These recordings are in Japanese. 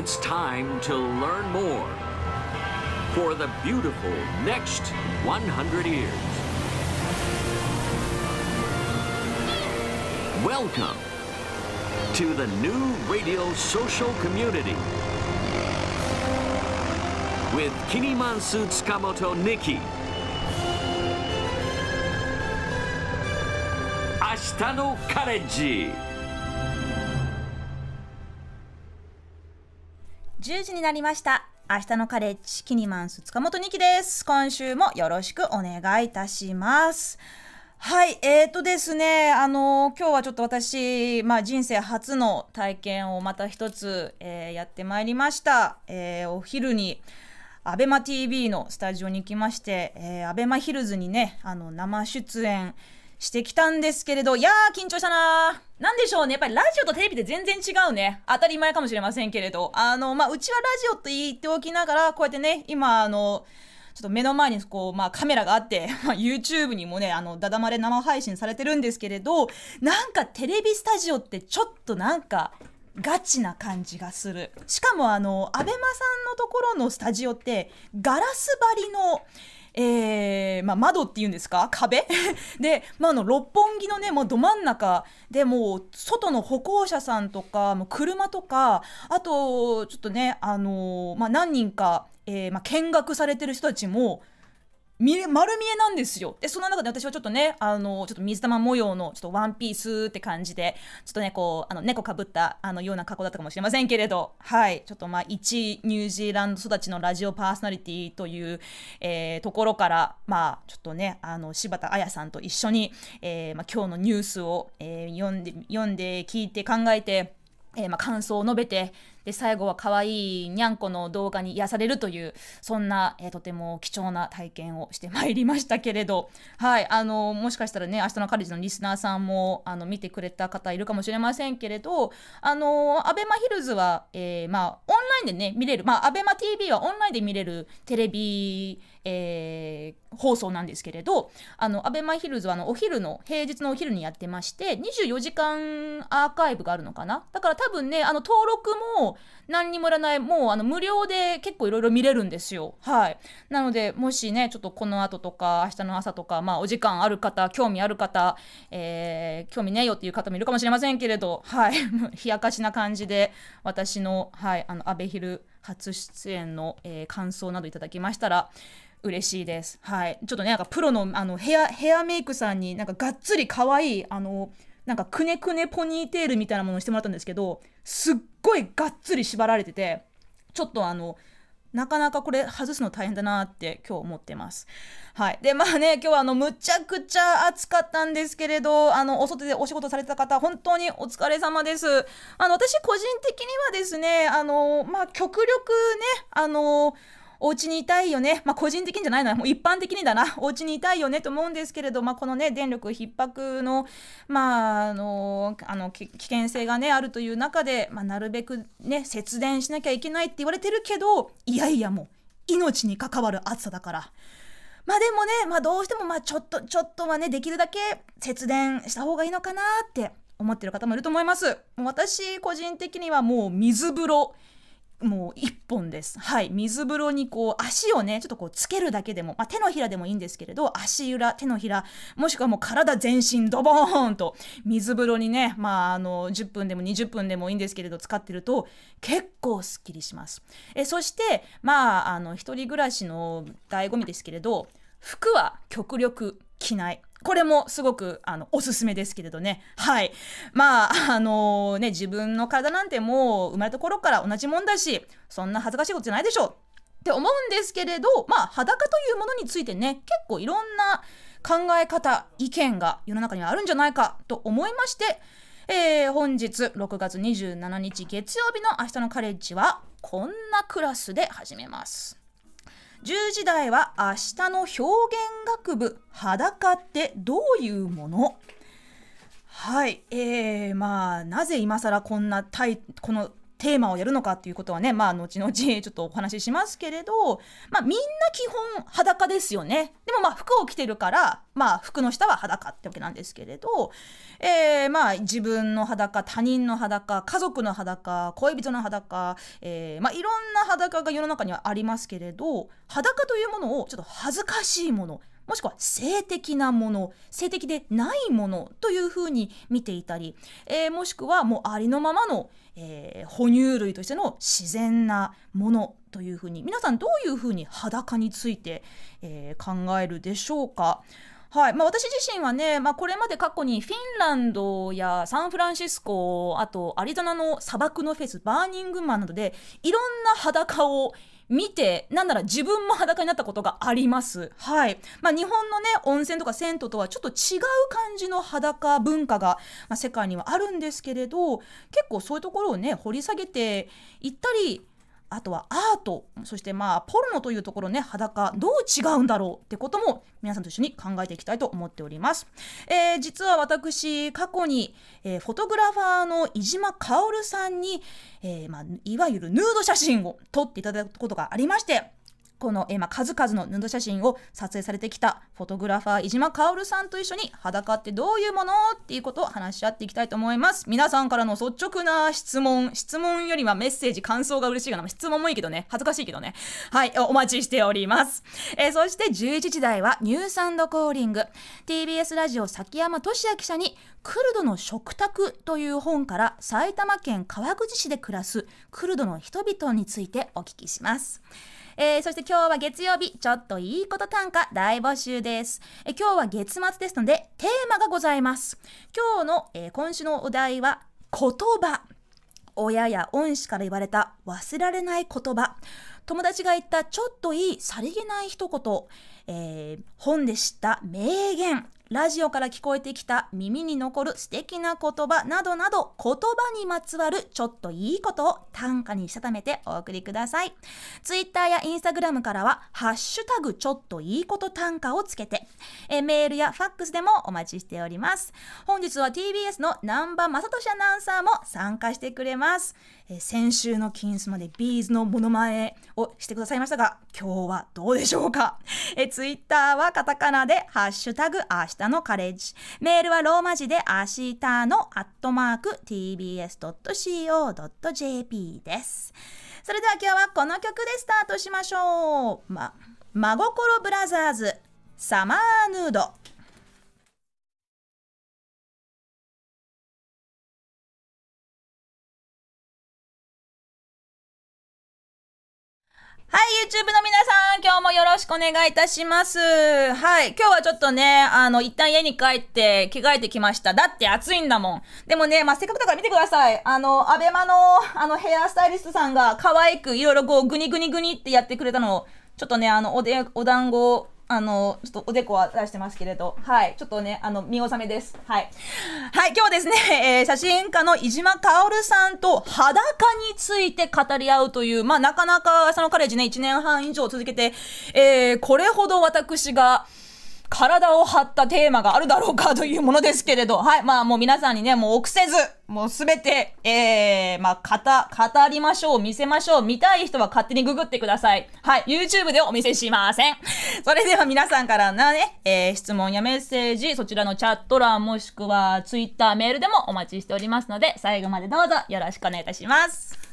it's time to learn more for the beautiful next 100 years. Welcome to the new radio social community with Kinimansu Tsukamoto Nikki. Ashita no College. 10時になりました明日のカレッジキニマンス塚本二木です今週もよろしくお願いいたしますはいえーとですねあの今日はちょっと私、まあ、人生初の体験をまた一つ、えー、やってまいりました、えー、お昼に ABEMATV のスタジオに行きまして、えー、ABEMA ヒルズにねあの生出演してきたんですけれどいやー緊張したなーなんでしょうね。やっぱりラジオとテレビって全然違うね。当たり前かもしれませんけれど。あの、まあ、うちはラジオと言っておきながら、こうやってね、今、あの、ちょっと目の前にこう、まあ、カメラがあって、まあ、YouTube にもね、あの、だだまれ生配信されてるんですけれど、なんかテレビスタジオってちょっとなんか、ガチな感じがする。しかもあの、アベマさんのところのスタジオって、ガラス張りの、えーまあ、窓っていうんですか壁 で、まあ、の六本木のねもうど真ん中でもう外の歩行者さんとかもう車とかあとちょっとね、あのー、まあ、何人か、えーまあ、見学されてる人たちも見丸見えなんですよでその中で私はちょっとねあのちょっと水玉模様のちょっとワンピースって感じでちょっとねこうあの猫かぶったあのような格好だったかもしれませんけれどはいちょっとまあニュージーランド育ちのラジオパーソナリティという、えー、ところからまあちょっとねあの柴田彩さんと一緒に、えー、まあ、今日のニュースを、えー、読んで読んで聞いて考えて、えまあ、感想を述べてで最後は可愛いにゃんこの動画に癒されるというそんな、えー、とても貴重な体験をしてまいりましたけれど、はい、あのもしかしたらね明日のカレッジのリスナーさんもあの見てくれた方いるかもしれませんけれどあの a b e m ヒルズは、えー、まあ、オンラインでね見れる、まあ、a b e m t v はオンラインで見れるテレビ、えー、放送なんですけれどあのアベマヒルズはあのお昼の平日のお昼にやってまして24時間アーカイブがあるのかなだから多分ねあの登録も何にもいらないもうあの無料で結構いろいろ見れるんですよはいなのでもしねちょっとこの後とか明日の朝とかまあお時間ある方興味ある方、えー、興味ねえよっていう方もいるかもしれませんけれどはい 冷やかしな感じで私のはいあの安倍ヒル初出演の、えー、感想などいただきましたら嬉しいです。はい、ちょっとねなんかプロのあのヘアヘアメイクさんになんかがっつり可愛いあのなんかくねくねポニーテールみたいなものをしてもらったんですけどすっごいがっつり縛られててちょっとあのなかなかこれ外すの大変だなって今日思ってます。はい。で、まあね、今日はあの、むちゃくちゃ暑かったんですけれど、あの、お外でお仕事されてた方、本当にお疲れ様です。あの、私個人的にはですね、あの、まあ、極力ね、あの、お家にいたいよね。まあ、個人的にじゃないな、もう一般的にだな。お家にいたいよねと思うんですけれど、まあ、このね、電力逼迫の、まあ、あの、あの危険性がね、あるという中で、まあ、なるべくね、節電しなきゃいけないって言われてるけど、いやいやもう、命に関わる暑さだから。まあでもね、まあ、どうしても、まあ、ちょっと、ちょっとはね、できるだけ節電した方がいいのかなって思ってる方もいると思います。私個人的にはもう水風呂もう一本です。はい。水風呂にこう足をね、ちょっとこうつけるだけでも、まあ、手のひらでもいいんですけれど、足裏、手のひら、もしくはもう体全身ドボーンと水風呂にね、まああの、10分でも20分でもいいんですけれど、使ってると結構すっきりします。え、そして、まあ、あの、一人暮らしの醍醐味ですけれど、服は極力着ない。これもすごくあのおすすめですけれどね。はい。まあ、あのー、ね、自分の体なんてもう生まれた頃から同じもんだし、そんな恥ずかしいことじゃないでしょうって思うんですけれど、まあ、裸というものについてね、結構いろんな考え方、意見が世の中にはあるんじゃないかと思いまして、えー、本日6月27日月曜日の明日のカレッジは、こんなクラスで始めます。10時台は明日の表現学部裸ってどういうものはい、えー、まあなぜ今更こんなタイこのテーマをやるのかっていうことはね、まあ、後々 ちょっとお話ししますけれど、まあ、みんな基本裸ですよね。でもまあ服を着てるから、まあ、服の下は裸ってわけなんですけれど、えー、まあ自分の裸他人の裸家族の裸恋人の裸、えー、まあ、いろんな裸が世の中にはありますけれど裸というものをちょっと恥ずかしいものもしくは性的なもの性的でないものというふうに見ていたり、えー、もしくはもうありのままの、えー、哺乳類としての自然なものというふうに皆さんどういうふうに裸について、えー、考えるでしょうか。はいまあ、私自身はね、まあ、これまで過去にフィンランドやサンフランシスコあとアリゾナの砂漠のフェスバーニングマンなどでいろんな裸を見てなんなら自分も裸になったことがありますはい、まあ、日本のね温泉とか銭湯とはちょっと違う感じの裸文化が、まあ、世界にはあるんですけれど結構そういうところをね掘り下げていったりあとはアートそしてまあポルノというところね裸どう違うんだろうってことも皆さんと一緒に考えていきたいと思っております、えー、実は私過去に、えー、フォトグラファーの飯島薫さんに、えーまあ、いわゆるヌード写真を撮っていただくことがありましてこの、えー、まあ、数々のヌード写真を撮影されてきたフォトグラファー伊島薫さんと一緒に裸ってどういうものっていうことを話し合っていきたいと思います皆さんからの率直な質問質問よりはメッセージ感想が嬉しいかな質問もいいけどね恥ずかしいけどねはいお待ちしております、えー、そして11時台はニュースコーリング TBS ラジオ崎山俊也記者にクルドの食卓という本から埼玉県川口市で暮らすクルドの人々についてお聞きします。えー、そして今日は月曜日、ちょっといいこと短歌大募集です。えー、今日は月末ですので、テーマがございます。今日の、えー、今週のお題は、言葉。親や恩師から言われた忘れられない言葉。友達が言ったちょっといいさりげない一言、えー、本で知った名言ラジオから聞こえてきた耳に残る素敵な言葉などなど言葉にまつわるちょっといいことを短歌にしたためてお送りください。ツイッターやインスタグラムからはハッシュタグちょっといいこと短歌をつけてえメールやファックスでもお待ちしております。本日は TBS の南波雅俊アナウンサーも参加してくれます。えー、先週の金スマでビーズのモノマネをしてくださいましたが、今日はどうでしょうか、えー、ツイッターはカタカナで、ハッシュタグ、明日のカレッジ。メールはローマ字で、明日のアットマーク、tbs.co.jp です。それでは今日はこの曲でスタートしましょう。ま、真心ブラザーズ、サマーヌード。はい、YouTube の皆さん、今日もよろしくお願いいたします。はい、今日はちょっとね、あの、一旦家に帰って着替えてきました。だって暑いんだもん。でもね、まあ、せっかくだから見てください。あの、アベマの、あの、ヘアスタイリストさんが可愛く、いろいろこう、グニグニグニってやってくれたのを、ちょっとね、あの、おで、お団子あの、ちょっとおでこは出してますけれど、はい、ちょっとね、あの、見納めです。はい。はい、今日はですね、えー、写真家の飯島薫さんと裸について語り合うという、まあ、なかなか、そのカレッジね、1年半以上続けて、えー、これほど私が、体を張ったテーマがあるだろうかというものですけれど、はい、まあもう皆さんにね、もう臆せず、もうすべて、ええー、まあ、語、語りましょう、見せましょう、見たい人は勝手にググってください。はい、YouTube でお見せしません。それでは皆さんからなね、えー、質問やメッセージ、そちらのチャット欄もしくは Twitter、メールでもお待ちしておりますので、最後までどうぞよろしくお願いいたします。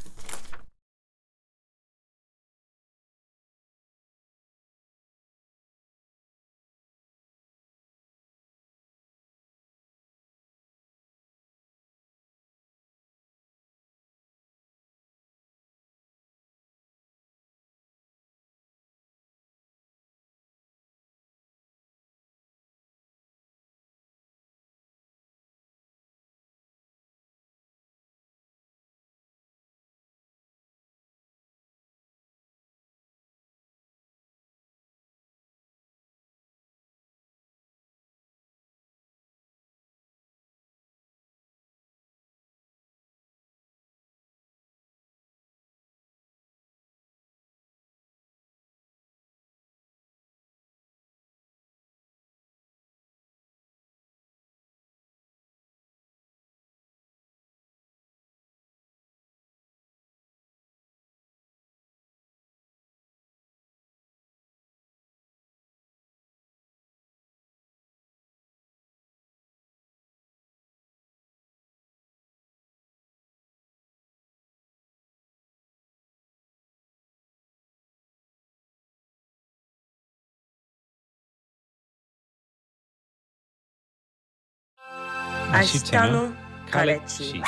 明日のカレッジ。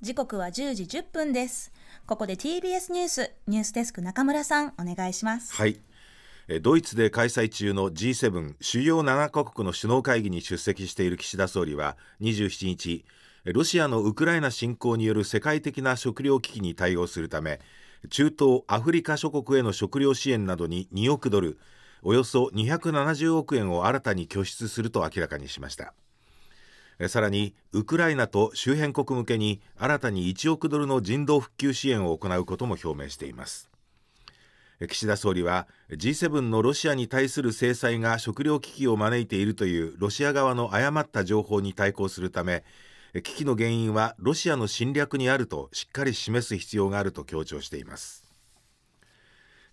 時刻は10時1分です。ここで TBS ニュースニュースデスク中村さんお願いします。はい。ドイツで開催中の G7 主要7カ国の首脳会議に出席している岸田総理は27日ロシアのウクライナ侵攻による世界的な食糧危機に対応するため中東アフリカ諸国への食糧支援などに2億ドルおよそ270億円を新たに拠出すると明らかにしましたさらにウクライナと周辺国向けに新たに1億ドルの人道復旧支援を行うことも表明しています岸田総理は G7 のロシアに対する制裁が食糧危機を招いているというロシア側の誤った情報に対抗するため危機の原因はロシアの侵略にあるとしっかり示す必要があると強調しています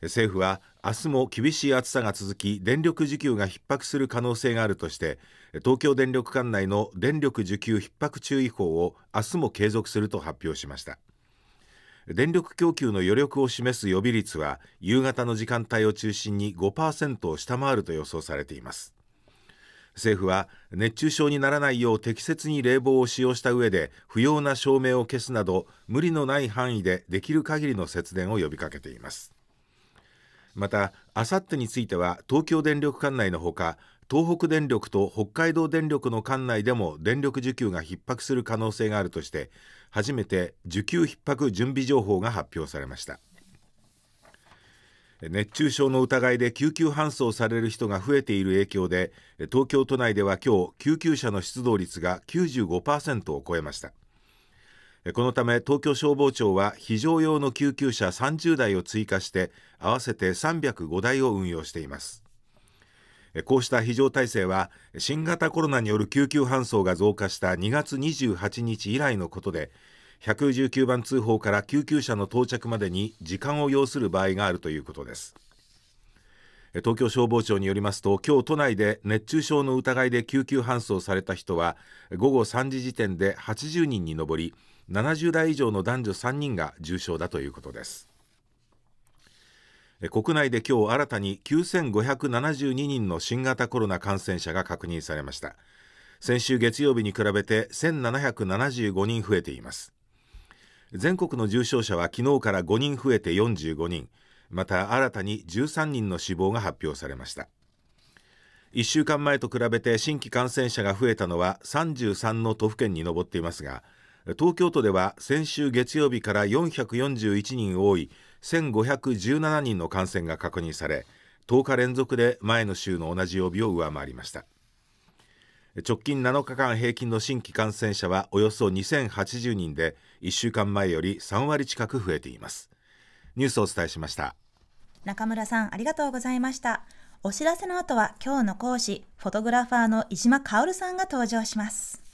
政府は明日も厳しい暑さが続き電力需給が逼迫する可能性があるとして東京電力管内の電力需給逼迫注意報を明日も継続すると発表しました電力供給の余力を示す予備率は夕方の時間帯を中心に5%を下回ると予想されています政府は熱中症にならないよう適切に冷房を使用した上で不要な照明を消すなど無理のない範囲でできる限りの節電を呼びかけていますまたあさってについては東京電力管内のほか東北電力と北海道電力の管内でも電力需給が逼迫する可能性があるとして初めて需給逼迫準備情報が発表されました熱中症の疑いで救急搬送される人が増えている影響で東京都内では今日救急車の出動率が95%を超えましたこのため東京消防庁は非常用の救急車30台を追加して合わせて305台を運用していますこうした非常体制は新型コロナによる救急搬送が増加した2月28日以来のことで119番通報から救急車の到着までに時間を要する場合があるということです東京消防庁によりますと今日都内で熱中症の疑いで救急搬送された人は午後3時時点で80人に上り70代以上の男女3人が重症だということです国内で今日新たに9572人の新型コロナ感染者が確認されました先週月曜日に比べて1775人増えています全国の重症者は昨日から5人増えて45人また新たに13人の死亡が発表されました1週間前と比べて新規感染者が増えたのは33の都府県に上っていますが東京都では先週月曜日から441人多い1517人の感染が確認され10日連続で前の週の同じ曜日を上回りました直近7日間平均の新規感染者はおよそ2080人で1週間前より3割近く増えていますニュースをお伝えしました中村さんありがとうございましたお知らせの後は今日の講師フォトグラファーの石間薫さんが登場します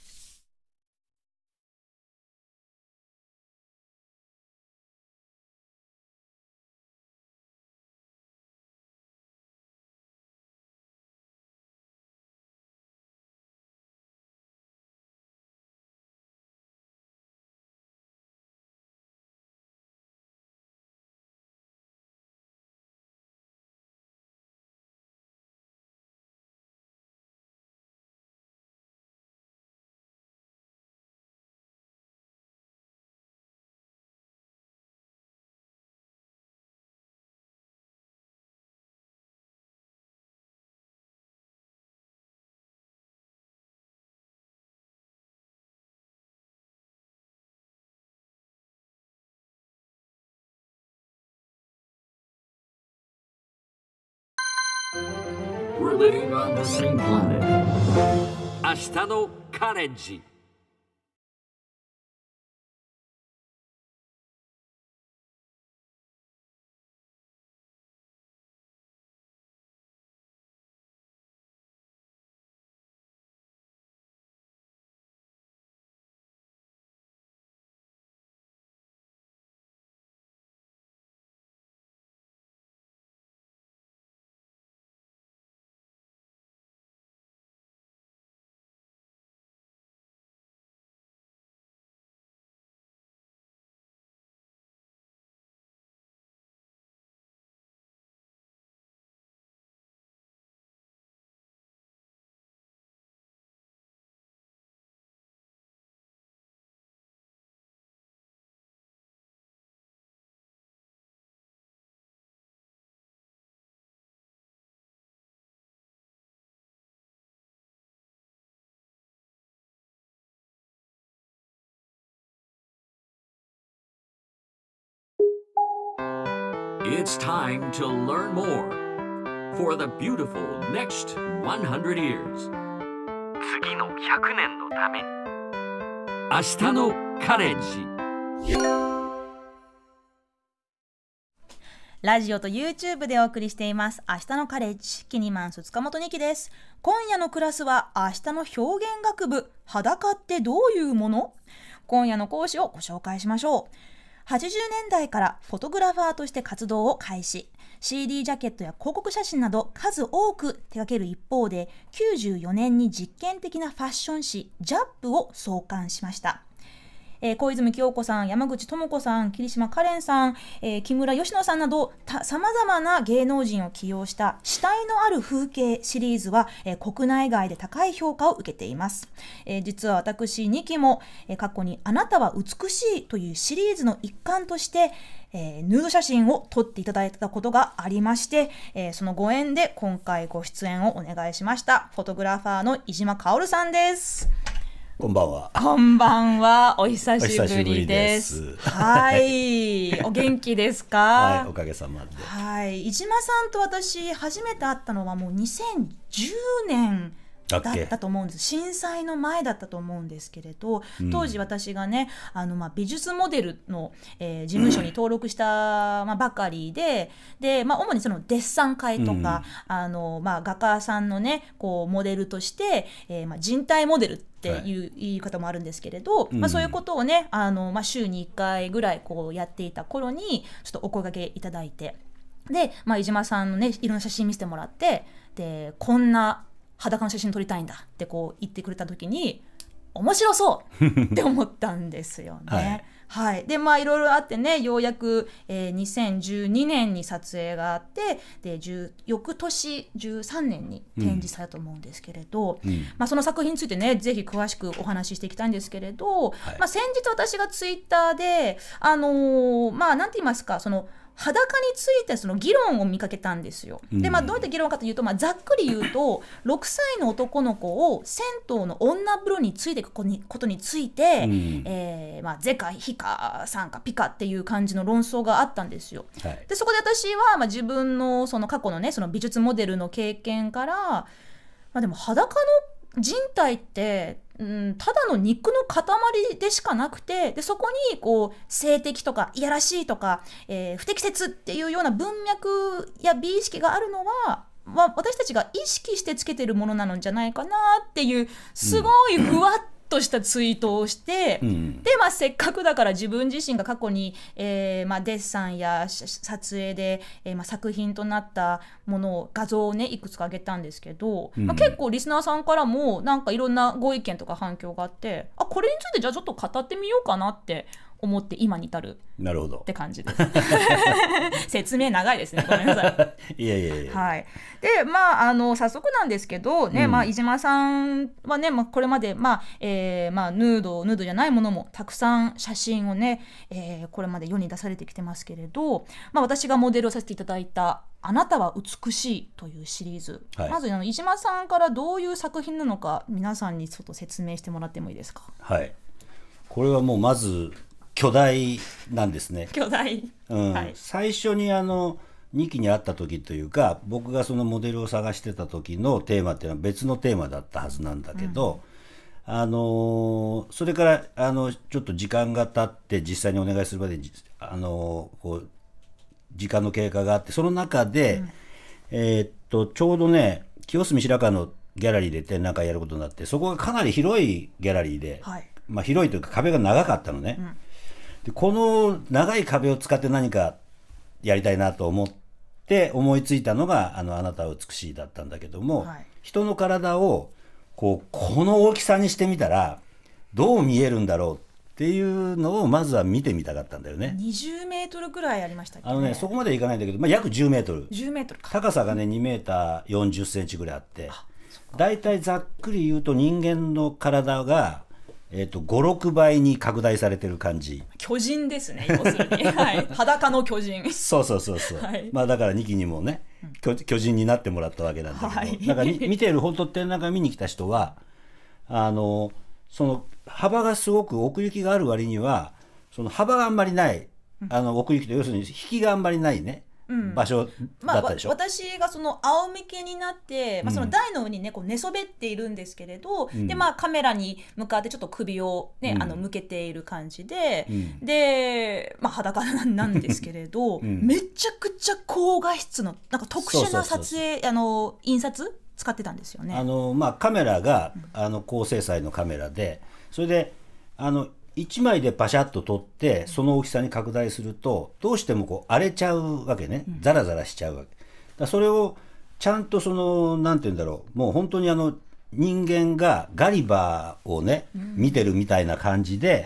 明日のカレッジ It's time to learn more for the beautiful next 100 years. 次の100年のために明日のカレッジラジオと YouTube でお送りしています明日のカレッジキニマンス塚本二木です今夜のクラスは明日の表現学部裸ってどういうもの今夜の講師をご紹介しましょう80年代からフォトグラファーとして活動を開始 CD ジャケットや広告写真など数多く手掛ける一方で94年に実験的なファッション誌「ジャップを創刊しましたえー、小泉京子さん、山口智子さん、桐島かれんさん、えー、木村佳乃さんなど、さまざまな芸能人を起用した死体のある風景シリーズは、えー、国内外で高い評価を受けています。えー、実は私、2期も、えー、過去にあなたは美しいというシリーズの一環として、えー、ヌード写真を撮っていただいたことがありまして、えー、そのご縁で今回ご出演をお願いしました、フォトグラファーの飯島薫さんです。こんばんは。こんばんは。お久しぶりです。ですはい。お元気ですか。はい、おかげさまで。はい。飯島さんと私初めて会ったのはもう2010年。だったと思うんです震災の前だったと思うんですけれど当時私がね、うん、あのまあ美術モデルの、えー、事務所に登録した、まあ、ばかりでで、まあ、主にそのデッサン会とか、うん、あのまあ、画家さんのねこうモデルとして、えーまあ、人体モデルっっていう言い方もあるんですけれど、はい、まあ、そういうことをねあの、まあ、週に1回ぐらいこうやっていた頃にちょっとお声がけいただいてで、まあ、飯島さんのねいろんな写真見せてもらってでこんな裸の写真撮りたいんだってこう言ってくれた時に面白そうって思ったんですよね。はいはい。で、まあいろいろあってね、ようやく、えー、2012年に撮影があって、で、翌年13年に展示されたと思うんですけれど、うんまあその作品についてね、ぜひ詳しくお話ししていきたいんですけれど、はい、まあ先日私がツイッターで、あのー、まあなんて言いますか、その、裸についてその議論を見かけたんですよ。で、まあ、どういった議論かというと、まあ、ざっくり言うと6 歳の男の子を銭湯の女風呂についていくことについて、うん、えー、まあ、カか非か賛かピかっていう感じの論争があったんですよ。はい、でそこで私は、まあ、自分のその過去の,、ね、その美術モデルの経験から、まあ、でも裸の人体ってうん、ただの肉の塊でしかなくてでそこにこう性的とかいやらしいとか、えー、不適切っていうような文脈や美意識があるのは私たちが意識してつけてるものなのじゃないかなっていうすごいふわっとしたツイートをして、うん、で、まあ、せっかくだから自分自身が過去に、えーまあ、デッサンや撮影で、えーまあ、作品となったものを画像をねいくつか上げたんですけど、うん、まあ、結構リスナーさんからもなんかいろんなご意見とか反響があってあこれについてじゃあちょっと語ってみようかなって思って今に至るなるほどって感じです 説明長いですねごめんなさい いやいやいや、はい、でまああの早速なんですけどね、うん、まあ、飯島さんはね、まあ、これまで、まあえーまあ、ヌードヌードじゃないものもたくさん写真をね、えー、これまで世に出されてきてますけれど、まあ、私がモデルをさせていただいた「あなたは美しい」というシリーズ、はい、まずあの飯島さんからどういう作品なのか皆さんにちょっと説明してもらってもいいですか。はいこれはもうまず巨大なんですね。巨大、うんはい、最初にあの2期に会った時というか僕がそのモデルを探してた時のテーマっていうのは別のテーマだったはずなんだけど、うん、あのそれからあのちょっと時間が経って実際にお願いするまであのこう時間の経過があってその中で、うん、えー、っとちょうどね清澄白河のギャラリーで展覧会やることになってそこがかなり広いギャラリーで、はい、まあ、広いというか壁が長かったのね。うんでこの長い壁を使って何かやりたいなと思って思いついたのが「あのあなたは美しい」だったんだけども、はい、人の体をこうこの大きさにしてみたらどう見えるんだろうっていうのをまずは見てみたかったんだよね。20メートルぐらいありました、ね、あのねそこまでいかないんだけど、まあ、約10メートル。10メートル高さがね2メーター40センチぐらいあって。大体ざっくり言うと人間の体がえーと、56倍に拡大されてる感じ巨人ですね要するに、はい、裸の巨人そうそうそうそう、はい、まあだからニ期にもね巨巨人になってもらったわけなんだけど、はい、なんか見てる本当展覧会見に来た人はあのその幅がすごく奥行きがある割にはその幅があんまりないあの奥行きと要するに引きがあんまりないね場所だったでしょ、うんまあ、私がその仰向けになって、まあ、その台の上にねこう寝そべっているんですけれど、うん、でまあカメラに向かってちょっと首をね、うん、あの向けている感じで、で、まあ、裸なんですけれど、めちゃくちゃ高画質のなんか特殊な撮影あの印刷使ってたんですよね。あのまあ、カメラが、あの高精細のカメラでそれであの1枚でパシャッと取ってその大きさに拡大するとどうしてもこう荒れちゃうわけねザラザラしちゃうわけだそれをちゃんとその何て言うんだろうもう本当にあの人間がガリバーをね、見てるみたいな感じで、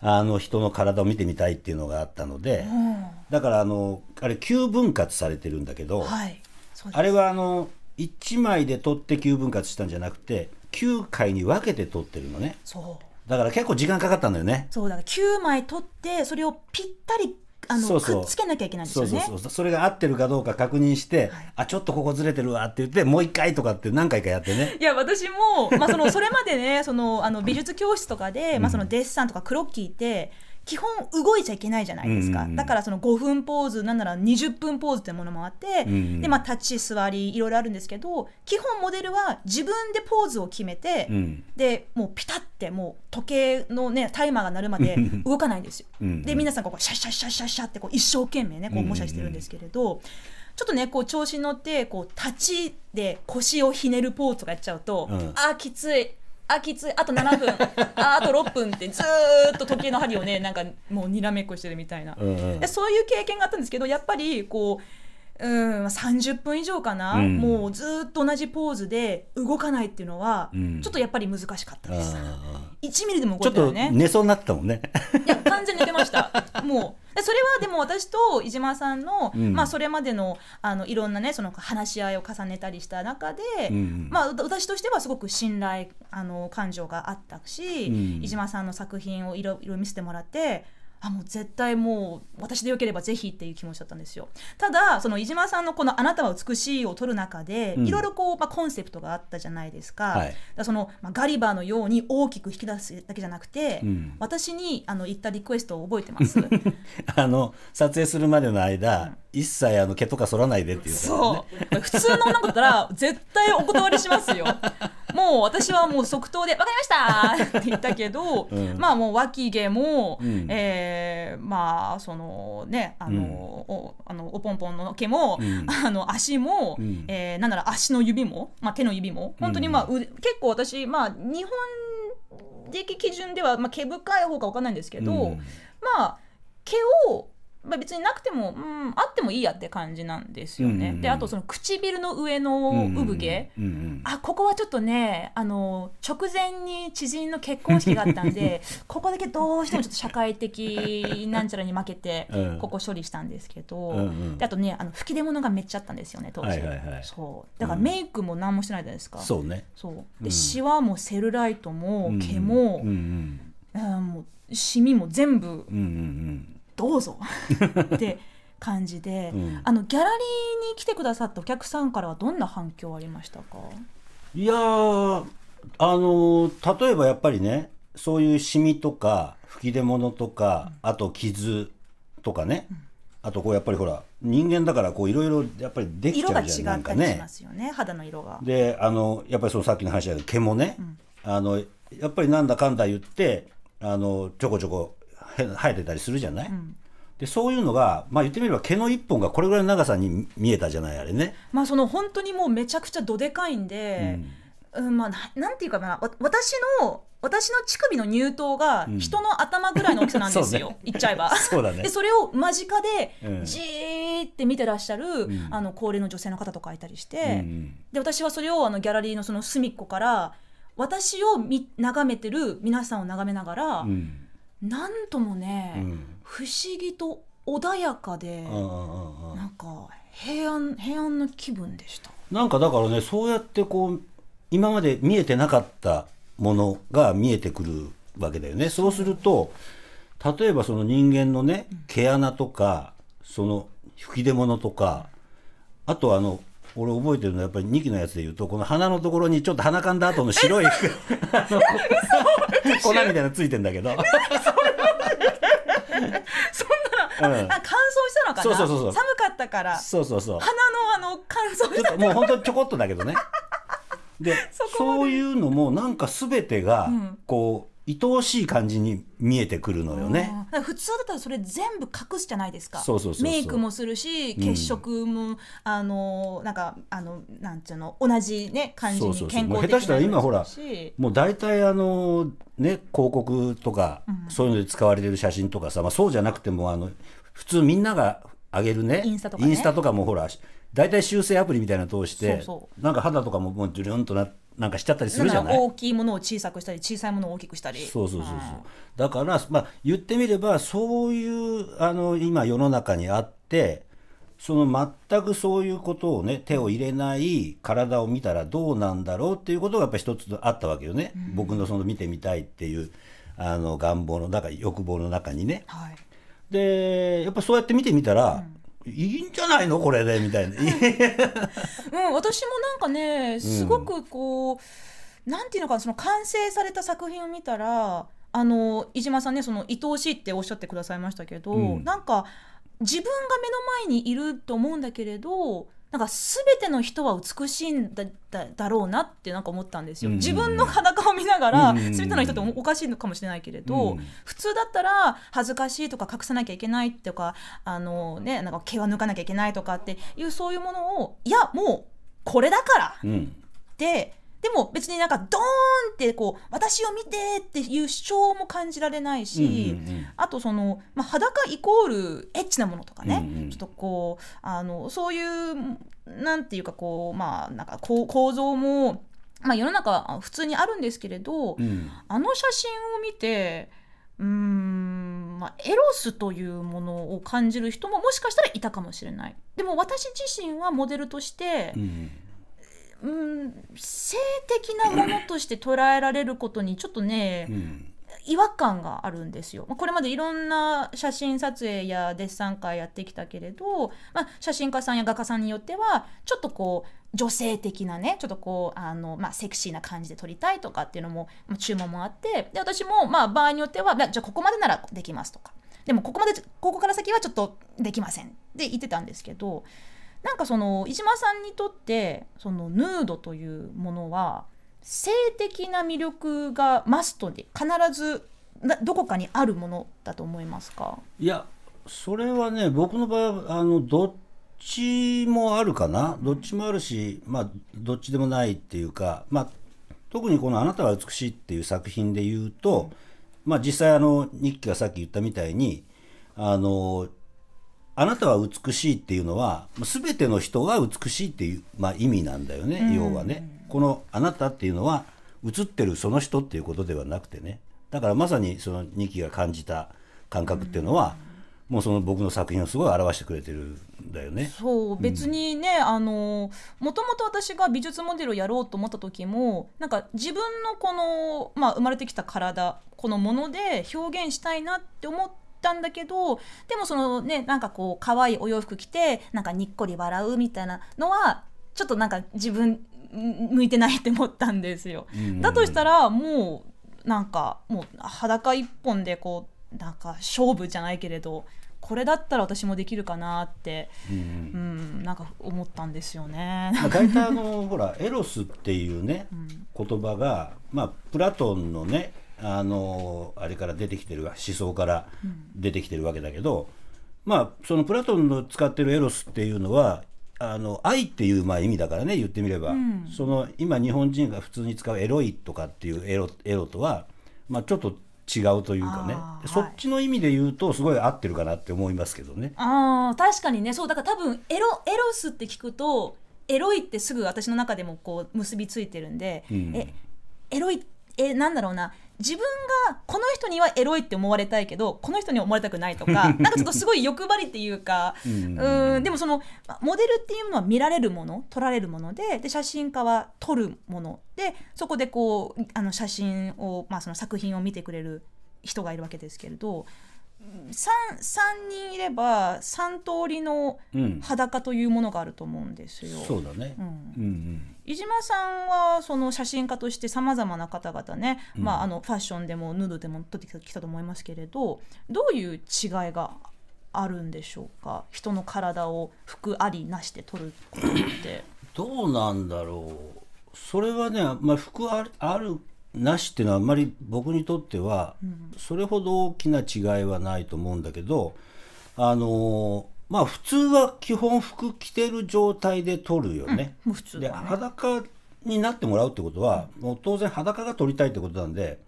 あの人の体を見てみたいっていうのがあったので、だからあのあれ9分割されてるんだけど、あれはあの1枚で取って9分割したんじゃなくて9回に分けて取ってるのね。そうだから結構時間かかったんだよねそうだから9枚取ってそれをぴったりあのそうそうくっつけなきゃいけないんですよねそうそうそれが合ってるかどうか確認して、はい、あちょっとここずれてるわって言ってもう一回とかって何回かやってね いや私も、まあ、そのそれまでねそのあの美術教室とかで、まあ、そのデッサンとかクロッキーって、うん基本動いちゃいけないじゃないですか、だからその5分ポーズなんなら20分ポーズってものもあって、うんうん、でまあ、立ち座りいろいろあるんですけど基本モデルは自分でポーズを決めて、うん、でもうピタってもう時計の、ね、タイマーが鳴るまで動かないんですよ。うんうん、で皆さんこうシャシャシャシャシャってこう一生懸命ねこう模写してるんですけれど。うんうんうんちょっとねこう調子に乗ってこう立ちで腰をひねるポーズとかやっちゃうと、うん、あきついあきついあと7分 ああと6分ってずっと時計の針をねなんかもうにらめっこしてるみたいな、うんうん、そういう経験があったんですけどやっぱりこううん30分以上かな、うん、もうずっと同じポーズで動かないっていうのは、うん、ちょっとやっぱり難しかったです1ミリでも動いたよね寝そうになったもんねいや完全に寝てました もうそれはでも私と伊島さんの、うん、まあ、それまでのあのいろんなねその話し合いを重ねたりした中で、まあ、私としてはすごく信頼あの感情があったし、伊島さんの作品をいろいろ見せてもらってあもう絶対もう私でよければぜひっていう気持ちだったんですよただその飯島さんのこの「あなたは美しい」を取る中で、うん、いろいろこう、まあ、コンセプトがあったじゃないですかはい、だそのまあ、ガリバーのように大きく引き出すだけじゃなくて、うん、私にあの言ったリクエストを覚えてます あの撮影するまでの間、うん一切あの毛とか剃らないでっていう、ね、そう普通の女だったら絶対お断りしますよもう私はもう即答で「分かりました!」って言ったけど、うん、まあもう脇毛も、うん、えー、まあそのねあの、うん、おあのおぽんぽんの毛も、うん、あの足も、うん、えー、なんなら足の指も、まあ、手の指も本当にまあ、結構私まあ日本的基準では、まあ、毛深い方か分かんないんですけど、まあ毛をまあ、別になくても、うん、あってもいいやって感じなんですよね。うんうん、であとその唇の上の産毛、うんうん、あここはちょっとねあの直前に知人の結婚式があったんで ここだけどうしてもちょっと社会的なんちゃらに負けて、ここ処理したんですけど、うんうん、であとねあの吹き出物がめっちゃあったんですよね当時、はいはいはい、そうだからメイクも何もしてないじゃないですか、うん、そうねそうで、シワもセルライトも毛も、うんうんうん、もうシミも全部。うんうんうんどうぞ って感じで、うん、あのギャラリーに来てくださったお客さんからはどんな反響ありましたかいやあの例えばやっぱりねそういうシミとか吹き出物とか、うん、あと傷とかね、うん、あとこうやっぱりほら人間だからこういろいろやっぱりできちゃうじゃ色が違しますよね肌の色が。であのやっぱりそのさっきの話だけど毛もね、あのやっぱりなんだかんだ言ってあのちょこちょこ生えてたりするじゃない、うんでそういうのが、まあ、言ってみれば毛の一本がこれぐらいの長さに見えたじゃないあれね。まあその本当にもうめちゃくちゃどでかいんで、うん、うん、まあななんていうかな私の私の乳首の乳頭が人の頭ぐらいの大きさなんですよ、うんね、言っちゃえば。そ、ね、でそれを間近でじーって見てらっしゃる、うん、あの高齢の女性の方とかいたりして、で私はそれをあのギャラリーのその隅っこから私をみ眺めてる皆さんを眺めながら。うんなんともね、うん、不思議と穏やかでなんか平安平安の気分でしたなんかだからねそうやってこう今まで見えてなかったものが見えてくるわけだよねそうすると例えばその人間のね毛穴とか、その吹き出物とかあとあの俺覚えてるのはやっぱり2期のやつでいうとこの鼻のところにちょっと鼻かんだ後の白い粉みたいなのついてんだけど。そんな、うん、あ乾燥したのかなそうそうそうそう寒かったからそうそうそう鼻のあの乾燥したもう本当にちょこっとだけどねでそういうのもなんか全てがこう、うん愛おしい感じに見えてくるのよね。普通だったらそれ全部隠すじゃないですか。そうそうそうメイクもするし血色も、うん、あのなんかあのなんていうの同じね感じに健康的そうそう下手したら今ほらもう大体あのね広告とか、うん、そういうので使われてる写真とかさ、まあ、そうじゃなくてもあの普通みんなが上げるねインスタとか、ね、インスタとかもほら大体修正アプリみたいなの通してなんか肌とかももうジュルンとなって。なんかしちゃったりするじゃない大きいものを小さくしたり小さいものを大きくしたりそうそうそうそう、うん、だから、まあ、言ってみればそういうあの今世の中にあってその全くそういうことをね手を入れない体を見たらどうなんだろうっていうことがやっぱ一つあったわけよね、うん、僕のその見てみたいっていうあの願望の中欲望の中にね。はい、でやっぱそうやって見てみたら、ういいんじゃないのこれでみたいな。うん、私もなんかねすごくこう、なんていうのかその完成された作品を見たらあの飯島さんねその愛おしいっておっしゃってくださいましたけど、うん、なんか自分が目の前にいると思うんだけれどなんか全ての人は美しいんだだろうなってなんか思ったんですよ。自分の裸を見ながら全ての人っておかしいのかもしれないけれど、普通だったら恥ずかしいとか隠さなきゃいけないとかあの、ね、なんか毛は抜かなきゃいけないとかっていうそういうものをいやもうこれだから、うん、ででも別になんかドーンってこう私を見てっていう主張も感じられないし、うんうんうん、あとその、まあ、裸イコールエッチなものとかね、うんうん、ちょっとこうあのそういうなんていうかこうまあなんか構造も、まあ、世の中は普通にあるんですけれど、うん、あの写真を見てうんまあ、エロスというものを感じる人ももしかしたらいたかもしれないでも私自身はモデルとして、うんうん、性的なものとして捉えられることにちょっとね、うん、違和感があるんですよ。これまでいろんな写真撮影やデッサン会やってきたけれど、まあ、写真家さんや画家さんによってはちょっとこう女性的なねちょっとこうあの、まあ、セクシーな感じで撮りたいとかっていうのも、まあ、注文もあってで私も、まあ、場合によってはじゃあここまでならできますとかでもここまでここから先はちょっとできませんって言ってたんですけど。なんかその石島さんにとってそのヌードというものは性的な魅力がマストで必ずどこかにあるものだと思いますかいやそれはね僕の場合はあのどっちもあるかなどっちもあるしまあどっちでもないっていうかまあ特にこの「あなたは美しい」っていう作品で言うと、まあ、実際あの日記がさっき言ったみたいにあのあなたは美しいっていうのは全ての人が美しいっていう、まあ、意味なんだよね、要はねこのあなたっていうのは映ってるその人っていうことではなくてねだからまさにその二期が感じた感覚っていうのは、もうその僕の作品をすごい表してくれてるんだよね。そう別にね、うん、あのもともと私が美術モデルをやろうと思った時もなんか自分のこの、まあ、生まれてきた体このもので表現したいなって思って。たんだけどでもそのねなんかこう可愛いお洋服着てなんかにっこり笑うみたいなのはちょっとなんか自分向いてないって思ったんですよ。だとしたらもうなんかもう裸一本でこうなんか勝負じゃないけれどこれだったら私もできるかなって、うん、うん、なんか思ったんですよね。大体あのほらエロスっていうね、言葉がまあプラトンのねあのあれから出てきてる思想から出てきてるわけだけど、うん、まあそのプラトンの使ってるエロスっていうのはあの愛っていうまあ意味だからね言ってみれば、うん、その今日本人が普通に使うエロいとかっていうエロエロとは、まあ、ちょっと違うというかね、はい、そっちの意味で言うとすごい合ってるかなって思いますけどね。あ確かにねそうだから多分エロエロスって聞くとエロいってすぐ私の中でもこう結びついてるんで、うん、えエロいえなんだろうな自分がこの人にはエロいって思われたいけどこの人には思われたくないとか なんかちょっとすごい欲張りっていうかうんでもそのモデルっていうのは見られるもの撮られるものでで写真家は撮るものでそこでこうあの写真を、まあ、その作品を見てくれる人がいるわけですけれど 3, 3人いれば3通りの裸というものがあると思うんですよ。うん、そうだね、うんうん飯島さんはその写真家としてさまざまな方々ね、うん、まあ、あのファッションでもヌードでも撮ってきたと思いますけれどどういう違いがあるんでしょうか人の体を服ありなしで撮ることって。どうなんだろうそれはね、まあ、服あるなしっていうのはあんまり僕にとってはそれほど大きな違いはないと思うんだけど、あのまあ普通は基本服着てる状態で撮るよね。うん、普通、ね、で裸になってもらうってことは、もう当然裸が撮りたいってことなんで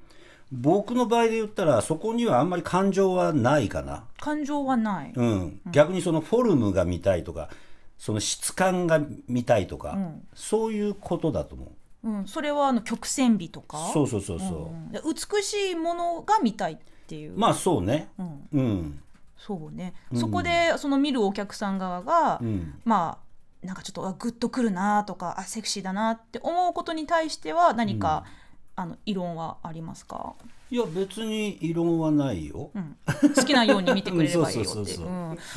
僕の場合で言ったらそこにはあんまり感情はないかな。感情はない、うん、逆にそのフォルムが見たいとかその質感が見たいとか、うん、そういうことだと思う。うん、それはあの曲線美とかそうそうそうそう、うん、美しいものが見たいっていうまあそうねうん、うん、そうね、そこでその見るお客さん側が、まあなんかちょっとグッとくるなとかあセクシーだなって思うことに対しては何か、あの異論はありますかいや別に異論はないよ、うん、好きなように見てくれればいいよってそう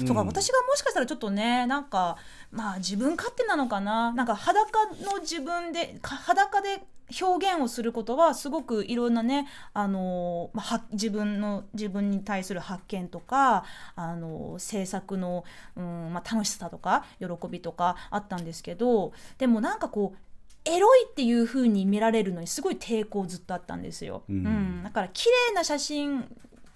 か私がもしかしたらちょっとねなんかまあ自分勝手なのかななんか裸の自分で裸で表現をすることはすごくいろんなね、あのま自分の自分に対する発見とか、あの制作の、うんまあ、楽しさとか喜びとかあったんですけどでもなんかこうエロいっていう風に見られるのにすごい抵抗ずっとあったんですよ。うん、うん、だから綺麗な写真っ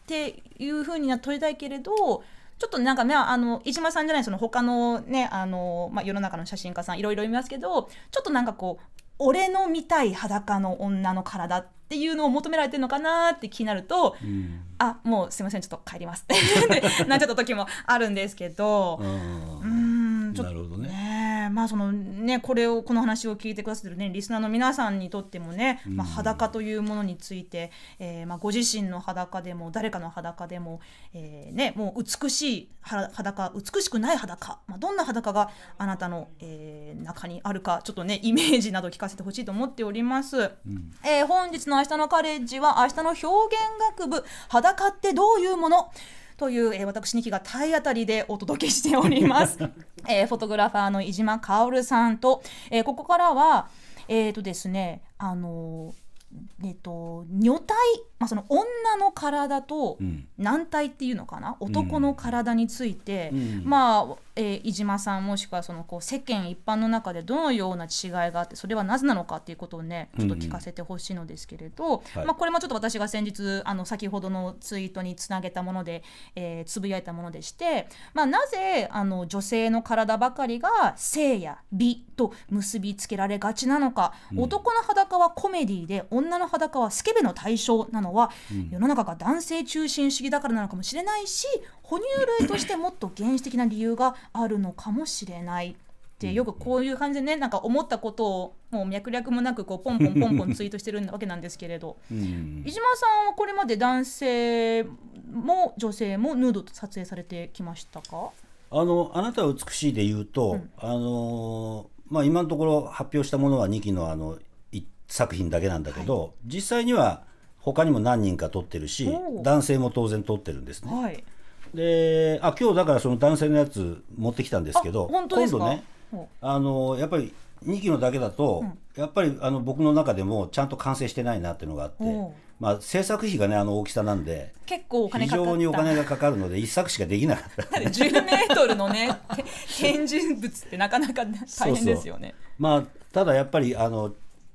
ていう風には撮りたいけれどちょっとなんかね、あの、飯島さんじゃない、その他のね、あの、まあ、世の中の写真家さんいろいろいますけど、ちょっとなんかこう、俺の見たい裸の女の体っていうのを求められてるのかなって気になると、うんあもうすいませんちょっと帰りますって なっちゃった時もあるんですけどうんちょっとね、ね、まあそのねこれをこの話を聞いてくださってるねリスナーの皆さんにとってもね、まあ、裸というものについて、えーまあ、ご自身の裸でも誰かの裸でも、えーね、もう美しい裸美しくない裸、まあ、どんな裸があなたの、えー、中にあるかちょっとねイメージなど聞かせてほしいと思っております。うん、えー、本日の「明日のカレッジ」は明日の表現学部裸裸ってどういうものという、えー、私2キが体当たりでお届けしております、えー、フォトグラファーの飯島薫さんと、えー、ここからはえっ、ー、とですねあのえっ、と、女体、まあ、その女の体と男体っていうのかな、うん、男の体について、うん、まあえー、飯島さんもしくはそのこう世間一般の中でどのような違いがあってそれはなぜなのかっていうことをねちょっと聞かせてほしいのですけれど、うんうん、まあ、これもちょっと私が先日あの先ほどのツイートにつなげたもので、えつぶやいたものでして、まあ、なぜあの女性の体ばかりが性や美と結びつけられがちなのか、うん、男の裸はコメディで女の裸はスケベの対象なのは、世の中が男性中心主義だからなのかもしれないし哺乳類としてもっと原始的な理由があるのかもしれない。ってよくこういう感じでねなんか思ったことをもう脈略もなくこうポンポンポンポンツイートしてるわけなんですけれど、うん、飯島さんはこれまで男性も女性もヌードと撮影されてきましたかあのあなたは美しいで言うと、うん、あのまあ、今のところ発表したものは2期のあの作品だけなんだけど、はい、実際には他にも何人か撮ってるし男性も当然撮ってるんですね。はいであ今日だからその男性のやつ持ってきたんですけど本当です今度ねあのやっぱり2キロだけだと、うん、やっぱりあの僕の中でもちゃんと完成してないなっていうのがあって、まあ、制作費がねあの大きさなんで結構お金非常にお金がかかるので一作しかできなかった10 メートルのね展示物ってなかなか大変ですよねまあ、ただやっぱりあの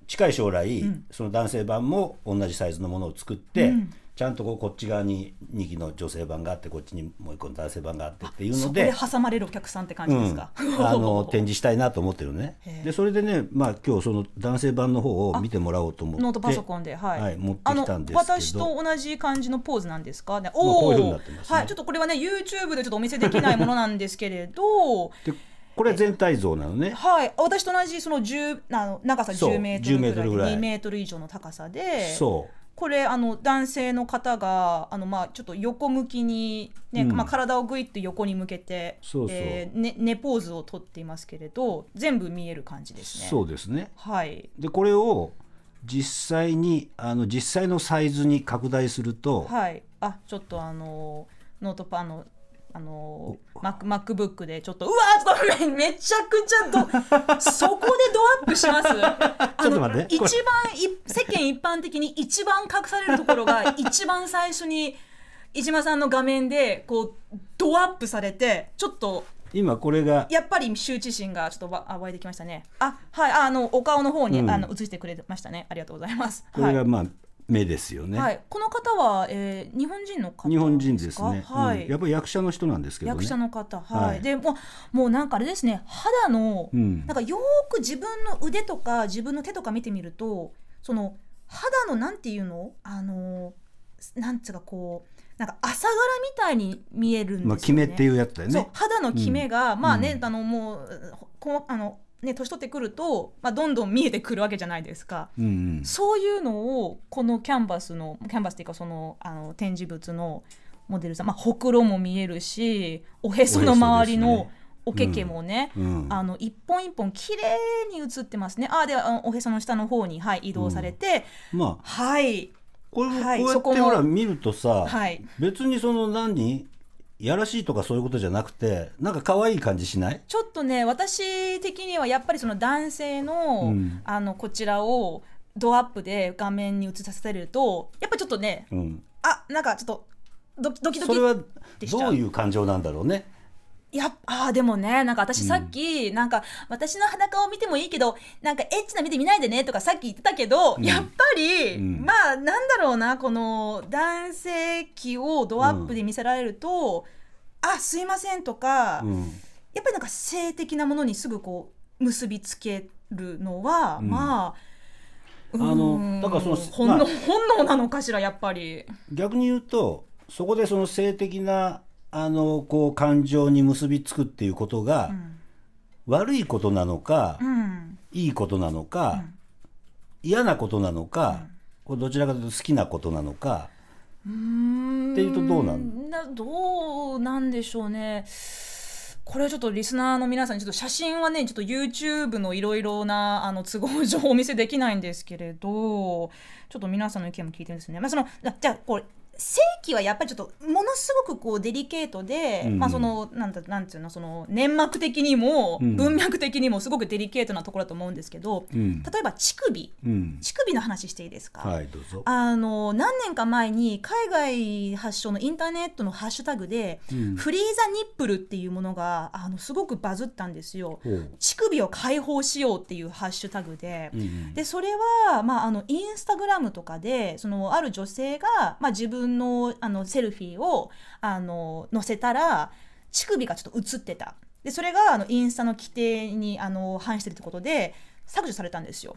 近い将来、うん、その男性版も同じサイズのものを作って、うんちゃんとこうこっち側に2期の女性版があってこっちにもう一個の男性版があってっていうので挟まれるお客さんって感じですか、うん、あの展示したいなと思ってるねでそれでね、まあ、今日その男性版の方を見てもらおうと思ってノートパソコンで、はい、はい、持ってきたんです私と同じ感じのポーズなんですかねおお、ね、はい、ちょっとこれはね YouTube でちょっとお見せできないものなんですけれど これ全体像なのね、はい私と同じその1あの長さ10メートルぐらいメートル以上の高さでそうこれあの男性の方があの、まあ、ちょっと横向きにね、うん、まあ、体をぐいっと横に向けてそえー、ね、寝ポーズをとっていますけれど全部見える感じですね。そうですね、はい、でこれを実際にあの実際のサイズに拡大すると、はい、あちょっとあのノートパンのあのマック m ック b o o でちょっとうわーちょっとめちゃくちゃとそこでドアップします あの一番い世間一般的に一番隠されるところが 一番最初に飯島さんの画面でこうドアップされてちょっと今これがやっぱり羞恥心がちょっとわ湧いてきましたねあはいあのお顔の方に、うん、あの映してくれましたねありがとうございますこれがまあ、はい目ですよね、はい、この方は、えー、日本人の方日本人ですね、はい、うん、やっぱり役者の人なんですけど、ね、役者の方はい、はい、でももうなんかあれですね肌の、うん、なんかよく自分の腕とか自分の手とか見てみるとその肌のなんていうのあのなんつうかこうなんか朝柄みたいに見えるんですよね、まあ、キメっていうやつだよね肌のキメが、うん、まあね、あのもうこあのね、年取ってくると、まあ、どんどん見えてくるわけじゃないですか、うんそういうのをこのキャンバスのキャンバスっていうかそのあの展示物のモデルさん、まあ、ほくろも見えるしおへその周りのおけけもね、うん、あの一本一本綺麗に写ってますねああではおへその下の方に、はい、移動されて、うん、まあ、はいこれもこうやって、ほら見るとさ、はい、別にその何やらしいとかそういうことじゃなくてなんか可愛い感じしないちょっとね私的にはやっぱりその男性の,、うん、あのこちらをドアップで画面に映させるとやっぱちょっとね、うん、あなんかちょっとドキドキドキそれはどういう感情なんだろうねいや、ああ、でもね、なんか私さっき、うん、なんか私の裸を見てもいいけど、なんかエッチな目で見ないでねとかさっき言ってたけど、うん、やっぱり、うん、まあなんだろうな、この男性器をドアップで見せられると、うん、あ、すいませんとか、やっぱりなんか性的なものにすぐこう結びつけるのは、まあ、あのだからその本能、まあ、本能なのかしらやっぱり逆に言うとそこでその性的なあのこう感情に結びつくっていうことが、悪いことなのか、いいことなのか、嫌なことなのか、これどちらかというと好きなことなのか。うんっていうとどうなんなどうなんでしょうね。これはちょっとリスナーの皆さんにちょっと写真はねちょっと YouTube のいろいろなあの都合上お見せできないんですけれどちょっと皆さんの意見も聞いてるんですね。まあ、そのじゃあこう正規はやっぱりちょっとものすごくこうデリケートで、うん、まあそのなんだなんていうのその粘膜的にも文脈的にもすごくデリケートなところだと思うんですけど、うん、例えば乳首、うん、乳首の話していいですか、はい、あの何年か前に海外発祥のインターネットのハッシュタグで、フリーザニップルっていうものがあのすごくバズったんですよ乳首を解放しようっていうハッシュタグでうん、でそれは、まあ、あのインスタグラムとかでそのある女性が、まあ、自分分のあのセルフィーをあの載せたら乳首がちょっと映ってたでそれがあのインスタの規定にあの反してるってことで削除されたんですよ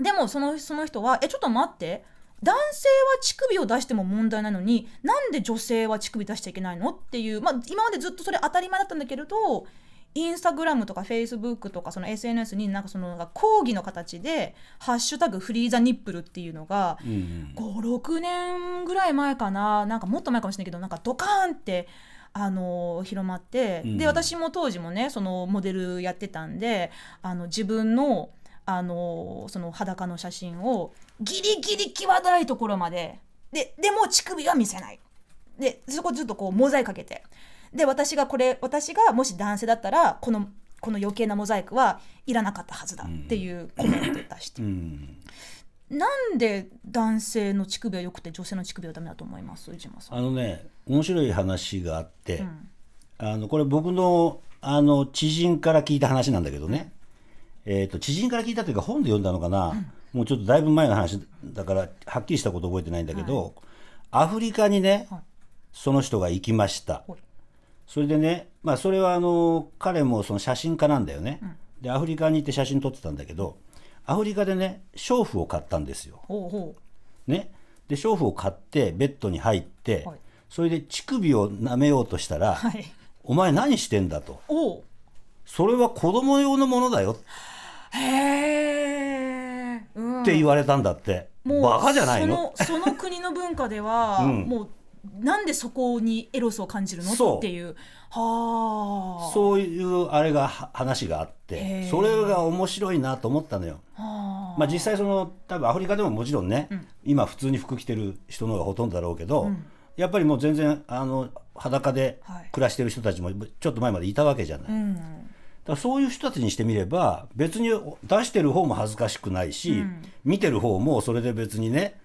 でもそのその人は「えちょっと待って男性は乳首を出しても問題なのになんで女性は乳首出しちゃいけないの?」っていう、まあ、今までずっとそれ当たり前だったんだけれどインスタグラムとかフェイスブックとかその SNS になんかその講義の形で「ハッシュタグフリーザニップル」っていうのが56年ぐらい前かななんかもっと前かもしれないけどなんかドカーンってあの広まって、で私も当時もねそのモデルやってたんであの自分のあのその裸の写真をギリギリ際どいところまでででも乳首は見せないでそこずっとこうモザイクかけてで私がこれ私がもし男性だったらこのこの余計なモザイクはいらなかったはずだっていうコメント出して、うん、なんで男性の乳首はよくて女性の乳首はダメだと思いますあのね面白い話があって、うん、あのこれ僕のあの知人から聞いた話なんだけどね、うん、えーと、知人から聞いたというか本で読んだのかな、もうちょっとだいぶ前の話だからはっきりしたこと覚えてないんだけど、はい、アフリカにね、はい、その人が行きました。はいそれでね、まあ、それはあの彼もその写真家なんだよね、うん、でアフリカに行って写真撮ってたんだけどアフリカでね娼婦を買ったんですよ。ほうほうね、で娼婦を買ってベッドに入って、はい、それで乳首を舐めようとしたら「はい、お前何してんだと」と「それは子供用のものだよ」へー、って言われたんだって。もうバカじゃないのその国の文化では、うん、もうなんでそこにエロスを感じるのっていうはそういうあれが話があってそれが面白いなと思ったのよ。まあ、実際その多分アフリカでももちろんね、うん、今普通に服着てる人の方がほとんどだろうけど、うん、やっぱりもう全然あの裸で暮らしてる人たちもちょっと前までいたわけじゃない。うん、だそういう人たちにしてみれば別に出してる方も恥ずかしくないし、見てる方もそれで別にね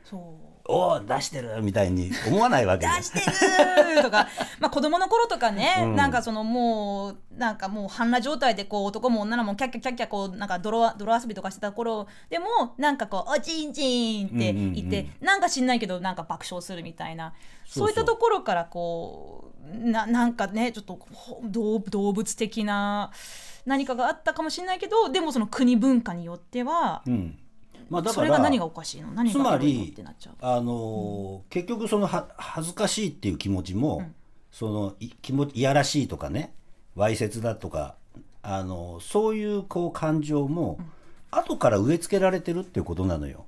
おお出してるみたいに思わないわけです出してるとか、まあ、子供の頃とかね、うん、なんかそのもうなんかもう半裸状態でこう男も女のもキャッキャキャッキャこうなんか泥泥遊びとかしてた頃でもなんかこう「おちんちん」って言って、うんうんうん、なんか知んないけどなんか爆笑するみたいなそういったところからこうななんかねちょっと動物的な何かがあったかもしれないけどでもその国文化によっては。うんまあ、だからそれが何がおかしいの何がつまりあの、うん、結局そのは恥ずかしいっていう気持ちも、うん、そのい気持ちいやらしいとかねわいせつだとかあのそういうこう感情も、うん、後から植え付けられてるっていうことなのよ。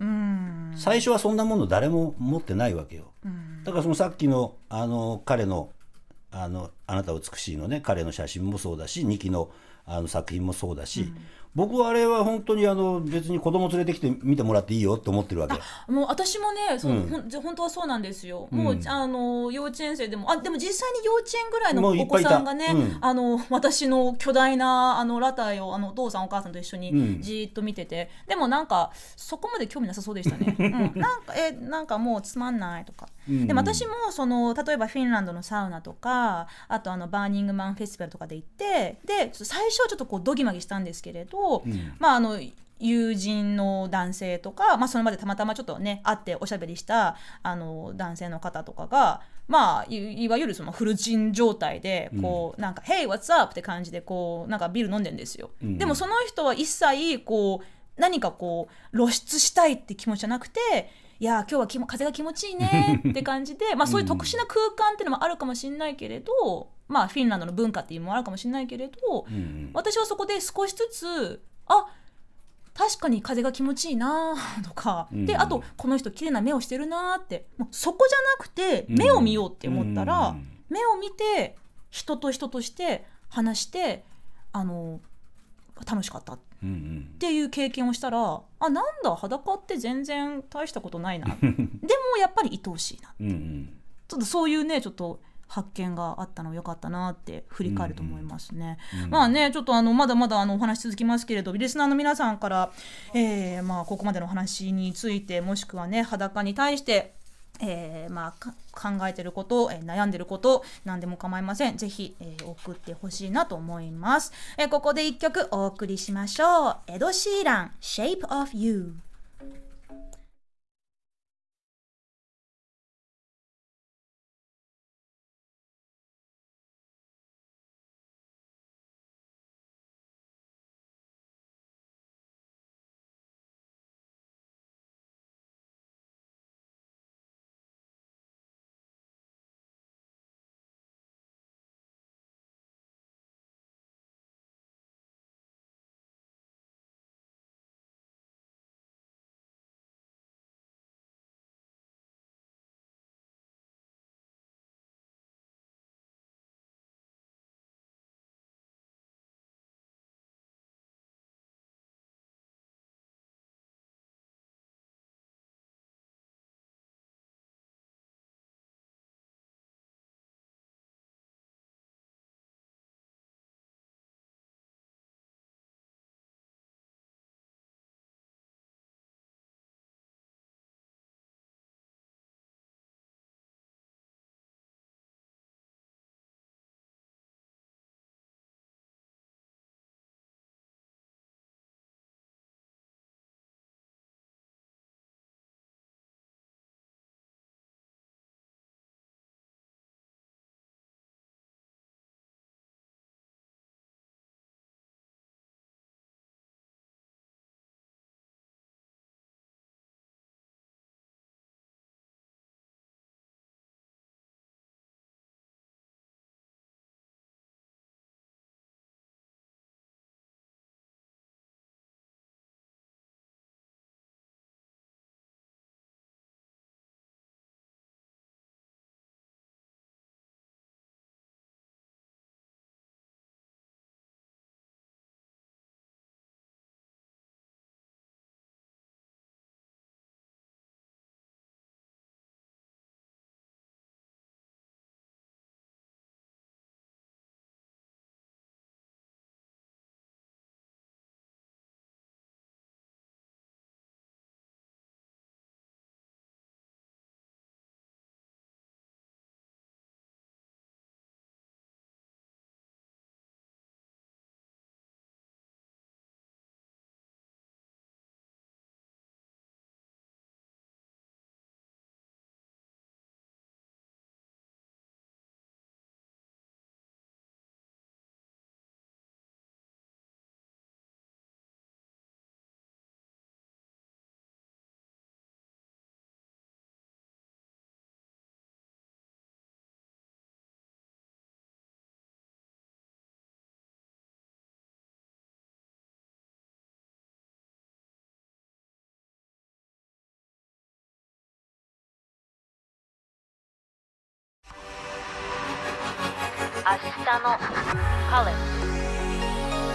最初はそんなもの誰も持ってないわけよ。だからそのさっきのあの彼のあの「あなた美しい」のね彼の写真もそうだし2期のあの作品もそうだし、僕はあれは本当にあの別に子供連れてきて見てもらっていいよって思ってるわけもう私もねそ、うん、ほん本当はそうなんですよ、うん、もうあの幼稚園生でもあでも実際に幼稚園ぐらいのお子さんがね、うん、あの私の巨大なあのラタイをあのお父さんお母さんと一緒にじっと見てて、でもなんかそこまで興味なさそうでしたね、うん、なんかえなんかもうつまんないとか、でも私もその例えばフィンランドのサウナとかあとあのバーニングマンフェスティバルとかで行ってで最初はちょっとこうドギマギしたんですけれどうん、まああの友人の男性とか、まあ、それまでたまたまちょっとね会っておしゃべりしたあの男性の方とかが、まあ、いわゆるそのフルチン状態でこう、うん、なんか「Hey what's up?」って感じでこうなんかビール飲んでんですよ。うん、でもその人は一切こう何かこう露出したいって気持ちじゃなくていや今日は風が気持ちいいねって感じで まあそういう特殊な空間っていうのもあるかもしれないけれどまあ、フィンランドの文化っていうのもあるかもしれないけれど、うん私はそこで少しずつあ確かに風が気持ちいいな とか、うん、であとこの人綺麗な目をしてるなってもうそこじゃなくて目を見ようって思ったら、うんうん、目を見て人と人として話してあの楽しかったっていう経験をしたら、うんうん、あなんだ裸って全然大したことないな でもやっぱり愛おしいなって、うんうん、ちょっとそういうねちょっと発見があったの良かったなって振り返ると思いますね。うんうん、まあねちょっとあのまだまだあのお話続きますけれどリスナーの皆さんから、えー、まあここまでの話についてもしくはね裸に対してえー、まあ、考えてること、えー、悩んでること、何でも構いません。ぜひ、えー、送ってほしいなと思います。えここで一曲お送りしましょう。エド・シーラン、Shape of You。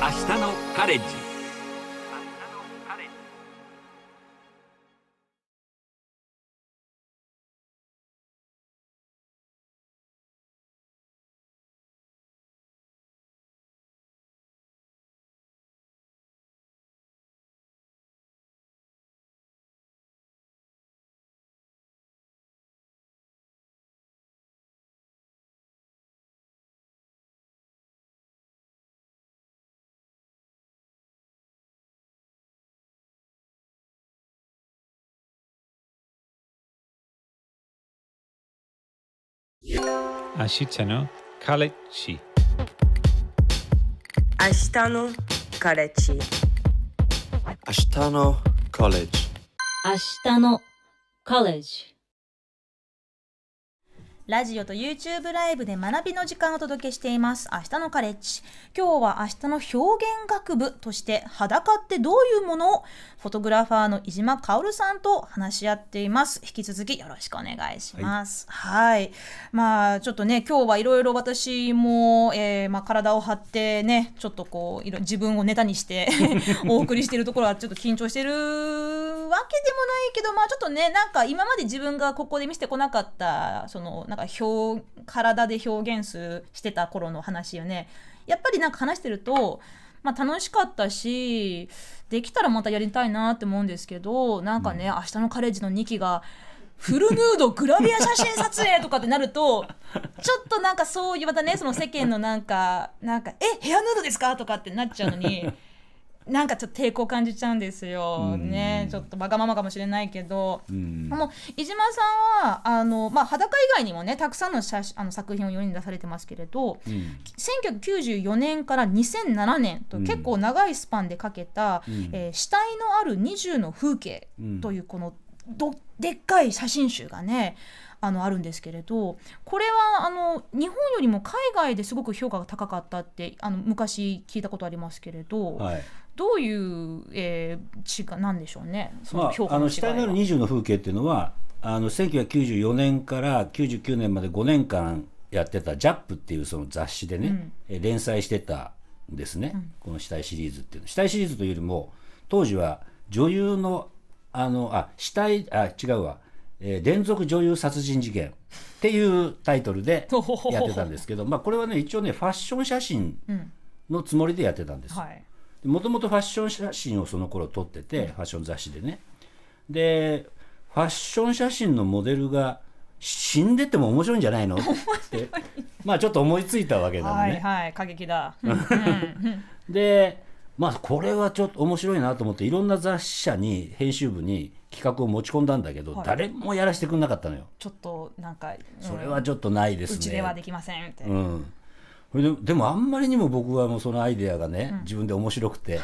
明日のカレッジ明日のカレッジ明日のカレッジ明日のカレッジ明日のカレッジラジオと YouTube ライブで学びの時間をお届けしています。明日のカレッジ。今日は明日の表現学部として裸ってどういうものをフォトグラファーの飯島薫さんと話し合っています。引き続きよろしくお願いします。はい。はいまあちょっとね、今日はいろいろ私も、えー、まあ、体を張ってね、ちょっとこう、いろ自分をネタにして お送りしているところはちょっと緊張してるわけでもないけど、まあちょっとね、なんか今まで自分がここで見せてこなかった、その、なか表体で表現すしてた頃の話よねやっぱりなんか話してると、まあ、楽しかったしできたらまたやりたいなって思うんですけどなんかね、うん、明日のカレッジの2期がフルヌードグラビア写真撮影とかってなるとちょっとなんかそういうまたねその世間のなんかなんか「えヘアヌードですか?」とかってなっちゃうのに。なんかちょっと抵抗感じちゃうんですよね、ちょっとわがままかもしれないけど、うん、もう飯島さんはあの、まあ、裸以外にもねたくさんの写あの作品を世に出されてますけれど、うん、1994年から2007年と結構長いスパンでかけた「うん、えー、死体のある20の風景」というこのどでっかい写真集がねあのあるんですけれどこれはあの日本よりも海外ですごく評価が高かったってあの昔聞いたことありますけれど、はい、どういう、えー、違なんでしょうね、まあ、あの下にある20の風景っていうのはあの1994年から99年まで5年間やってた「ジャップっていうその雑誌でね、うん、連載してたんですね、うん、この死体シリーズっていうの死体シリーズというよりも当時は女優のあのあ死体あ違うわ、えー、連続女優殺人事件っていうタイトルで やってたんですけどまあこれはね一応ねファッション写真のつもりでやってたんです。うんはいもともとファッション写真をその頃撮ってて、ファッション雑誌でねでファッション写真のモデルが死んでても面白いんじゃないのってまあちょっと思いついたわけだもんね。はいはい過激だでまあこれはちょっと面白いなと思っていろんな雑誌社に編集部に企画を持ち込んだんだけど、はい、誰もやらせてくれなかったのよ。ちょっとなんか、うん、それはちょっとないですね。うちではできませんうんででもあんまりにも僕はもうそのアイデアがね、自分で面白くて、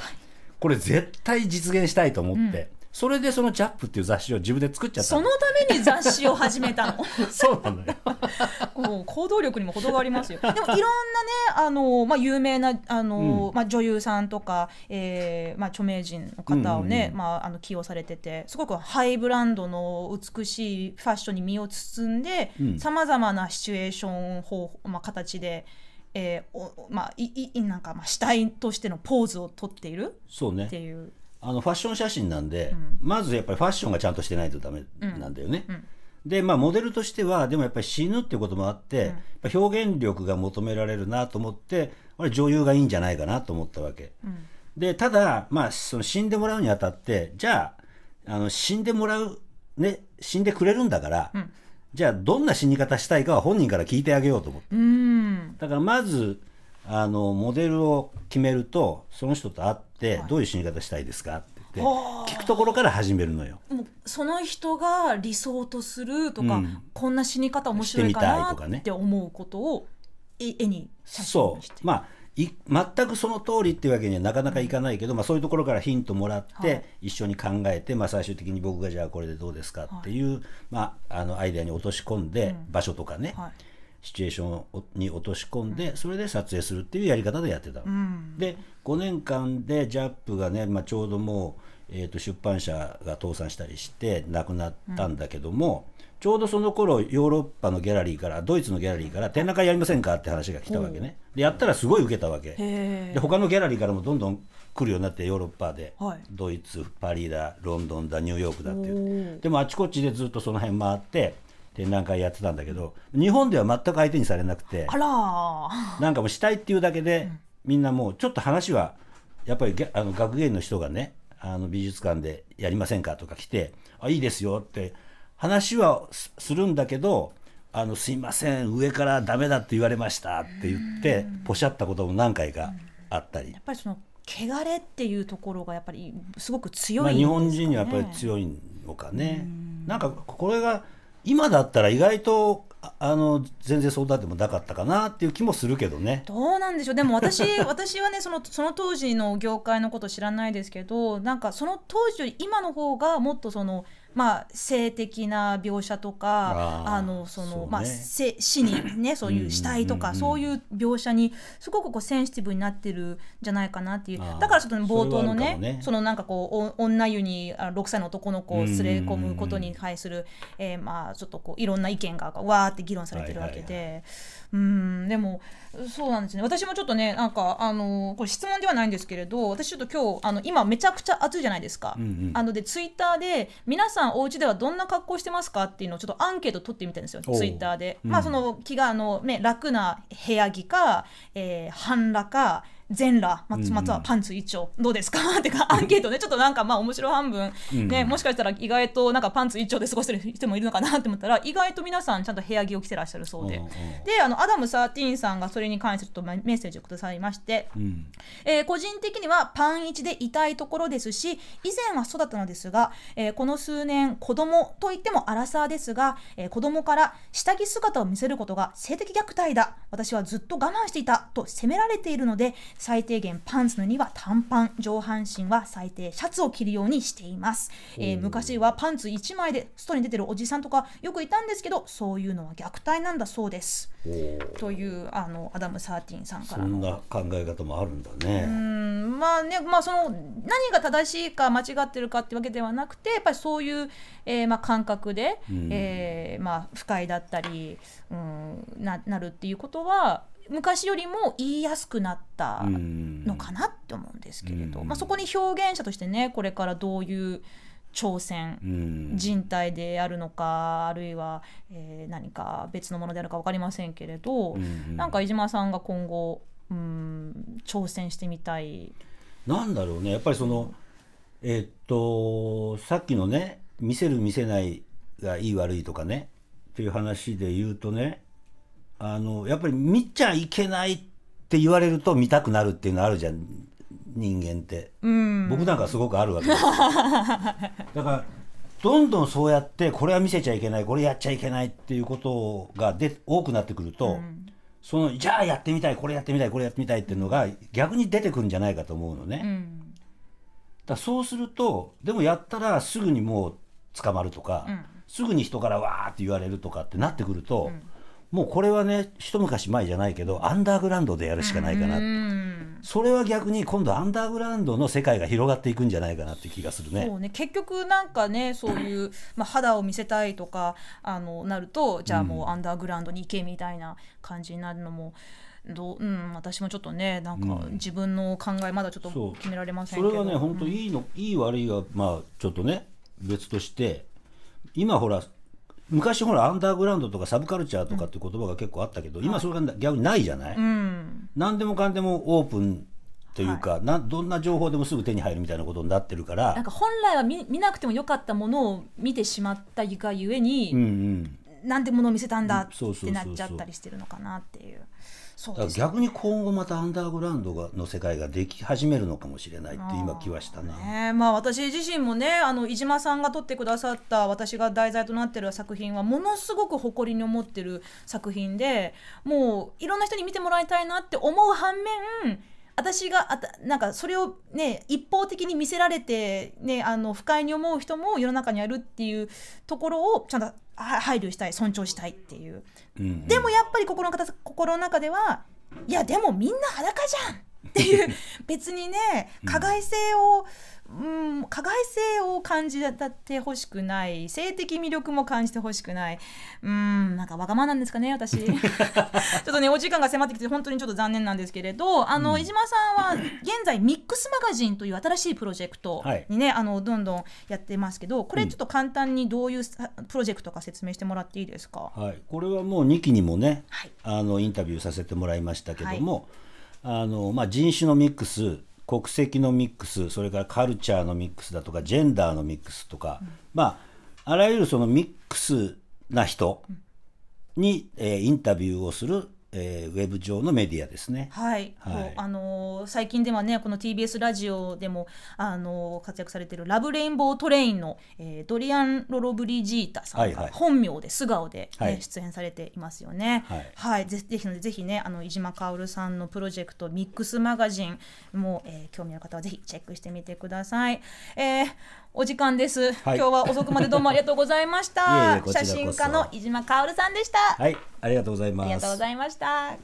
これ絶対実現したいと思って、それでその「ジャップ」っていう雑誌を自分で作っちゃったそのために雑誌を始めたの そうなのよ行動力にも程がありますよでもいろんなねあの、まあ、有名なあの、うん、まあ、女優さんとか、えーまあ、著名人の方をね、うんうんうん、まあ、あの起用されててすごくハイブランドの美しいファッションに身を包んでさまざまなシチュエーション方、法、まあ、形で。えーおまあ、いいなんかまあ体としてのポーズをとっているそうねっていうあのファッション写真なんで、うん、まずやっぱりファッションがちゃんとしてないとダメなんだよね。うんうん、でまあ、モデルとしてはでもやっぱり死ぬっていうこともあって、表現力が求められるなと思ってれ女優がいいんじゃないかなと思ったわけ、でただ、まあ、その死んでもらうにあたってじゃああの死んでもらう、ね、死んでくれるんだから、じゃあどんな死に方したいかは本人から聞いてあげようと思って。だからまずあのモデルを決めるとその人と会ってどういう死に方したいですかって聞くところから始めるのよ。その人が理想とするとか、うん、こんな死に方面白いかなって思うことを絵に写真にして。そうまあ全くその通りっていうわけにはなかなかいかないけど、まあ、そういうところからヒントもらって、一緒に考えて、まあ、最終的に僕がじゃあこれでどうですかっていう、まあ、あのアイデアに落とし込んで、場所とかね、シチュエーションに落とし込んで、それで撮影するっていうやり方でやってた、うん、で5年間で JAP がね、まあ、ちょうどもう、えー、と出版社が倒産したりして亡くなったんだけども、うんちょうどその頃ヨーロッパのギャラリーからドイツのギャラリーから展覧会やりませんかって話が来たわけねでやったらすごい受けたわけで他のギャラリーからもどんどん来るようになってヨーロッパで、はい、ドイツパリだロンドンだニューヨークだっていうでもあちこちでずっとその辺回って展覧会やってたんだけど日本では全く相手にされなくてあらなんかもうしたいっていうだけで、うん、みんなもうちょっと話はやっぱりあの学芸員の人がねあの美術館でやりませんかとか来てあいいですよって話はするんだけどあのすいません上からダメだって言われましたって言ってポシャったことも何回かあったりやっぱりその汚れっていうところがやっぱりすごく強い、日本人にはやっぱり強いのかねなんかこれが今だったら意外とあの全然そうだでもなかったかなっていう気もするけどね。どうなんでしょうでも私 私はねそのその当時の業界のこと知らないですけどなんかその当時より今の方がもっとそのまあ、性的な描写とかあのその、まあ、死に、ね、そういう死体とか、そういう描写にすごくこうセンシティブになってるんじゃないかなっていうだからちょっと、冒頭のね、ね、そのなんかこう女湯に6歳の男の子を連れ込むことに対する、えまあ、ちょっとこういろんな意見がわーって議論されてるわけで。はいはいはいうんでもそうなんですね私もちょっとねなんかあのこれ質問ではないんですけれど私ちょっと今日あの今めちゃくちゃ暑いじゃないですか、うんうん、あのでツイッターで皆さんお家ではどんな格好してますかっていうのをちょっとアンケート取ってみたんですよツイッターで、うん、まあその気があの、ね、楽な部屋着か、えー、半裸か全裸、松松はパンツ一丁、どうですかってかアンケートねちょっとなんかまあ面白半分、ね、もしかしたら意外となんかパンツ一丁で過ごしてる人もいるのかなって思ったら意外と皆さんちゃんと部屋着を着てらっしゃるそうで、であのアダム13さんがそれに関してとメッセージをくださいまして、うん、え個人的にはパン一でいたいところですし以前はそうだったのですが、えー、この数年子供といってもアラサーですが、えー、子供から下着姿を見せることが性的虐待だ私はずっと我慢していたと責められているので最低限パンツのには短パン上半身は最低シャツを着るようにしています、えー、昔はパンツ1枚で外に出てるおじさんとかよくいたんですけどそういうのは虐待なんだそうですというあのアダム・サーティンさんからそんな考え方もあるんだねうんまあねまあその何が正しいか間違ってるかってわけではなくてやっぱりそういう、えーまあ、感覚で、うん、えー、まあ、不快だったり、うん、ななるっていうことは昔よりも言いやすくなったのかなって思うんですけれど、まあ、そこに表現者としてねこれからどういう挑戦、人体であるのかあるいは、えー、何か別のものであるか分かりませんけれど、うなんか飯島さんが今後うん挑戦してみたい。なんだろうねやっぱりその、えー、っとさっきのね見せる見せないがいい悪いとかねっていう話で言うとねあのやっぱり見ちゃいけないって言われると見たくなるっていうのあるじゃん人間って、うん、僕なんかすごくあるわけです だからどんどんそうやってこれは見せちゃいけないこれやっちゃいけないっていうことがで多くなってくると、うん、そのじゃあやってみたいこれやってみたいこれやってみたいっていうのが逆に出てくるんじゃないかと思うのね、うん、だそうするとでもやったらすぐにもう捕まるとか、すぐに人からわーって言われるとかってなってくると、うんもうこれはね一昔前じゃないけどアンダーグラウンドでやるしかないかなそれは逆に今度アンダーグラウンドの世界が広がっていくんじゃないかなって気がするね。ね結局なんかねそういう、まあ、肌を見せたいとかあのなるとじゃあもうアンダーグラウンドに行けみたいな感じになるのも。どうん、私もちょっとねなんか自分の考えまだちょっと決められませんけど、それはね本当いいの、いい悪いはまあちょっとね別として今ほら昔ほらアンダーグラウンドとかサブカルチャーとかって言葉が結構あったけど、今それが逆にないじゃない、うん、何でもかんでもオープンというか、はい、などんな情報でもすぐ手に入るみたいなことになってるからなんか本来は見見なくてもよかったものを見てしまったゆかゆえに、うんうん、なんでものを見せたんだってなっちゃったりしてるのかなっていう。そうそうそうね、逆に今後またアンダーグラウンドがの世界ができ始めるのかもしれないって今気はしたね、ね、まあ、私自身もねあの伊島さんが撮ってくださった私が題材となってる作品はものすごく誇りに思ってる作品でもういろんな人に見てもらいたいなって思う反面私があたなんかそれをね一方的に見せられて、ね、あの不快に思う人も世の中にあるっていうところをちゃんと配慮したい尊重したいっていう、うんうん、でもやっぱり心の心の中ではいやでもみんな裸じゃんっていう 別にね加害性を、うんうん、加害性を感じてほしくない性的魅力も感じてほしくないうんなんかわがままなんですかね私 ちょっとねお時間が迫ってきて本当にちょっと残念なんですけれどあの、うん、飯島さんは現在ミックスマガジンという新しいプロジェクトにね、はい、あのどんどんやってますけどこれちょっと簡単にどういうプロジェクトか説明してもらっていいですか、はい、これはもう2期にもね、はい、あのインタビューさせてもらいましたけども、あのまあ、人種のミックス国籍のミックスそれからカルチャーのミックスだとかジェンダーのミックスとか、うん、まああらゆるそのミックスな人に、えー、インタビューをするえー、ウェブ上のメディアですね。はい、はい、あのー、最近ではねこの TBS ラジオでもあのー、活躍されてるラブレインボートレインの、えー、ドリアン・ロロブリジータさんが本名で素顔で、はい、えー、出演されていますよね。はい、はい、ぜひぜひねあの飯島薫さんのプロジェクトミックスマガジンも、えー、興味ある方はぜひチェックしてみてください。えーお時間です、はい、今日は遅くまでどうもありがとうございました 写真家の飯島薫さんでしたはいありがとうございますありがとうございました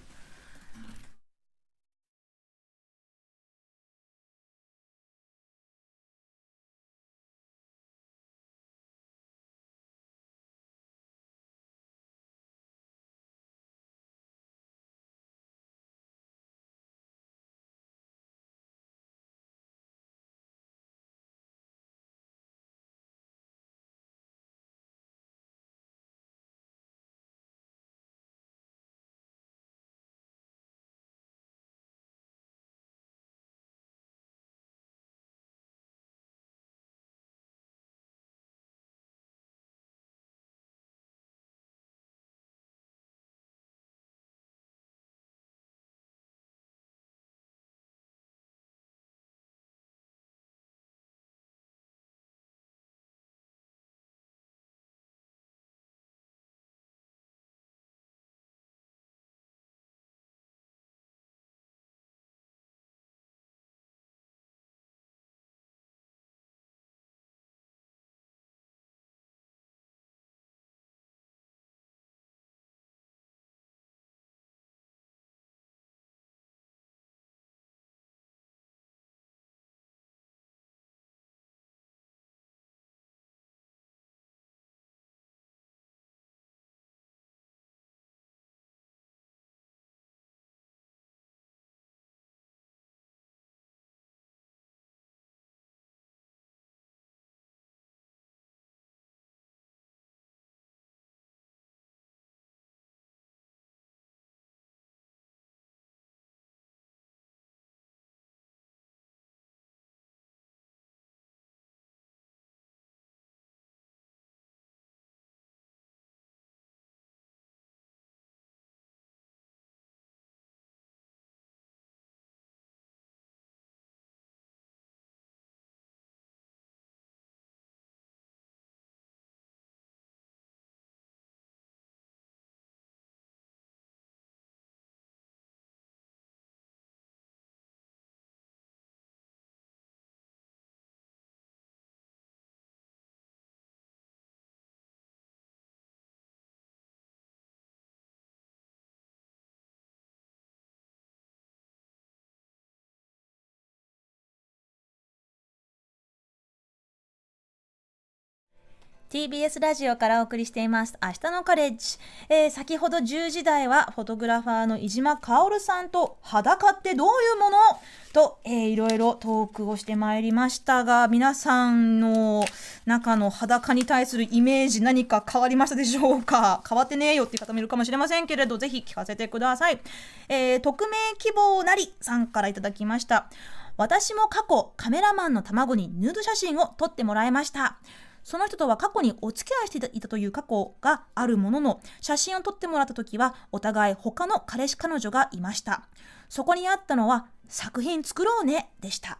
TBS ラジオからお送りしています明日のカレッジ、えー、先ほど10時台はフォトグラファーの飯島るさんと裸ってどういうものと、えー、いろいろトークをしてまいりましたが皆さんの中の裸に対するイメージ何か変わりましたでしょうか変わってねえよっていう方もいるかもしれませんけれどぜひ聞かせてください、えー、匿名希望なりさんからいただきました私も過去カメラマンの卵にヌード写真を撮ってもらいましたその人とは過去にお付き合いしていたという過去があるものの、写真を撮ってもらった時は、お互い他の彼氏彼女がいました。そこにあったのは、作品作ろうね、でした。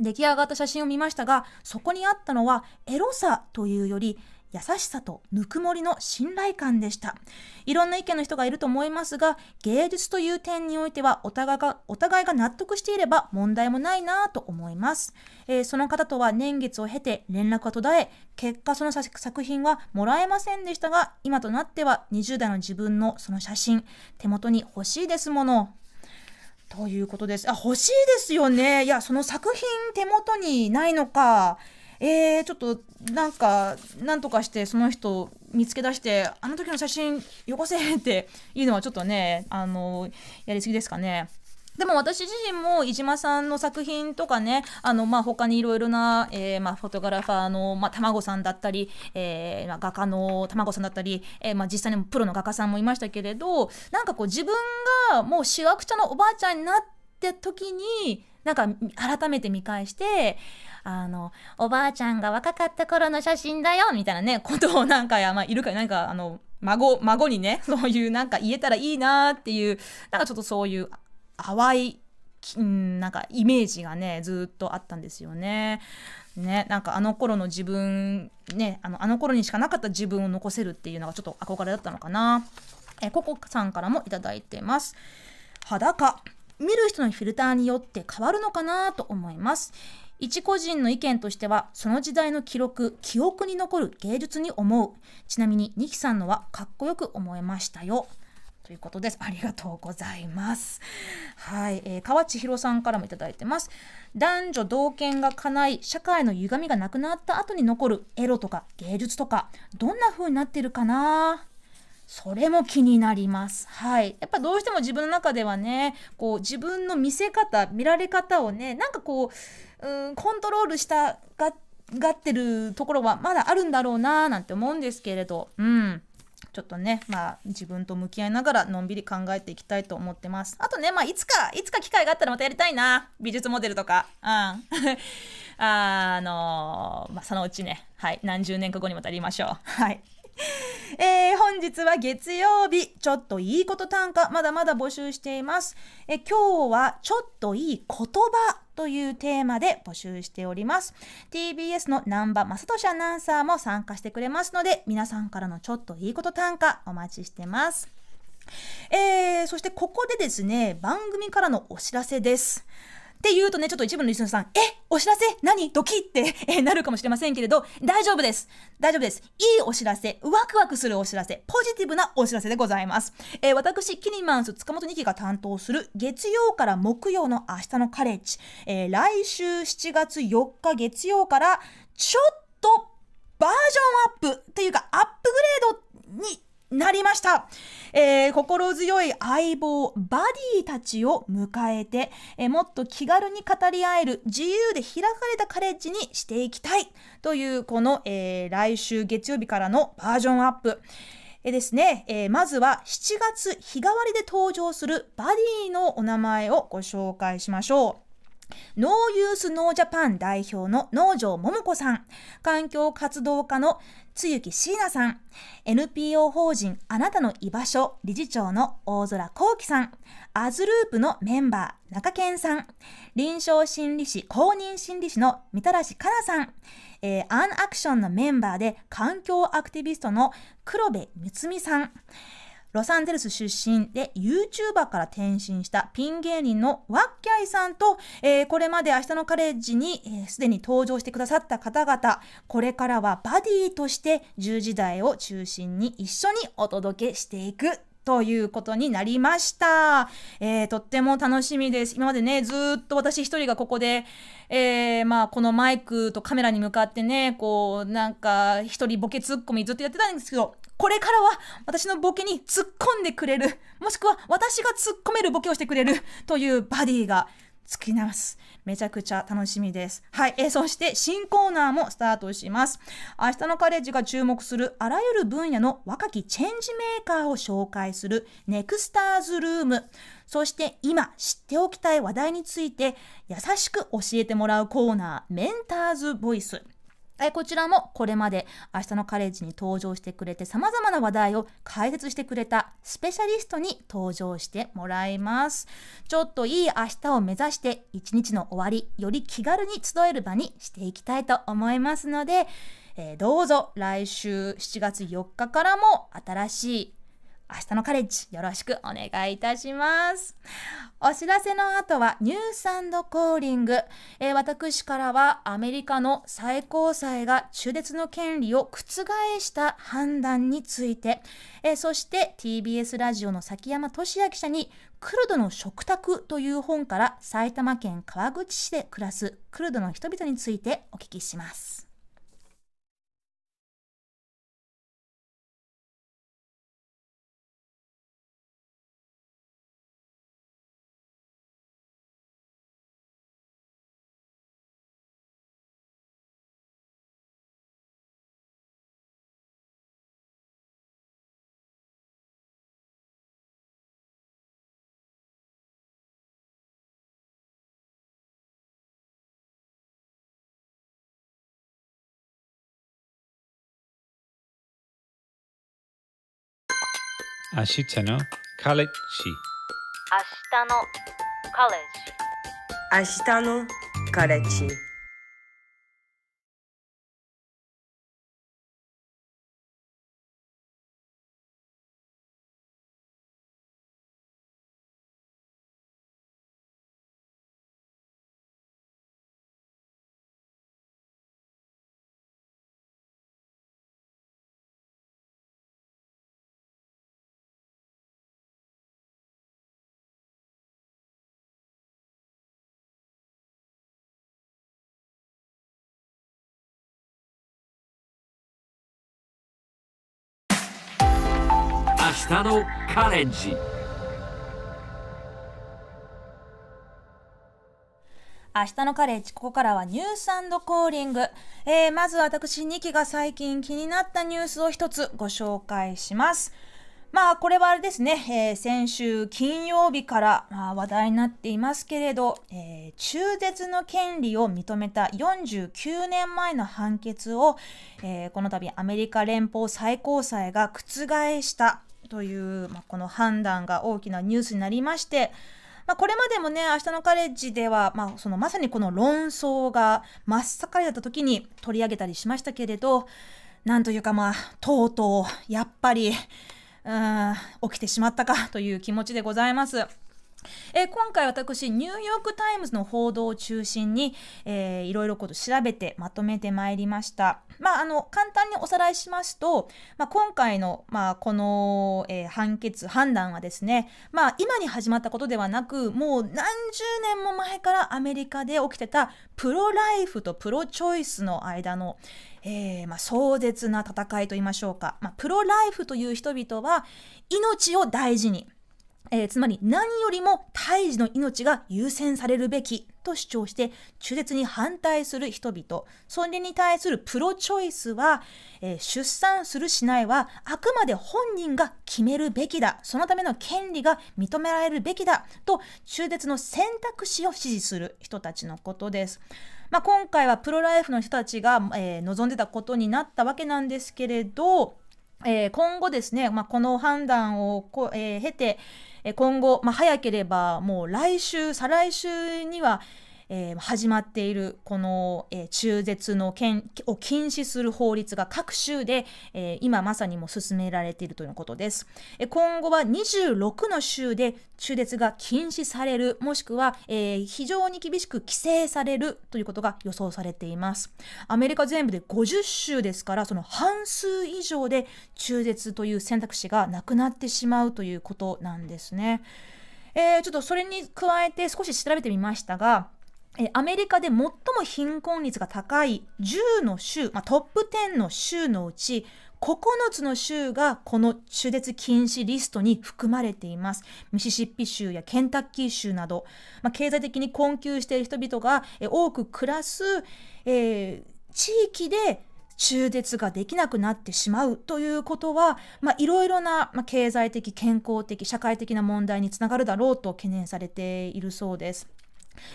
出来上がった写真を見ましたが、そこにあったのは、エロさというより、優しさとぬくもりの信頼感でした。いろんな意見の人がいると思いますが、芸術という点においてはお互いが、お互いが納得していれば問題もないなと思います、えー、その方とは年月を経て連絡が途絶え、結果その作品はもらえませんでしたが、今となっては20代の自分のその写真、手元に欲しいですもの。ということです。あ、欲しいですよね。いや、その作品手元にないのか。えー、ちょっとなんかなんとかしてその人を見つけ出してあの時の写真よこせっていうのはちょっとねあのやりすぎですかね。でも私自身も伊島さんの作品とかねあの、まあ、他にいろいろな、えーまあ、フォトグラファーの、まあ、卵さんだったり、えーま画家の卵さんだったり、えーまあ、実際にプロの画家さんもいましたけれどなんかこう自分がもうしわくちゃのおばあちゃんになってった時になんか改めて見返してあのおばあちゃんが若かった頃の写真だよみたいなねことをなんかや、まあ、いるかなんかあの孫孫にね そういうなんか言えたらいいなっていうなんかちょっとそういう淡いなんかイメージがねずっとあったんですよね。ね、なんかあの頃の自分、ね、あのあの頃にしかなかった自分を残せるっていうのがちょっと憧れだったのかな。えココさんからもいいてます。裸見る人のフィルターによって変わるのかなと思います一個人の意見としてはその時代の記録記憶に残る芸術に思うちなみにニキさんのはかっこよく思えましたよということですありがとうございますはい、えー、川千尋さんからもいただいてます男女同権が叶い社会の歪みがなくなった後に残るエロとか芸術とかどんな風になってるかなそれも気になります。はい。やっぱどうしても自分の中ではね、こう自分の見せ方、見られ方をね、なんかこう、うん、コントロールしたが、がってるところはまだあるんだろうなーなんて思うんですけれど、うん。ちょっとね、まあ、自分と向き合いながらのんびり考えていきたいと思ってます。あとね、まあ、いつか、いつか機会があったらまたやりたいな。美術モデルとか。うん。あのー、まあ、そのうちね、はい、何十年か後にまたやりましょう。はい。えー、本日は月曜日ちょっといいこと短歌まだまだ募集していますえ今日はちょっといい言葉というテーマで募集しております TBS の南波雅俊アナウンサーも参加してくれますので皆さんからのちょっといいこと短歌お待ちしてますえー、そしてここでですね番組からのお知らせですって言うとね、ちょっと一部のリスナーさん、えお知らせ何ドキって、えなるかもしれませんけれど、大丈夫です。大丈夫です。いいお知らせ、ワクワクするお知らせ、ポジティブなお知らせでございます。えー、私、キリマンス塚本二期が担当する月曜から木曜の明日のカレッジ、えー、来週7月4日月曜から、ちょっとバージョンアップというか、アップグレードになりました。えー、心強い相棒、バディたちを迎えて、えー、もっと気軽に語り合える自由で開かれたカレッジにしていきたいという、この、えー、来週月曜日からのバージョンアップ。えですね、えー、まずは7月日替わりで登場するバディのお名前をご紹介しましょう。ノーユースノージャパン代表の農場桃子さん、環境活動家の津幸椎名さん、NPO 法人あなたの居場所理事長の大空幸喜さん、アズループのメンバー中堅さん、臨床心理士公認心理士のみたらしかなさん、えー、アンアクションのメンバーで環境アクティビストの黒部睦美さん、ロサンゼルス出身で YouTuber から転身したピン芸人のワッキャイさんと、えー、これまで明日のカレッジにすで、えー、に登場してくださった方々、これからはバディとして10時代を中心に一緒にお届けしていくということになりました。えー、とっても楽しみです。今までね、ずっと私一人がここで、えー、まあ、このマイクとカメラに向かってね、こう、なんか、一人ボケツッコミずっとやってたんですけど、これからは私のボケに突っ込んでくれる、もしくは私が突っ込めるボケをしてくれるというバディが尽きます。めちゃくちゃ楽しみです。はい。えー、そして新コーナーもスタートします。明日のカレッジが注目するあらゆる分野の若きチェンジメーカーを紹介するネクスターズルーム。そして今知っておきたい話題について優しく教えてもらうコーナーメンターズボイス。はい、こちらもこれまで明日のカレッジに登場してくれて様々な話題を解説してくれたスペシャリストに登場してもらいます。ちょっといい明日を目指して一日の終わりより気軽に集える場にしていきたいと思いますので、えー、どうぞ来週7月4日からも新しい明日のカレッジよろしくお願いいたします。お知らせの後はニュースコーリング、えー、私からはアメリカの最高裁が中絶の権利を覆した判断について、えー、そして TBS ラジオの崎山俊也記者にクルドの食卓という本から埼玉県川口市で暮らすクルドの人々についてお聞きします。明日のカレッジ明日のカレッジ明日のカレッジ日のカレンジ明日のカレッジここからはニュースコーリング、えー、まず私ニキが最近気になったニュースを一つご紹介しますまあこれはあれですね、えー、先週金曜日から、まあ、話題になっていますけれど、えー、中絶の権利を認めた49年前の判決を、えー、この度アメリカ連邦最高裁が覆したという、まあ、この判断が大きなニュースになりまして、まあ、これまでもね明日のカレッジでは、まあ、そのまさにこの論争が真っ盛りだった時に取り上げたりしましたけれどなんというかまあとうとうやっぱりうん起きてしまったかという気持ちでございます。えー、今回私ニューヨーク・タイムズの報道を中心に、えいろいろこと調べてまとめてまいりました。まあ、あの簡単におさらいしますと、まあ、今回の、まあ、この、えー、判決判断はですね、まあ、今に始まったことではなくもう何十年も前からアメリカで起きてたプロライフとプロチョイスの間の、えー、まあ、壮絶な戦いといいましょうか、まあ、プロライフという人々は命を大事にえー、つまり何よりも胎児の命が優先されるべきと主張して中絶に反対する人々それに対するプロチョイスは、えー、出産するしないはあくまで本人が決めるべきだそのための権利が認められるべきだと中絶の選択肢を支持する人たちのことです。まあ、今回はプロライフの人たちが、えー、望んでたことになったわけなんですけれど、え今後ですね、まあ、この判断をこ、え経て今後、まあ、早ければもう来週再来週にはえー、始まっているこの、えー、中絶のを禁止する法律が各州で、えー、今まさにも進められているということです。え今後は26の州で中絶が禁止されるもしくは、え非常に厳しく規制されるということが予想されています。アメリカ全部で50州ですからその半数以上で中絶という選択肢がなくなってしまうということなんですね。えちょっとそれに加えて少し調べてみましたがアメリカで最も貧困率が高い10の州、まあ、トップ10の州のうち9つの州がこの中絶禁止リストに含まれています。ミシシッピ州やケンタッキー州など、まあ、経済的に困窮している人々が多く暮らす、えー、地域で中絶ができなくなってしまうということは、まあ、いろいろな、まあ、経済的、健康的、社会的な問題につながるだろうと懸念されているそうです。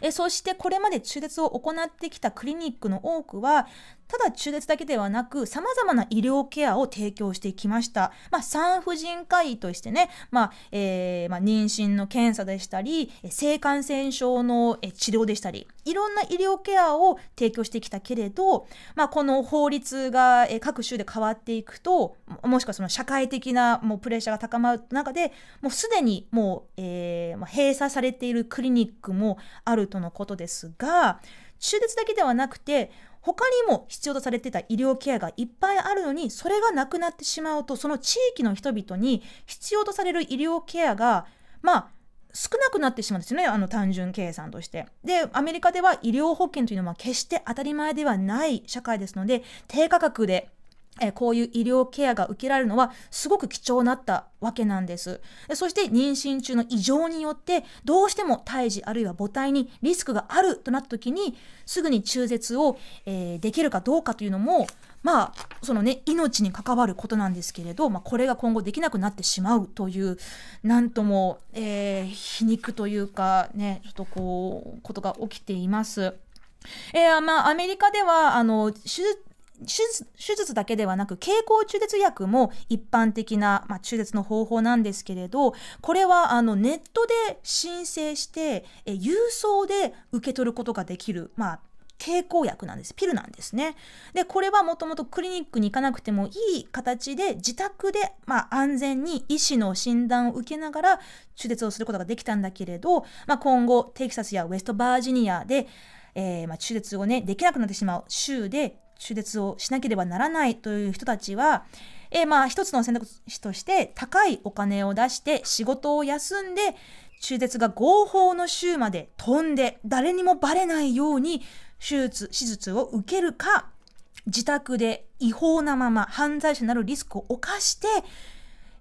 えそしてこれまで中絶を行ってきたクリニックの多くはただ中絶だけではなく、様々な医療ケアを提供してきました。まあ、産婦人科医としてね、まあ、えー、まあ、妊娠の検査でしたり、性感染症の治療でしたり、いろんな医療ケアを提供してきたけれど、まあ、この法律が各州で変わっていくと、もしくはその社会的なもうプレッシャーが高まる中で、もうすでにもう、えー、閉鎖されているクリニックもあるとのことですが、中絶だけではなくて他にも必要とされてた医療ケアがいっぱいあるのにそれがなくなってしまうとその地域の人々に必要とされる医療ケアがまあ少なくなってしまうんですよねあの単純計算として。でアメリカでは医療保険というのは決して当たり前ではない社会ですので低価格でえこういう医療ケアが受けられるのはすごく貴重になったわけなんです。そして妊娠中の異常によってどうしても胎児あるいは母体にリスクがあるとなった時にすぐに中絶を、えー、できるかどうかというのもまあそのね命に関わることなんですけれど、まあ、これが今後できなくなってしまうというなんとも、えー、皮肉というかねちょっとこうことが起きています。えーまあ、アメリカではあの手術手術だけではなく経口中絶薬も一般的な、まあ、中絶の方法なんですけれどこれはあのネットで申請してえ郵送で受け取ることができる、まあ、経口薬なんですピルなんですねでこれはもともとクリニックに行かなくてもいい形で自宅で、まあ、安全に医師の診断を受けながら中絶をすることができたんだけれど、まあ、今後テキサスやウェストバージニアでえー、まあ、手をねできなくなってしまう州で中絶をしなければならないという人たちは、えー、まあ一つの選択肢として高いお金を出して仕事を休んで中絶が合法の州まで飛んで誰にもバレないように手術手術を受けるか自宅で違法なまま犯罪者になるリスクを犯して、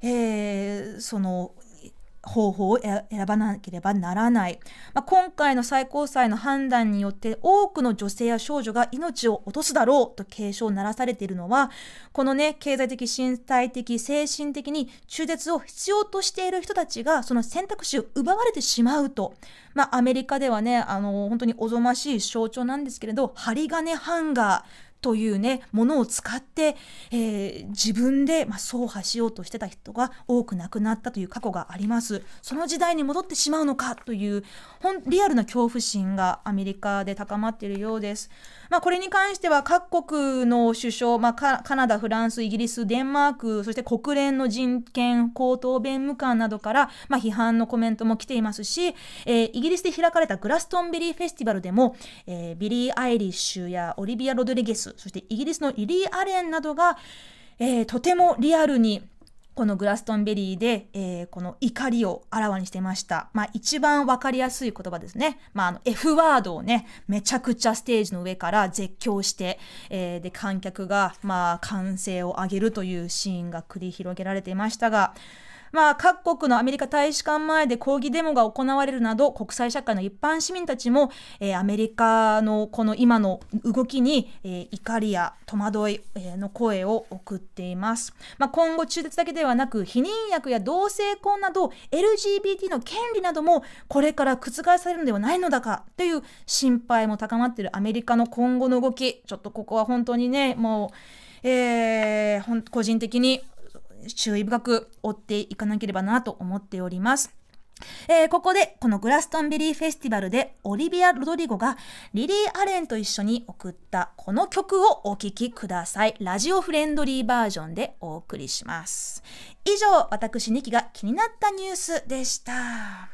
えー、その方法を選ばなければならない、まあ、今回の最高裁の判断によって多くの女性や少女が命を落とすだろうと警鐘を鳴らされているのはこのね経済的身体的精神的に中絶を必要としている人たちがその選択肢を奪われてしまうと、まあ、アメリカではねあの本当におぞましい象徴なんですけれど針金ハンガーというねものを使って、えー、自分で、まあ、走破しようとしてた人が多く亡くなったという過去がありますその時代に戻ってしまうのかというんリアルな恐怖心がアメリカで高まっているようです、まあ、これに関しては各国の首相、まあ、カナダフランスイギリスデンマークそして国連の人権高等弁務官などから、まあ、批判のコメントも来ていますし、えー、イギリスで開かれたグラストンベリーフェスティバルでも、えー、ビリー・アイリッシュやオリビア・ロドリゲス。そしてイギリスのイリー・アレンなどが、えー、とてもリアルにこのグラストンベリーで、えー、この怒りをあらわにしていました。まあ一番わかりやすい言葉ですね。まああの F ワードをね、めちゃくちゃステージの上から絶叫して、えー、で観客がまあ歓声を上げるというシーンが繰り広げられていましたが、まあ、各国のアメリカ大使館前で抗議デモが行われるなど国際社会の一般市民たちも、えー、アメリカのこの今の動きに、えー、怒りや戸惑い、の声を送っています、まあ、今後中絶だけではなく避妊薬や同性婚など LGBT の権利などもこれから覆されるのではないのだかという心配も高まっているアメリカの今後の動きちょっとここは本当にねもう、えー、個人的に注意深く追っていかなければなと思っております。えー、ここでこのグラストンベリーフェスティバルでオリビア・ロドリゴがリリー・アレンと一緒に送ったこの曲をお聴きください。ラジオフレンドリーバージョンでお送りします。以上、私ニキが気になったニュースでした。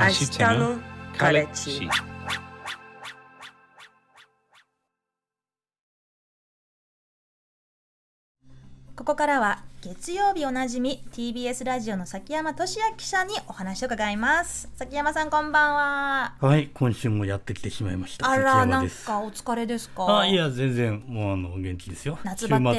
明日のカレッジここからは月曜日おなじみ TBS ラジオの崎山俊明記者にお話を伺います崎山さんこんばんははい今週もやってきてしまいましたあらなんかお疲れですかあいや全然もうあの元気ですよ週末もい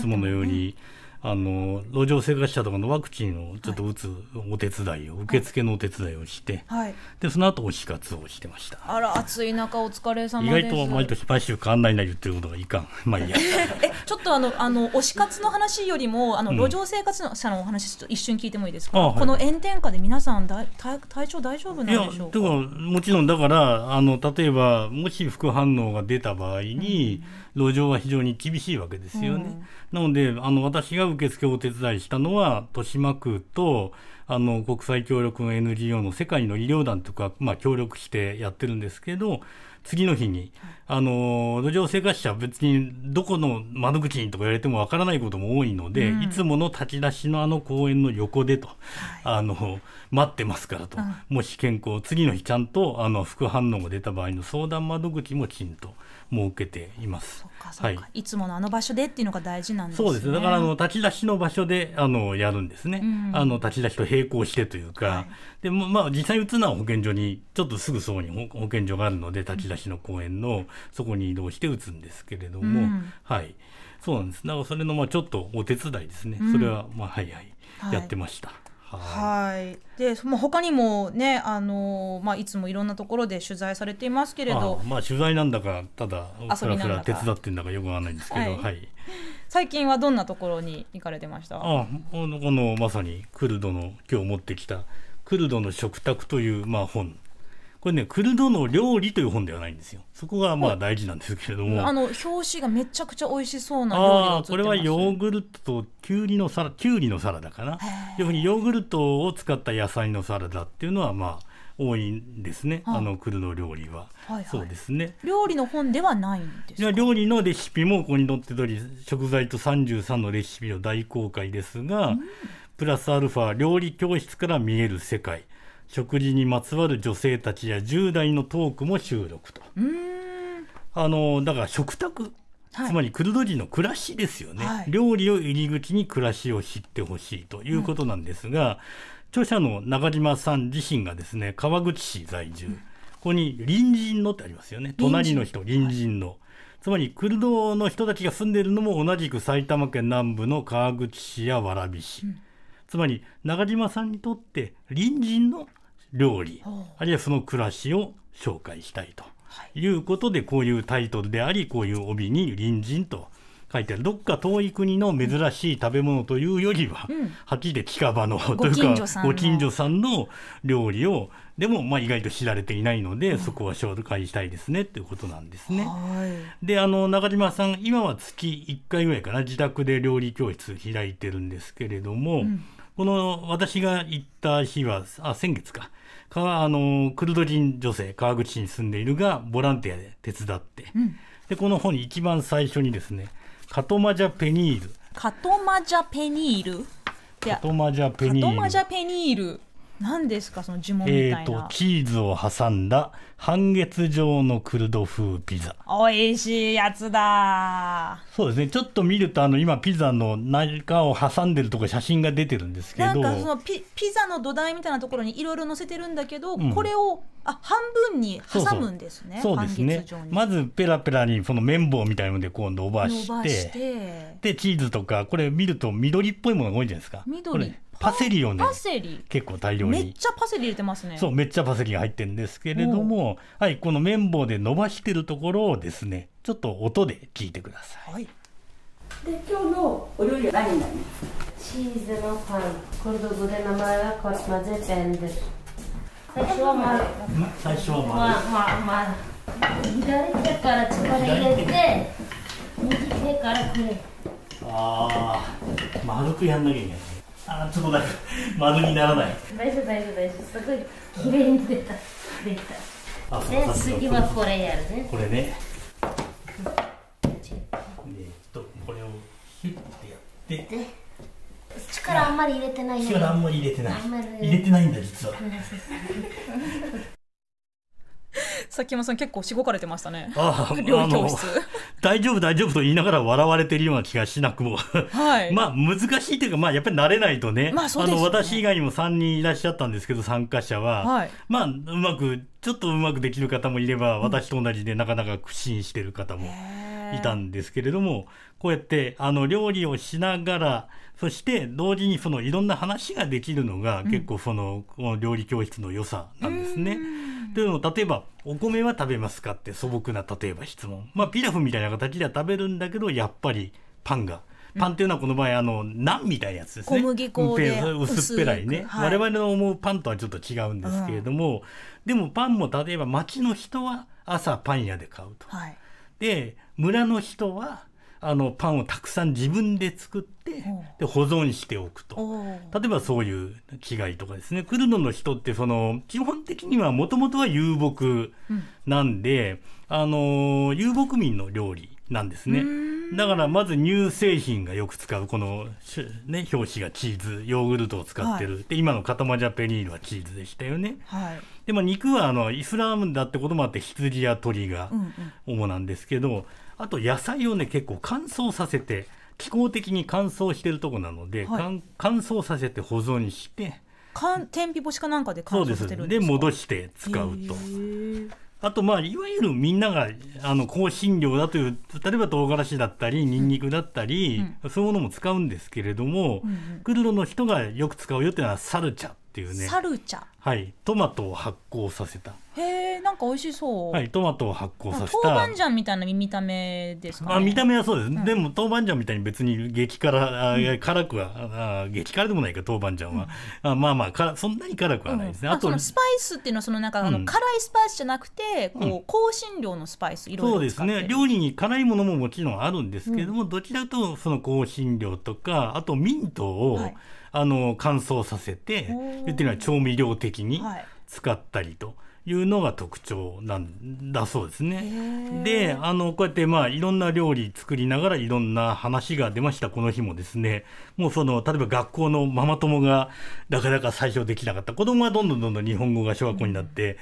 つものように、うんあの路上生活者とかのワクチンをちょっと打つお手伝いを、はい、受付のお手伝いをして、はい、でその後推し活をしてましたあら暑い中お疲れ様意外と毎年毎週変わんないな言ってることがいかん まあいいや えちょっとあのあの推し活の話よりもあの路上生活者のお話一瞬聞いてもいいですか、うん、この炎天下で皆さんだ体体調大丈夫なんでしょうかいやもちろんだからあの例えばもし副反応が出た場合に、うん路上は非常に厳しいわけですよね。うん、なのであの私が受付をお手伝いしたのは豊島区とあの国際協力の NGO の世界の医療団とか、まあ、協力してやってるんですけど次の日に、あの路上生活者別にどこの窓口にとか言われてもわからないことも多いので、うん、いつもの立ち出しのあの公園の横でと、はい、あの待ってますからと、うん、もし健康次の日ちゃんとあの副反応が出た場合の相談窓口もきちんと。設けています。はい、いつものあの場所でっていうのが大事なんです、ね、そうですだからあの立ち出しの場所であのやるんですね、うん、あの立ち出しと並行してというか、はい、でもまあ実際打つのは保健所にちょっとすぐそこに保健所があるので立ち出しの公園のそこに移動して打つんですけれども、うん、はいそうなんですだからそれのまあちょっとお手伝いですね、うん、それはまあはいはい、はい、やってました。はい、で、まあ、他にもね、あのまあ、いつもいろんなところで取材されていますけれどまあ、取材なんだかただふらふら手伝ってんだかよくわかんないんですけど、はい、はい、最近はどんなところに行かれてましたあこのまさにクルドの今日持ってきた「クルドの食卓」という、まあ、本これね、クルドの料理という本ではないんですよ。そこがまあ大事なんですけれども。あの表紙がめちゃくちゃ美味しそうな料理これはヨーグルトときゅうりのサラ、きゅうりのサラダかな。要するにヨーグルトを使った野菜のサラダっていうのはまあ。多いんですね、あのクルド料理は、はいはい、そうですね料理の本ではないんですか料理のレシピもここに載ってたり食材と33のレシピの大公開ですが、プラスアルファ料理教室から見える世界食事にまつわる女性たちや10代のトークも収録と。あのだから食卓つまりクルド人の暮らしですよね、はい、料理を入り口に暮らしを知ってほしいということなんですが、うん、著者の中島さん自身がですね川口市在住、うん、ここに隣人のってありますよね隣の人隣人の、はい、つまりクルドの人たちが住んでいるのも同じく埼玉県南部の川口市や蕨市、うん、つまり中島さんにとって隣人の料理あるいはその暮らしを紹介したいということで、こういうタイトルでありこういう帯に「隣人」と書いてあるどっか遠い国の珍しい食べ物というよりは、うん、はっきりで近場のというかご近所さんの料理をでもまあ意外と知られていないので、うん、そこは紹介したいですねということなんですね。であの中島さん今は月1回ぐらいかな自宅で料理教室開いてるんですけれども、うん、この私が行った日はあ先月かかあのクルド人女性川口市に住んでいるがボランティアで手伝って、うん、でこの本に一番最初にですねカトマジャペニールカトマジャペニールカトマジャペニール何ですかその呪文みたいな、えー、チーズを挟んだ半月状のクルド風ピザ美味しいやつだそうですねちょっと見るとあの今ピザの何かを挟んでるとこ写真が出てるんですけどなんかそのピピザの土台みたいなところにいろいろ載せてるんだけど、うん、これをあ半分に挟むんですねそうですねまずペラペラにその綿棒みたいのでこう伸ばしてでチーズとかこれ見ると緑っぽいものが多いじゃないですか緑パセリをね結構大量にめっちゃパセリ入れてますねそうめっちゃパセリが入ってるんですけれども、はい、この綿棒で伸ばしてるところをですねちょっと音で聞いてください、はい、で今日のお料理は何になりますチーズのパンです最初は丸最初は丸、ままま、左手から力入れて右手からこれああ丸くやんなきゃいけないあちょっとなんか丸にならない大丈夫大丈夫大丈夫すごい綺麗に出た出たあそうで次はこれやるねこれねでとこれをヒュッてやってで力あんまり入れてない力あんまり入れてない入れてないんだ実はさっきもさん結構しごかれてましたね。ああ、料理教室。大丈夫大丈夫と言いながら笑われてるような気がしなくも。はい。まあ難しいというか、まあやっぱり慣れないとね。まあそうです、ね、あの私以外にも3人いらっしゃったんですけど、参加者は。はい。まあうまく、ちょっとうまくできる方もいれば、私と同じでなかなか苦心してる方もいたんですけれども、こうやってあの料理をしながら、そして同時にそのいろんな話ができるのが結構その,、この料理教室の良さなんですね。うんというのを例えば「お米は食べますか?」って素朴な例えば質問まあピラフみたいな形では食べるんだけどやっぱりパンが。パンっていうのはこの場合あのナンみたいなやつですね小麦粉で薄っぺらいね、はい、我々の思うパンとはちょっと違うんですけれども、うん、でもパンも例えば町の人は朝パン屋で買うと、はい、で村の人はあのパンをたくさん自分で作ってで保存しておくと例えばそういう違いとかですねクルドの人ってその基本的にはもともとは遊牧なんで、うん、あの遊牧民の料理なんですね。だからまず乳製品がよく使うこの、ね、表紙がチーズヨーグルトを使ってる、はい、で今のカタマジャペニールはチーズでしたよね、はい、でも肉はあのイスラームだってこともあって羊や鳥が主なんですけど、うんうんあと野菜をね結構乾燥させて気候的に乾燥してるとこなので、はい乾乾燥させて保存してかん天日干しかなんかで乾うで燥させてるんでです戻して使うとあとまあいわゆるみんながあの香辛料だという例えば唐辛子だったりニンニクだったり、そういうものも使うんですけれども、クルドの人がよく使うよっていうのはサルチャっていうねサルチャはい、トマトを発酵させたへえなんか美味しそうはいトマトを発酵させた豆板醤みたいな見た目ですか、ね、あ見た目はそうです、うん、でも豆板醤みたいに別に激辛、うん、辛くはあ激辛でもないか豆板醤は、うん、あまあまあかそんなに辛くはないですね、あとスパイスっていうのはそのなんか、あの辛いスパイスじゃなくてこう、香辛料のスパイスいろいろそうですね料理に辛いものももちろんあるんですけれども、どちらとその香辛料とかあとミントを、はい、あの乾燥させてっていうのは調味料的に使ったりと。はいいうのが特徴なんだそうですね。であのこうやってまあいろんな料理作りながらいろんな話が出ましたこの日もですねもうその例えば学校のママ友がなかなか最初できなかった子供はどんどんどんどん日本語が小学校になって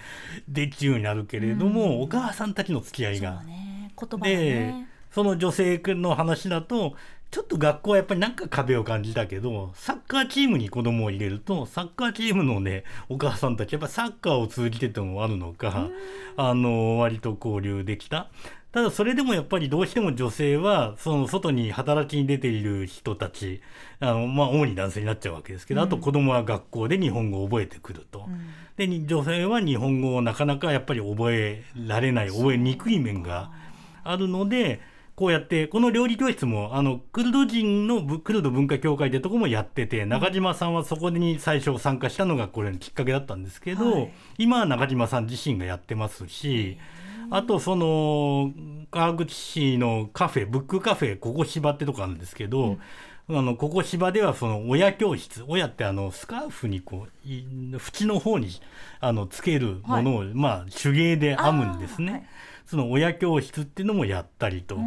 できるようになるけれども、うん、お母さんたちの付き合いが。ね、言葉が、ね、でその女性の話だとちょっと学校はやっぱりなんか壁を感じたけど、サッカーチームに子供を入れると、サッカーチームのね、お母さんたち、やっぱサッカーを通じててもあるのか、あの、割と交流できた。ただそれでもやっぱりどうしても女性は、その外に働きに出ている人たち、あの、まあ、主に男性になっちゃうわけですけど、あと子供は学校で日本語を覚えてくると。で、女性は日本語をなかなかやっぱり覚えられない、覚えにくい面があるので、こうやって、この料理教室も、あの、クルド人のクルド文化協会でとこもやってて、中島さんはそこに最初参加したのがこれのきっかけだったんですけど、はい、今は中島さん自身がやってますし、あとその、川口市のカフェ、ブックカフェ、ここ芝ってとこあるんですけど、うん、あの、ここ芝ではその親教室、親ってあの、スカーフにこう、縁の方に、あの、つけるものを、まあ、手芸で編むんですね。その親教室っていうのもやったりと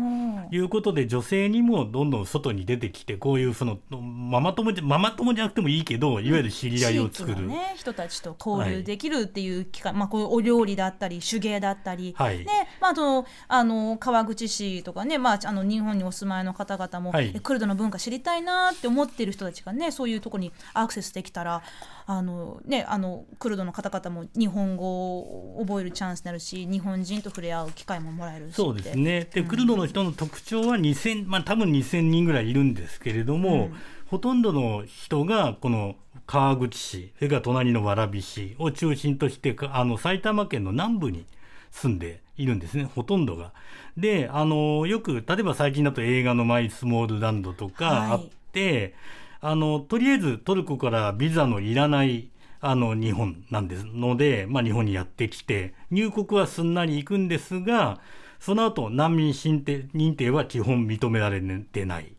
いうことで、女性にもどんどん外に出てきてこういうそのママ友じゃママ友じゃなくてもいいけどいわゆる知り合いを作る、ね、人たちと交流できるっていう機会、はい、まあ、こういうお料理だったり手芸だったり、はい、ねまあ、そのあの川口市とかね、まあ、あの日本にお住まいの方々も、はい、クルドの文化知りたいなって思ってる人たちがねそういうところにアクセスできたらあの、ね、あのクルドの方々も日本語を覚えるチャンスになるし日本人と触れ合う機会ももらえるそうですねで、うん、クルドの人の特徴は2000、まあ、多分2000人ぐらいいるんですけれども、うん、ほとんどの人がこの川口市それから隣の蕨市を中心としてあの埼玉県の南部に住んでいるんですね、ほとんどが。で、あのよく、例えば最近だと映画のマイスモールランドとかあって、はいあのとりあえずトルコからビザのいらないあの日本なんですので、まあ、日本にやってきて入国はすんなり行くんですがその後難民認定認定は基本認められてない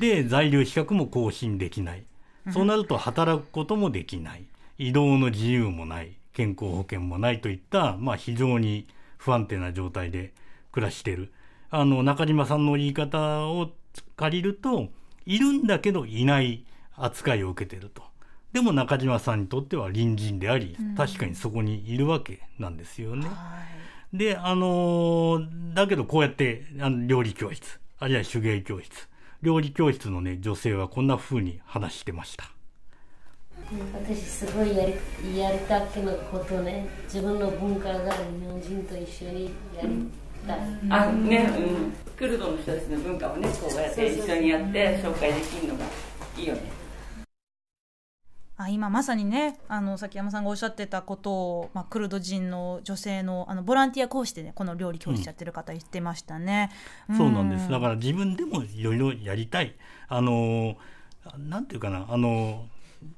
で在留資格も更新できないそうなると働くこともできない移動の自由もない健康保険もないといった、まあ、非常に不安定な状態で暮らしているあの中島さんの言い方を借りるといるんだけどいない扱いを受けてると。でも中島さんにとっては隣人であり、確かにそこにいるわけなんですよね。で、あのー、だけどこうやってあの料理教室、あるいは手芸教室、料理教室のね、女性はこんな風に話してました。私すごいやりやりたくのことね、自分の文化が日本人と一緒にやり、うんたい、あねうんクルドの人たちの文化をねこうやって一緒にやって紹介できるのがいいよねあ今まさにねあの崎山さんがおっしゃってたことを、まあ、クルド人の女性のあのボランティア講師でねこの料理教室やってる方言ってましたね、うん、そうなんですだから自分でもいろいろやりたいあのなんていうかなあの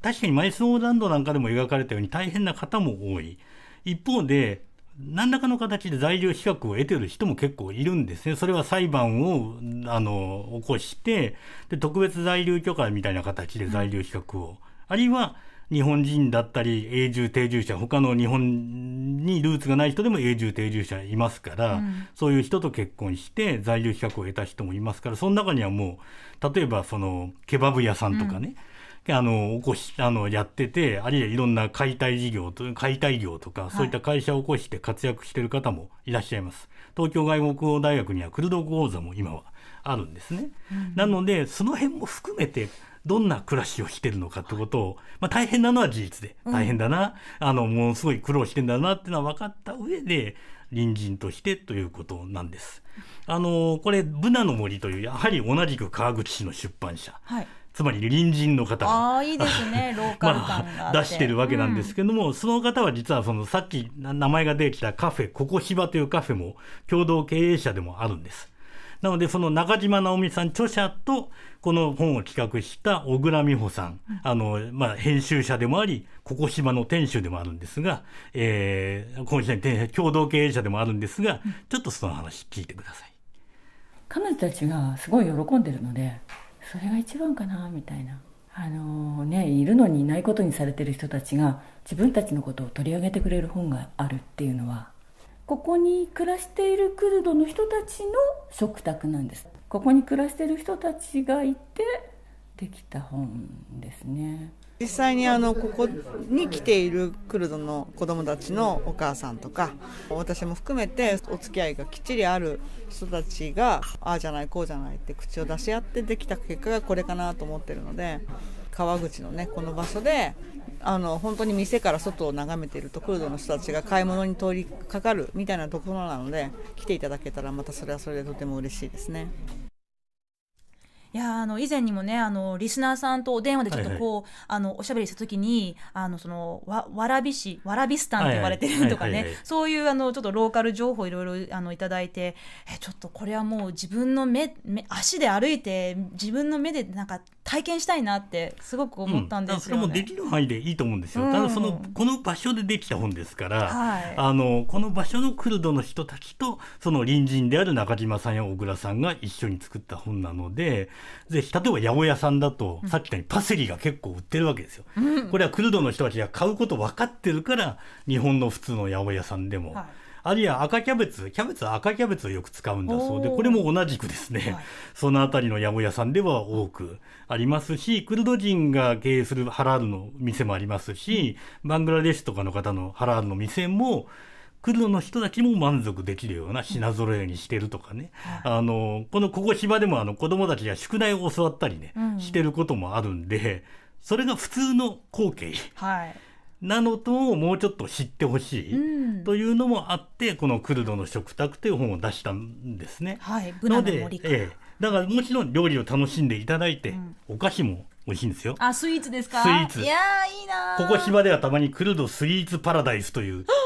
確かにマイスオーランドなんかでも描かれたように大変な方も多い一方で何らかの形で在留資格を得てる人も結構いるんですね。それは裁判をあの起こしてで、特別在留許可みたいな形で在留資格を、うん、あるいは日本人だったり、永住定住者、他の日本にルーツがない人でも永住定住者いますから、うん、そういう人と結婚して在留資格を得た人もいますから、その中にはもう、例えばそのケバブ屋さんとかね、うんあの、起こし、あの、やってて、あるいはいろんな解体事業と、解体業とか、そういった会社を起こして活躍している方もいらっしゃいます。はい、東京外国語大学にはクルド講座も今はあるんですね。うん、なので、その辺も含めて、どんな暮らしをしてるのかってことを、まあ大変なのは事実で、大変だな、うん、あの、ものすごい苦労してんだなっていうのは分かった上で、隣人としてということなんです。あの、これ、ブナの森という、やはり同じく川口市の出版社。はい、つまり隣人の方ああいいですね ローカル感が、まあ、出してるわけなんですけども、うん、その方は実はそのさっき名前が出てきたカフェここ芝というカフェも共同経営者でもあるんです。なのでその中島直美さん著者とこの本を企画した小倉美穂さん、あのまあ、編集者でもありここ芝の店主でもあるんですが、えー、この共同経営者でもあるんですがちょっとその話聞いてください。彼女たちがすごい喜んでるのでそれが一番かなみたいなあのー、ねいるのにいないことにされてる人たちが自分たちのことを取り上げてくれる本があるっていうのはここに暮らしているクルドの人たちの食卓なんですここに暮らしている人たちがいてできた本ですね実際にあのここに来ているクルドの子供たちのお母さんとか私も含めてお付き合いがきっちりある人たちがああじゃないこうじゃないって口を出し合ってできた結果がこれかなと思ってるので川口のねこの場所であの本当に店から外を眺めているとクルドの人たちが買い物に通りかかるみたいなところなので来ていただけたらまたそれはそれでとても嬉しいですね。いやあの以前にもねあのリスナーさんとお電話でちょっとこう、あのおしゃべりした時にあのそのわ蕨市蕨スタンって呼ばれてるとかねそういうあのちょっとローカル情報いろいろあのいただいてえちょっとこれはもう自分の目目足で歩いて自分の目でなんか体験したいなってすごく思ったんです、ねうん、それもできる範囲でいいと思うんですよ、うん、ただそのこの場所でできた本ですから、はい、あのこの場所のクルドの人たちとその隣人である中島さんや小倉さんが一緒に作った本なのでぜひ例えば八百屋さんだと、さっき言ったようにパセリが結構売ってるわけですよ、うん、これはクルドの人たちが買うこと分かってるから日本の普通の八百屋さんでも。はいあるいは赤キャベツキャベツは赤キャベツをよく使うんだそうでこれも同じくですね、はい、その辺りの八百屋さんでは多くありますしクルド人が経営するハラールの店もありますしバングラデシュとかの方のハラールの店もクルドの人たちも満足できるような品揃えにしてるとかね、あのこのここ島でもあの子供たちが宿題を教わったりね、うん、してることもあるんでそれが普通の光景。はいなのともうちょっと知ってほしいというのもあって、この「クルドの食卓」という本を出したんですね。はい、ブので、ええ、だからもちろん料理を楽しんでいただいて、うん、お菓子も美味しいんですよ。あ、スイーツですか。スイーツ。いやいいな。ここ芝ではたまにクルドスイーツパラダイスという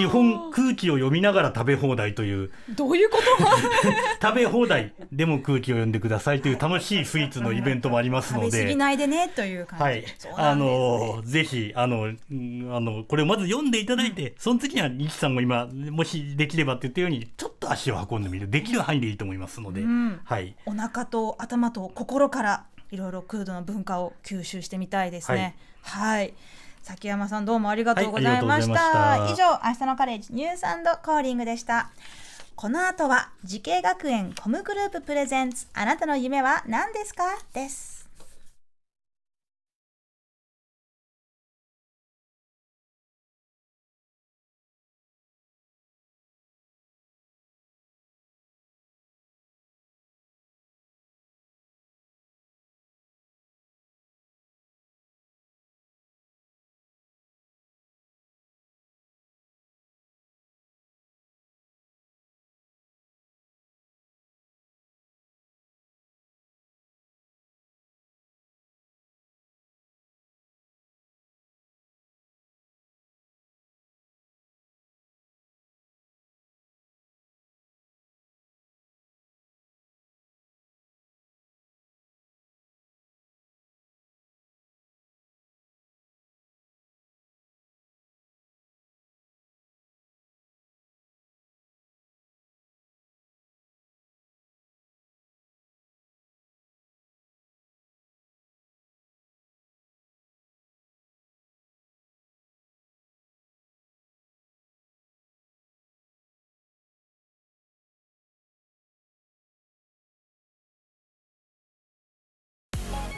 基本空気を読みながら食べ放題というどういうこと食べ放題でも空気を読んでくださいという楽しいスイーツのイベントもありますので食べ過ぎないでねという感じ、はい、ね、あのぜひあのあのこれをまず読んでいただいて、その次には西さんも今もしできればって言ったようにちょっと足を運んでみるできる範囲でいいと思いますので、うん、はい、お腹と頭と心からいろいろクードの文化を吸収してみたいですね。はい、はい崎山さんどうもありがとうございましたはい、以上明日のカレッジニュースコーリングでしたこの後は慈恵学園コムグループプレゼンツあなたの夢は何ですかです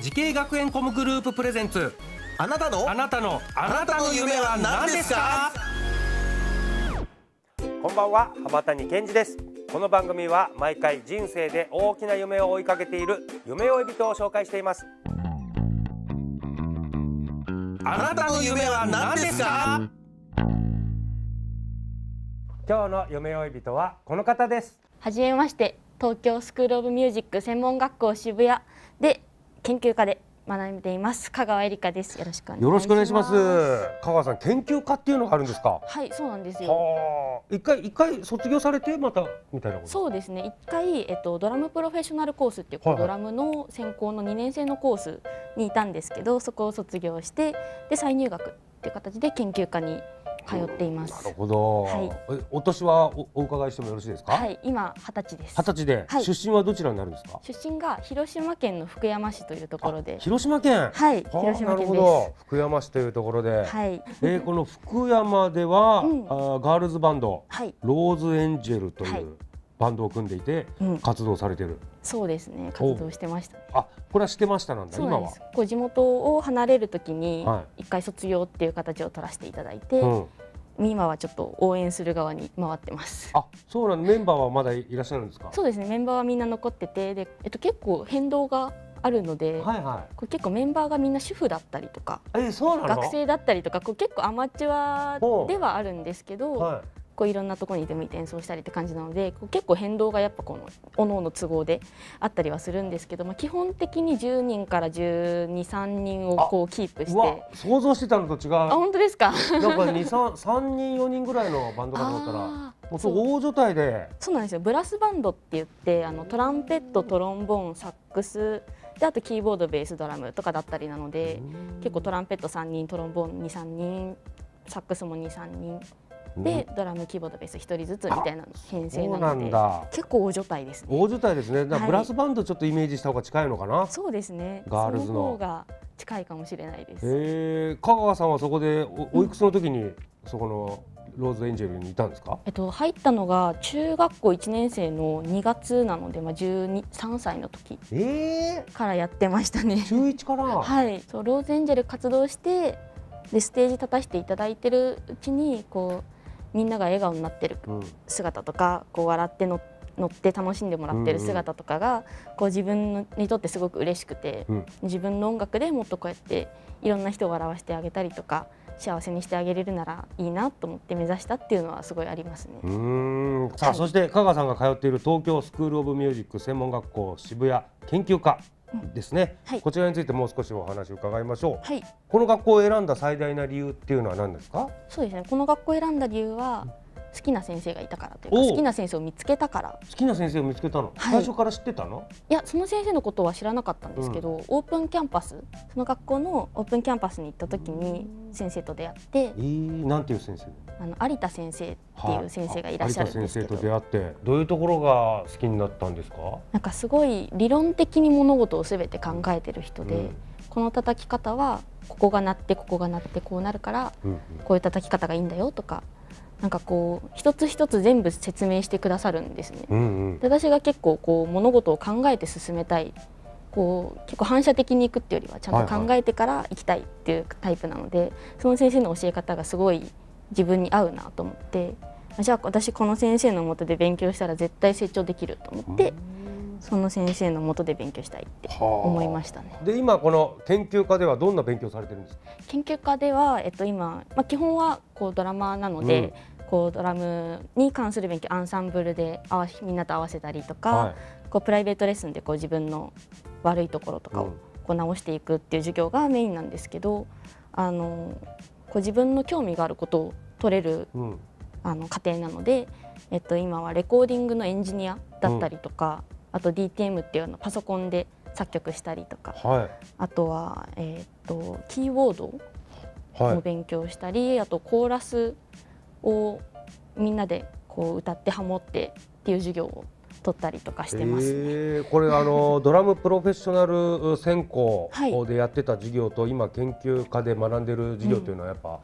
時系学園コムグループプレゼンツあなたのあなたのあなたの夢は何ですかこんばんは羽谷健二ですこの番組は毎回人生で大きな夢を追いかけている夢追い人を紹介していますあなたの夢は何ですか今日の夢追い人はこの方ですはじめまして東京スクールオブミュージック専門学校渋谷で研究家で学んでいます香川恵理香ですよろしくお願いしますしします香川さん研究家っていうのがあるんですかはいそうなんですよ一回一回卒業されてまたみたいなことそうですね一回えっとドラムプロフェッショナルコースっていう、はいはい、ドラムの専攻の2年生のコースにいたんですけどそこを卒業してで再入学っていう形で研究家に通っています。なるほど。はい、お年はお伺いしてもよろしいですか。はい、今二十歳です。二十歳で、はい、出身はどちらになるんですか。出身が広島県の福山市というところで。広島県。はい、広島県福山市というところで。はい。えー、この福山では、うん、あガールズバンド、はい、ローズエンジェルという、バンドを組んでいて、活動されてる。そうですね活動してました、ね、あこれはしてましたなんだ今はこう地元を離れるときに一回卒業っていう形を取らせていただいて、はい、今はちょっと応援する側に回ってますあそうなんメンバーはまだいらっしゃるんですかそうですねメンバーはみんな残っててで、えっと、結構変動があるので、はいはい、これ結構メンバーがみんな主婦だったりとか、えそうなの学生だったりとかこう結構アマチュアではあるんですけど、はいいろんなところに出向いて演奏したりって感じなので結構変動がやっぱこの各々の都合であったりはするんですけど、まあ、基本的に10人から1 2 3人をこうキープして想像してたのと違うあ本当ですかなんか3人4人ぐらいのバンドかと思ったら。大所帯でそうなんですよブラスバンドって言ってあのトランペットトロンボーンサックスであとキーボードベースドラムとかだったりなので結構トランペット3人トロンボーン23人サックスも23人で、ドラムキーボードベース一人ずつみたいな編成なので結構大所帯ですね大所帯ですねだブラスバンドちょっとイメージした方が近いのかな、はい、そうですねガールズの方が近いかもしれないです、えー、香川さんはそこでおおいくつの時に、うん、そこのローズエンジェルにいたんですか、えっと、入ったのが中学校一年生の2月なので、まあ、十二三歳の時からやってましたね、えー、中一から はいそうローズエンジェル活動してでステージ立たせていただいてるうちにこうみんなが笑顔になってる姿とか、こう笑って乗って楽しんでもらってる姿とかが、こう自分にとってすごく嬉しくて、自分の音楽でもっとこうやっていろんな人を笑わせてあげたりとか幸せにしてあげれるならいいなと思って目指したっていうのはすごいありますね。さあ、はい、そして香川さんが通っている東京スクール・オブ・ミュージック専門学校渋谷研究科ですね、はい、こちらについてもう少しお話を伺いましょう、はい、この学校を選んだ最大な理由っていうのは何ですかそうですねこの学校を選んだ理由は、好きな先生がいたからというか好きな先生を見つけたから好きな先生を見つけたの、はい、最初から知ってたのいやその先生のことは知らなかったんですけど、うん、オープンキャンパスその学校のオープンキャンパスに行った時に先生と出会って、えー、なんていう先生あの有田先生っていう先生がいらっしゃるんですけど、はい、有田先生と出会ってどういうところが好きになったんですかなんかすごい理論的に物事をすべて考えてる人で、うん、この叩き方はここが鳴ってここが鳴ってこうなるから、こういう叩き方がいいんだよとかなんかこう一つ一つ全部説明してくださるんですね。うんうん、私が結構こう物事を考えて進めたいこう結構反射的に行くっていうよりはちゃんと考えてから行きたいっていうタイプなので、はいはい、その先生の教え方がすごい自分に合うなと思ってじゃあ私この先生のもとで勉強したら絶対成長できると思って。その先生のもで勉強したいって思いましたね。で今この研究家ではどんな勉強されてるんですか。研究家ではえっと今まあ基本はこうドラマなので、こうドラムに関する勉強アンサンブルでみんなと合わせたりとか、はい、こうプライベートレッスンでこう自分の悪いところとかをこう直していくっていう授業がメインなんですけど、あのこう自分の興味があることを取れる、うん、あの過程なので、えっと、今はレコーディングのエンジニアだったりとか、うん、あと DTM っていうのパソコンで作曲したりとか、はい、あとは、えー、っとキーボードを勉強したり、はい、あとコーラスをみんなでこう歌ってハモってっていう授業を取ったりとかしてます、ねえー、これあの ドラムプロフェッショナル専攻でやってた授業と、今研究家で学んでる授業というのはやっぱ、うん、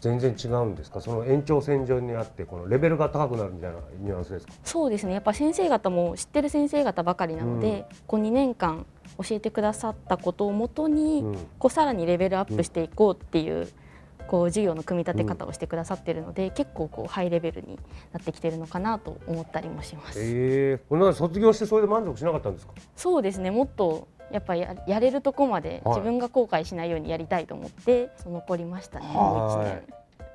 全然違うんですかその延長線上にあってこのレベルが高くなるみたいなニュアンスですかそうですねやっぱ先生方も知ってる先生方ばかりなので、うん、こう2年間教えてくださったことをもとに、うん、こうさらにレベルアップしていこうっていう、うんこう授業の組み立て方をしてくださっているので、うん、結構こうハイレベルになってきてるのかなと思ったりもします。ええー、卒業してそれで満足しなかったんですか。そうですね、もっとやっぱりやれるとこまで自分が後悔しないようにやりたいと思って、残りましたね。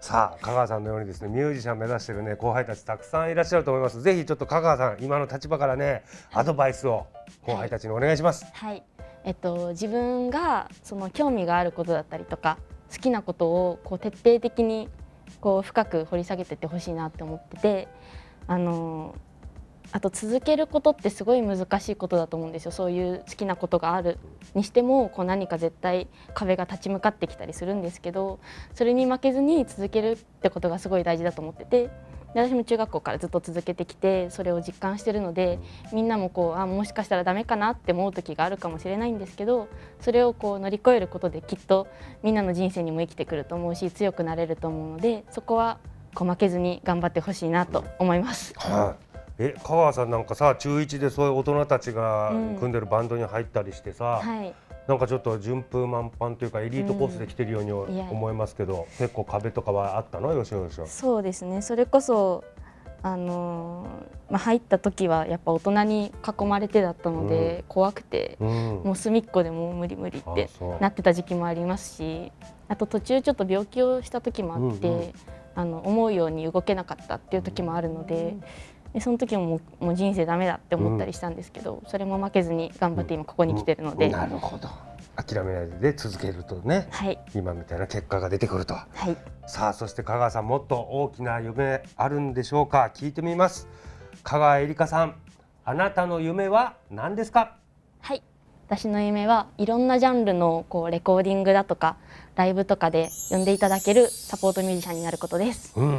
さあ香川さんのようにですねミュージシャン目指してるね後輩たちたくさんいらっしゃると思いますぜひちょっと香川さん今の立場からねアドバイスを後輩たちにお願いします、はい、はい、えっと自分がその興味があることだったりとか好きなことをこう徹底的にこう深く掘り下げてってほしいなって思っててあのあと続けることってすごい難しいことだと思うんですよそういう好きなことがあるにしてもこう何か絶対壁が立ち向かってきたりするんですけどそれに負けずに続けるってことがすごい大事だと思ってて私も中学校からずっと続けてきてそれを実感してるのでみんなもこうあもしかしたらダメかなって思う時があるかもしれないんですけどそれをこう乗り越えることできっとみんなの人生にも生きてくると思うし強くなれると思うのでそこはこう負けずに頑張ってほしいなと思います。はいえ香川さんなんかさ中1でそういう大人たちが組んでるバンドに入ったりしてさ、うんはい、なんかちょっと順風満帆というかエリートコースで来てるように思いますけど、うん、結構壁とかはあったのよしよしそうですねそれこそあのー、まあ、入った時はやっぱ大人に囲まれてだったので、怖くて、うん、もう隅っこでもう無理無理ってなってた時期もありますしあと途中ちょっと病気をした時もあって、うんうん、あの思うように動けなかったっていう時もあるので、でその時ももう人生だめだって思ったりしたんですけど、それも負けずに頑張って今ここに来てるので、なるほど諦めないで続けるとね、はい、今みたいな結果が出てくると、はい、さあそして香川さんもっと大きな夢あるんでしょうか聞いてみます香川えりかさんあなたの夢は何ですかはい私の夢はいろんなジャンルのこうレコーディングだとかライブとかで呼んでいただけるサポートミュージシャンになることです。うん、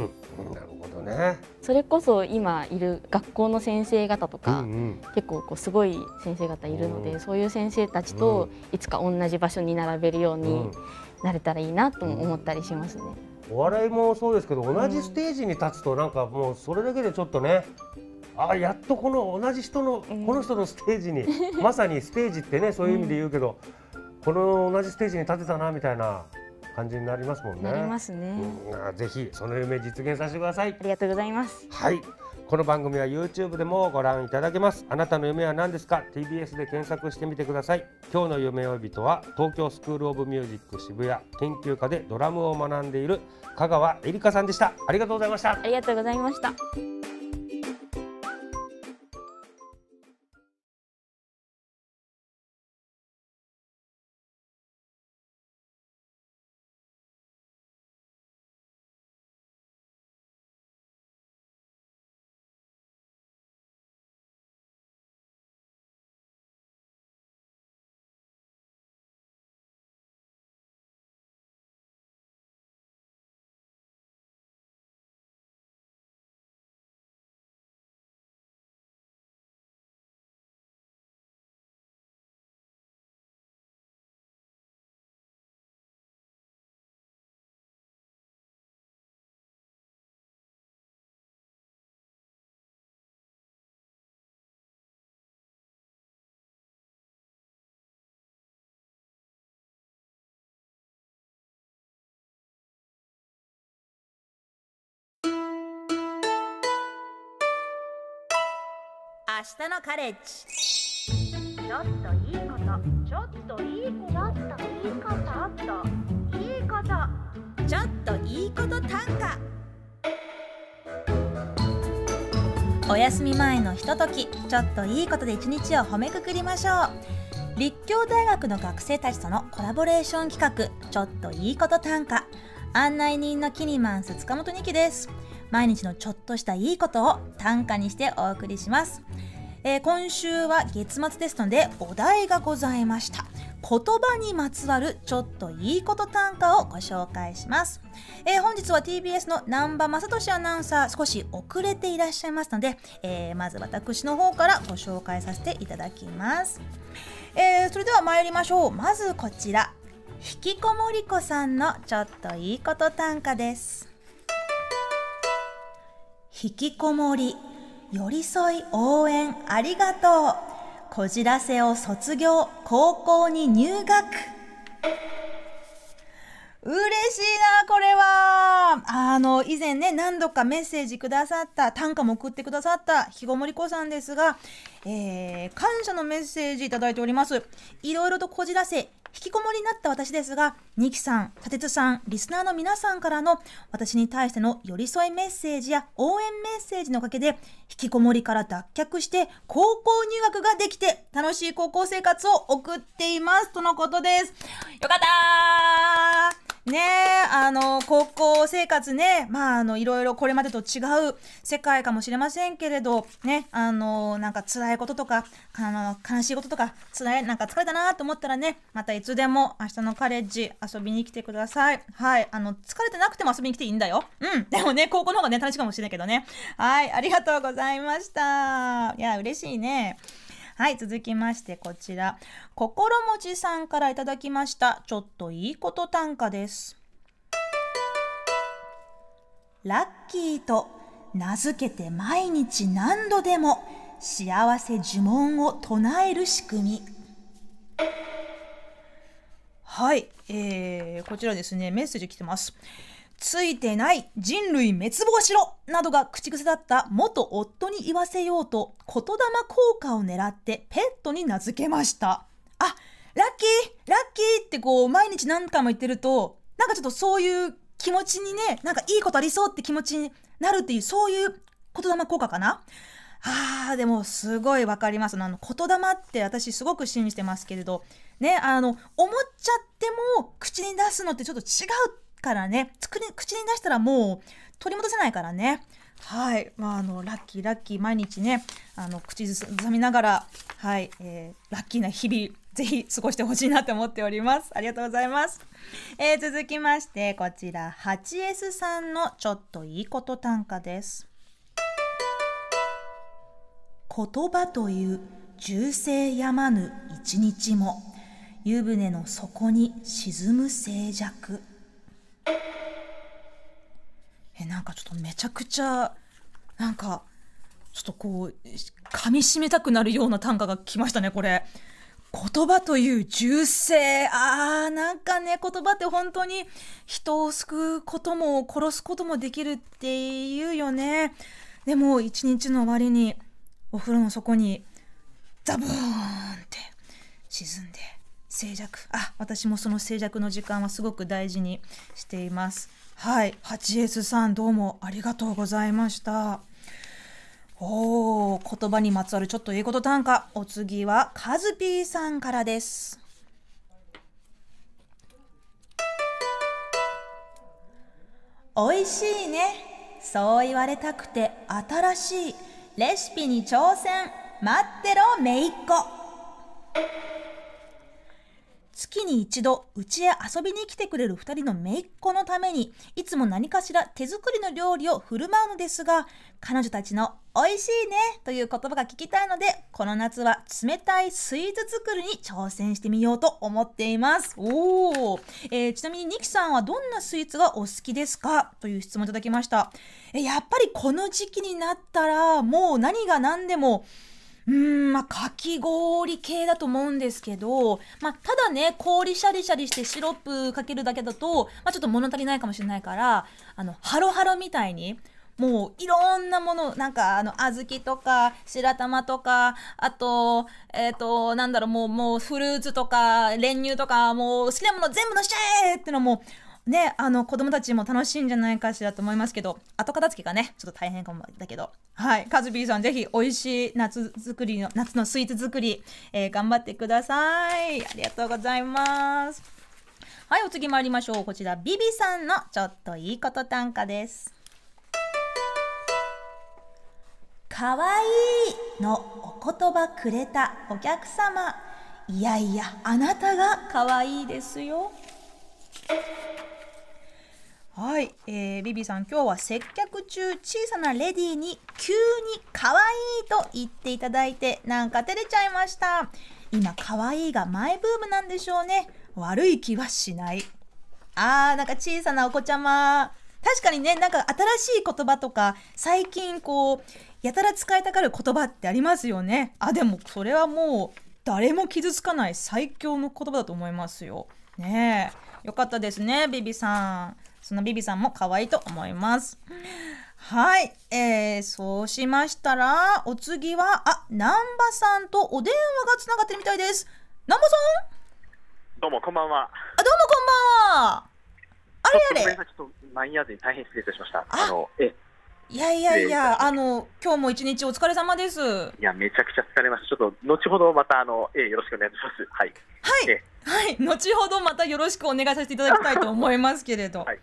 なるほどね。それこそ今いる学校の先生方とか、うんうん、結構こうすごい先生方いるので、うん、そういう先生たちといつか同じ場所に並べるようになれたらいいなと思ったりしますね。お笑いもそうですけど同じステージに立つとなんかもうそれだけでちょっとねあやっとこの同じ人の、この人のステージに、うん、まさにステージってねそういう意味で言うけど、うんこの同じステージに立てたなみたいな感じになりますもんね。なりますね。うん、ぜひその夢実現させてください。ありがとうございます。はい。この番組は YouTube でもご覧いただけます。あなたの夢は何ですか ?TBS で検索してみてください。今日の夢追い人は東京スクールオブミュージック渋谷研究科でドラムを学んでいる香川えりかさんでした。ありがとうございました。ありがとうございました。明日のカレッジちょっといいことちょっといいことちょっといいことちょっといいことちょっといいこと短歌お休み前のひとときちょっといいことで一日を褒めくくりましょう立教大学の学生たちとのコラボレーション企画ちょっといいこと短歌案内人のキニマンス塚本二木です毎日のちょっとしたいいことを短歌にしてお送りします、えー、今週は月末ですのでお題がございました言葉にまつわるちょっといいこと短歌をご紹介します、えー、本日は TBS の南波雅俊アナウンサー少し遅れていらっしゃいますので、えー、まず私の方からご紹介させていただきます、えー、それでは参りましょうまずこちらひきこもりこさんのちょっといいこと短歌です引きこもり、寄り添い応援ありがとう。こじらせを卒業、高校に入学。嬉しいな、これは。あの、以前ね、何度かメッセージくださった、短歌も送ってくださった、ひき森もり子さんですが、えー、感謝のメッセージいただいております。いろいろとこじらせ、引きこもりになった私ですが、ニキさん、タテツさん、リスナーの皆さんからの私に対しての寄り添いメッセージや応援メッセージのおかげで、引きこもりから脱却して高校入学ができて、楽しい高校生活を送っています。とのことです。よかったーねあの高校生活ねまああのいろいろこれまでと違う世界かもしれませんけれどねあのなんか辛いこととかあの悲しいこととか辛いなんか疲れたなと思ったらねまたいつでも明日のカレッジ遊びに来てくださいはいあの疲れてなくても遊びに来ていいんだようんでもね高校の方がね楽しいかもしれないけどねはいありがとうございましたいや嬉しいねはい続きましてこちら心持ちさんからいただきましたちょっといいこと短歌ですラッキーと名付けて毎日何度でも幸せ呪文を唱える仕組みはい、えー、こちらですねメッセージ来てますついてない人類滅亡しろなどが口癖だった元夫に言わせようと言霊効果を狙ってペットに名付けましたあラッキーラッキーってこう毎日何回も言ってるとなんかちょっとそういう気持ちにねなんかいいことありそうって気持ちになるっていうそういう言霊効果かなあーでもすごい分かりますあの言霊って私すごく信じてますけれどねあの思っちゃっても口に出すのってちょっと違うからね口に口に出したらもう取り戻せないからねはいまああのラッキーラッキー毎日ねあの口ずさみながらはい、えー、ラッキーな日々ぜひ過ごしてほしいなと思っております。ありがとうございます。えー、続きまして、こちら、8S さんのちょっといいこと短歌です。言葉という銃声やまぬ一日も、湯船の底に沈む静寂。えなんかちょっとめちゃくちゃなんかちょっとこう噛みしめたくなるような短歌が来ましたねこれ。言葉という銃声あーなんかね言葉って本当に人を救うことも殺すこともできるっていうよねでも一日の終わりにお風呂の底にザブーンって沈んで静寂あ私もその静寂の時間はすごく大事にしていますはい 8S さんどうもありがとうございましたおお言葉にまつわるちょっといこと短歌お次はカズピーさんからです美味しいねそう言われたくて新しいレシピに挑戦待ってろめいっ子月に一度うちへ遊びに来てくれる二人の姪っ子のためにいつも何かしら手作りの料理を振る舞うのですが彼女たちの「美味しいね」という言葉が聞きたいのでこの夏は冷たいスイーツ作りに挑戦してみようと思っていますおー、えー、ちなみにニキさんはどんなスイーツがお好きですかという質問いただきましたえやっぱりこの時期になったらもう何が何でもうん、まあ、かき氷系だと思うんですけど、まあ、ただね、氷シャリシャリしてシロップかけるだけだと、まあ、ちょっと物足りないかもしれないから、あの、ハロハロみたいに、もういろんなもの、なんかあの、小豆とか、白玉とか、あと、えっ、ー、と、なんだろう、もう、もうフルーツとか、練乳とか、もう好きなもの全部のしちゃえってのもう、ね、あの、子供たちも楽しいんじゃないかしらと思いますけど、後片付けがね、ちょっと大変かもだけど、はい、カズビーさん、ぜひ、美味しい夏作りの、夏のスイーツ作り、えー、頑張ってください。ありがとうございます。はい、お次参りましょう。こちら、ビビさんのちょっといいこと短歌です。かわいいのお言葉くれたお客様。いやいや、あなたがかわいいですよ。はい、えー、ビビさん今日は接客中小さなレディーに急に可愛いと言っていただいてなんか照れちゃいました今可愛いがマイブームなんでしょうね悪い気はしないあーなんか小さなお子ちゃま確かにねなんか新しい言葉とか最近こうやたら使いたがる言葉ってありますよねあでもそれはもう誰も傷つかない最強の言葉だと思いますよねえよかったですねビビさんそのビビさんも可愛いと思います。はい、えー、そうしましたら、お次は、あ、南波さんとお電話がつながってるみたいです。南波さんどうも、こんばんは。あ、どうも、こんばんは。あれあれ。ちょっとマイヤーズに大変失礼いたしました。あの、え、いやいやいや、あの今日も一日お疲れ様です。いや、めちゃくちゃ疲れました。ちょっと後ほどまたあの、えー、よろしくお願いします。はい。はい。はい、後ほどまたよろしくお願いさせていただきたいと思いますけれど。はい、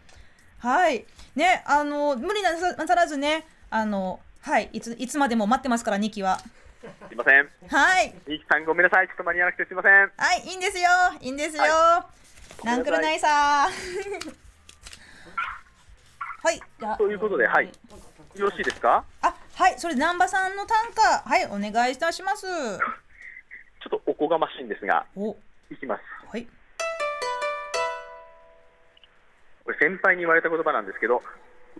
はい。ね、あの無理なさらずね、あのはいいついつまでも待ってますから二期は。すいません。はい。2期さんごめんなさい。ちょっと間に合わなくてすいません。はい、いいんですよ。いいんですよ。はい、なんくるないさ はい。ということで、はい。よろしいですかあはいそれ難波さんの短歌はいお願いいたしますちょっとおこがましいんですがおいきますはいこれ先輩に言われた言葉なんですけど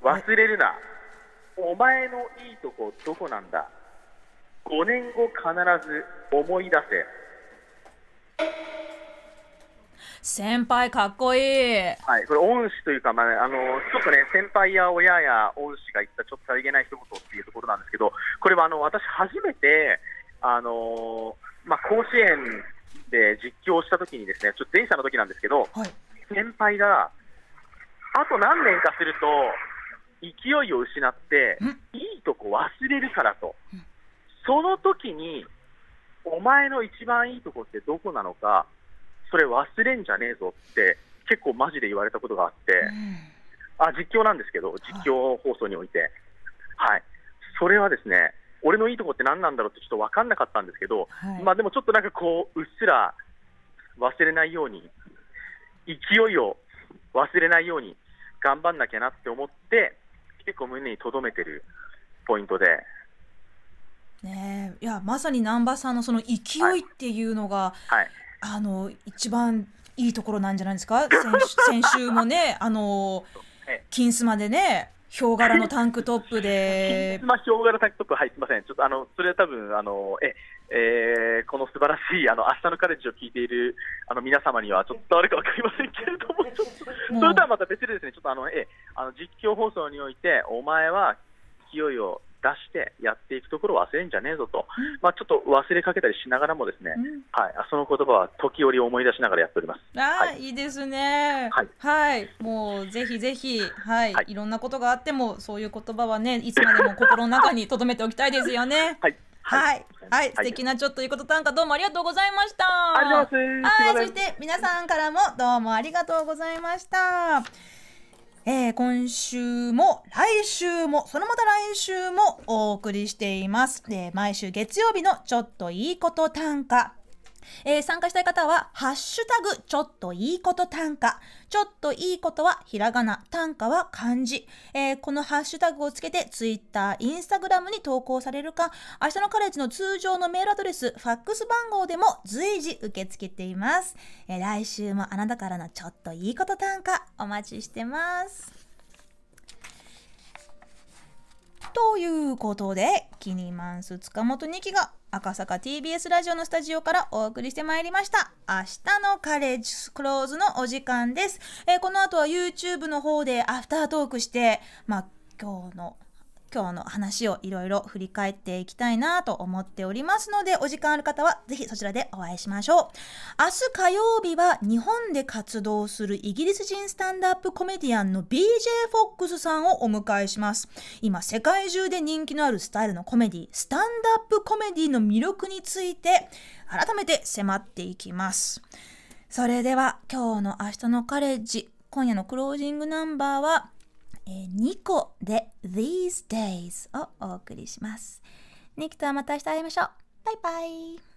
忘れるな、はい、お前のいいとこどこなんだ五年後必ず思い出せ先輩かっこいい。はい、これ恩師というか、まあ、あの、ちょっとね、先輩や親や恩師が言ったちょっとさりげない一言っていうところなんですけど、これはあの、私初めて、あの、まあ、甲子園で実況した時にですね、ちょっと電車の時なんですけど、はい、先輩が、あと何年かすると、勢いを失って、いいとこ忘れるからと。その時に、お前の一番いいとこってどこなのか、それ忘れんじゃねえぞって結構マジで言われたことがあって、うん、あ実況なんですけど実況放送において、はい、それはですね俺のいいとこって何なんだろうってちょっと分かんなかったんですけど、はい、まあでもちょっとなんかこううっすら忘れないように勢いを忘れないように頑張んなきゃなって思って結構胸に留めてるポイントで。ね、いやまさに難波さんのその勢いっていうのが、はいはいあの一番いいところなんじゃないですか 先週もね、あの金スマでね、ヒョウ柄のタンクトップで。まあ、ヒョウ柄タンクトップ、はい、すみません、ちょっとあのそれは多分あのえ、えー、この素晴らしい、あの明日のカレッジを聞いているあの皆様には、ちょっとあれか分かりませんけれども、ちょっとそれとはまた別で、ですねちょっとあのえあの実況放送において、お前は勢いを出してやっていくところを忘れんじゃねえぞと、うん、まあ、ちょっと忘れかけたりしながらもですね、うん、はい、その言葉は時折思い出しながらやっております。あ、はい、いいですね、はい、はい、もうぜひぜひ、はい、はい、いろんなことがあってもそういう言葉はねいつまでも心の中に留めておきたいですよね。はいはい、はい、素敵なちょっといいこと短歌どうもありがとうございました。はい、そして皆さんからもどうもありがとうございました。えー、今週も来週もそのまた来週もお送りしています、えー、毎週月曜日のちょっといいこと短歌えー、参加したい方は、ハッシュタグ、ちょっといいこと短歌。ちょっといいことはひらがな、短歌は漢字。えー、このハッシュタグをつけて、ツイッター、インスタグラムに投稿されるか、明日のカレッジの通常のメールアドレス、ファックス番号でも随時受け付けています。えー、来週もあなたからのちょっといいこと短歌、お待ちしてます。ということで、キニマンス塚本2期が赤坂 TBS ラジオのスタジオからお送りしてまいりました明日のカレッジクローズのお時間です、えー、この後は YouTube の方でアフタートークしてまあ今日の今日の話をいろいろ振り返っていきたいなと思っておりますのでお時間ある方はぜひそちらでお会いしましょう明日火曜日は日本で活動するイギリス人スタンドアップコメディアンの BJ フォックスさんをお迎えします今世界中で人気のあるスタイルのコメディスタンドアップコメディの魅力について改めて迫っていきますそれでは今日の明日のカレッジ今夜のクロージングナンバーはえー、2個で These Days をお送りします。ネキとはまた明日会いましょう。バイバイ。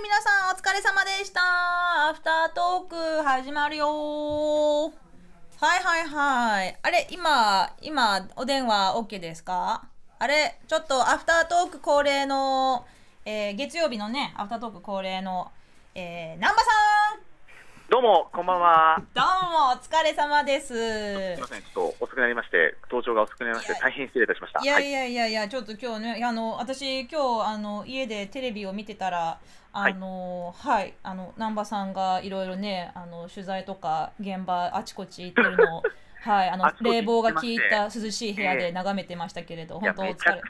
皆さんお疲れ様でした。アフタートーク始まるよはいはいはい。あれ、今、今、お電話 OK ですかあれ、ちょっとアフタートーク恒例の、えー、月曜日のね、アフタートーク恒例の、えー、南波さんどうも、こんばんは。どうも、お疲れ様です。すみません、ちょっと遅くなりまして、登場が遅くなりまして、大変失礼いたしました。いやいやいやいや、ちょっと今日ね、あの、私、今日、あの、家でテレビを見てたら。あの、はい、はい、あの、難波さんがいろいろね、あの、取材とか、現場、あちこち行ってるの はい、あの、冷房が効いた涼しい部屋で眺めてましたけれど、えー、本当お疲れ。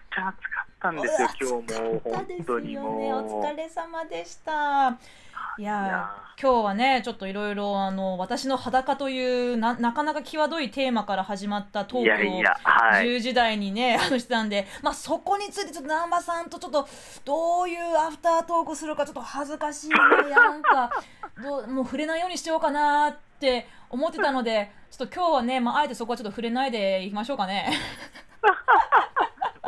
ったんですよ、今日も。本当にもう。ね、お疲れ様でした。いや今日はねちょっといろいろあの私の裸というななかなか際どいテーマから始まったトークを10時台にね あのしてたんで、まあ、そこについてちょっと難波さんとちょっとどういうアフタートークするかちょっと恥ずかしいなんか どうもう触れないようにしようかなって思ってたのでちょっと今日はね、まあ、あえてそこはちょっと触れないでいきましょうかね。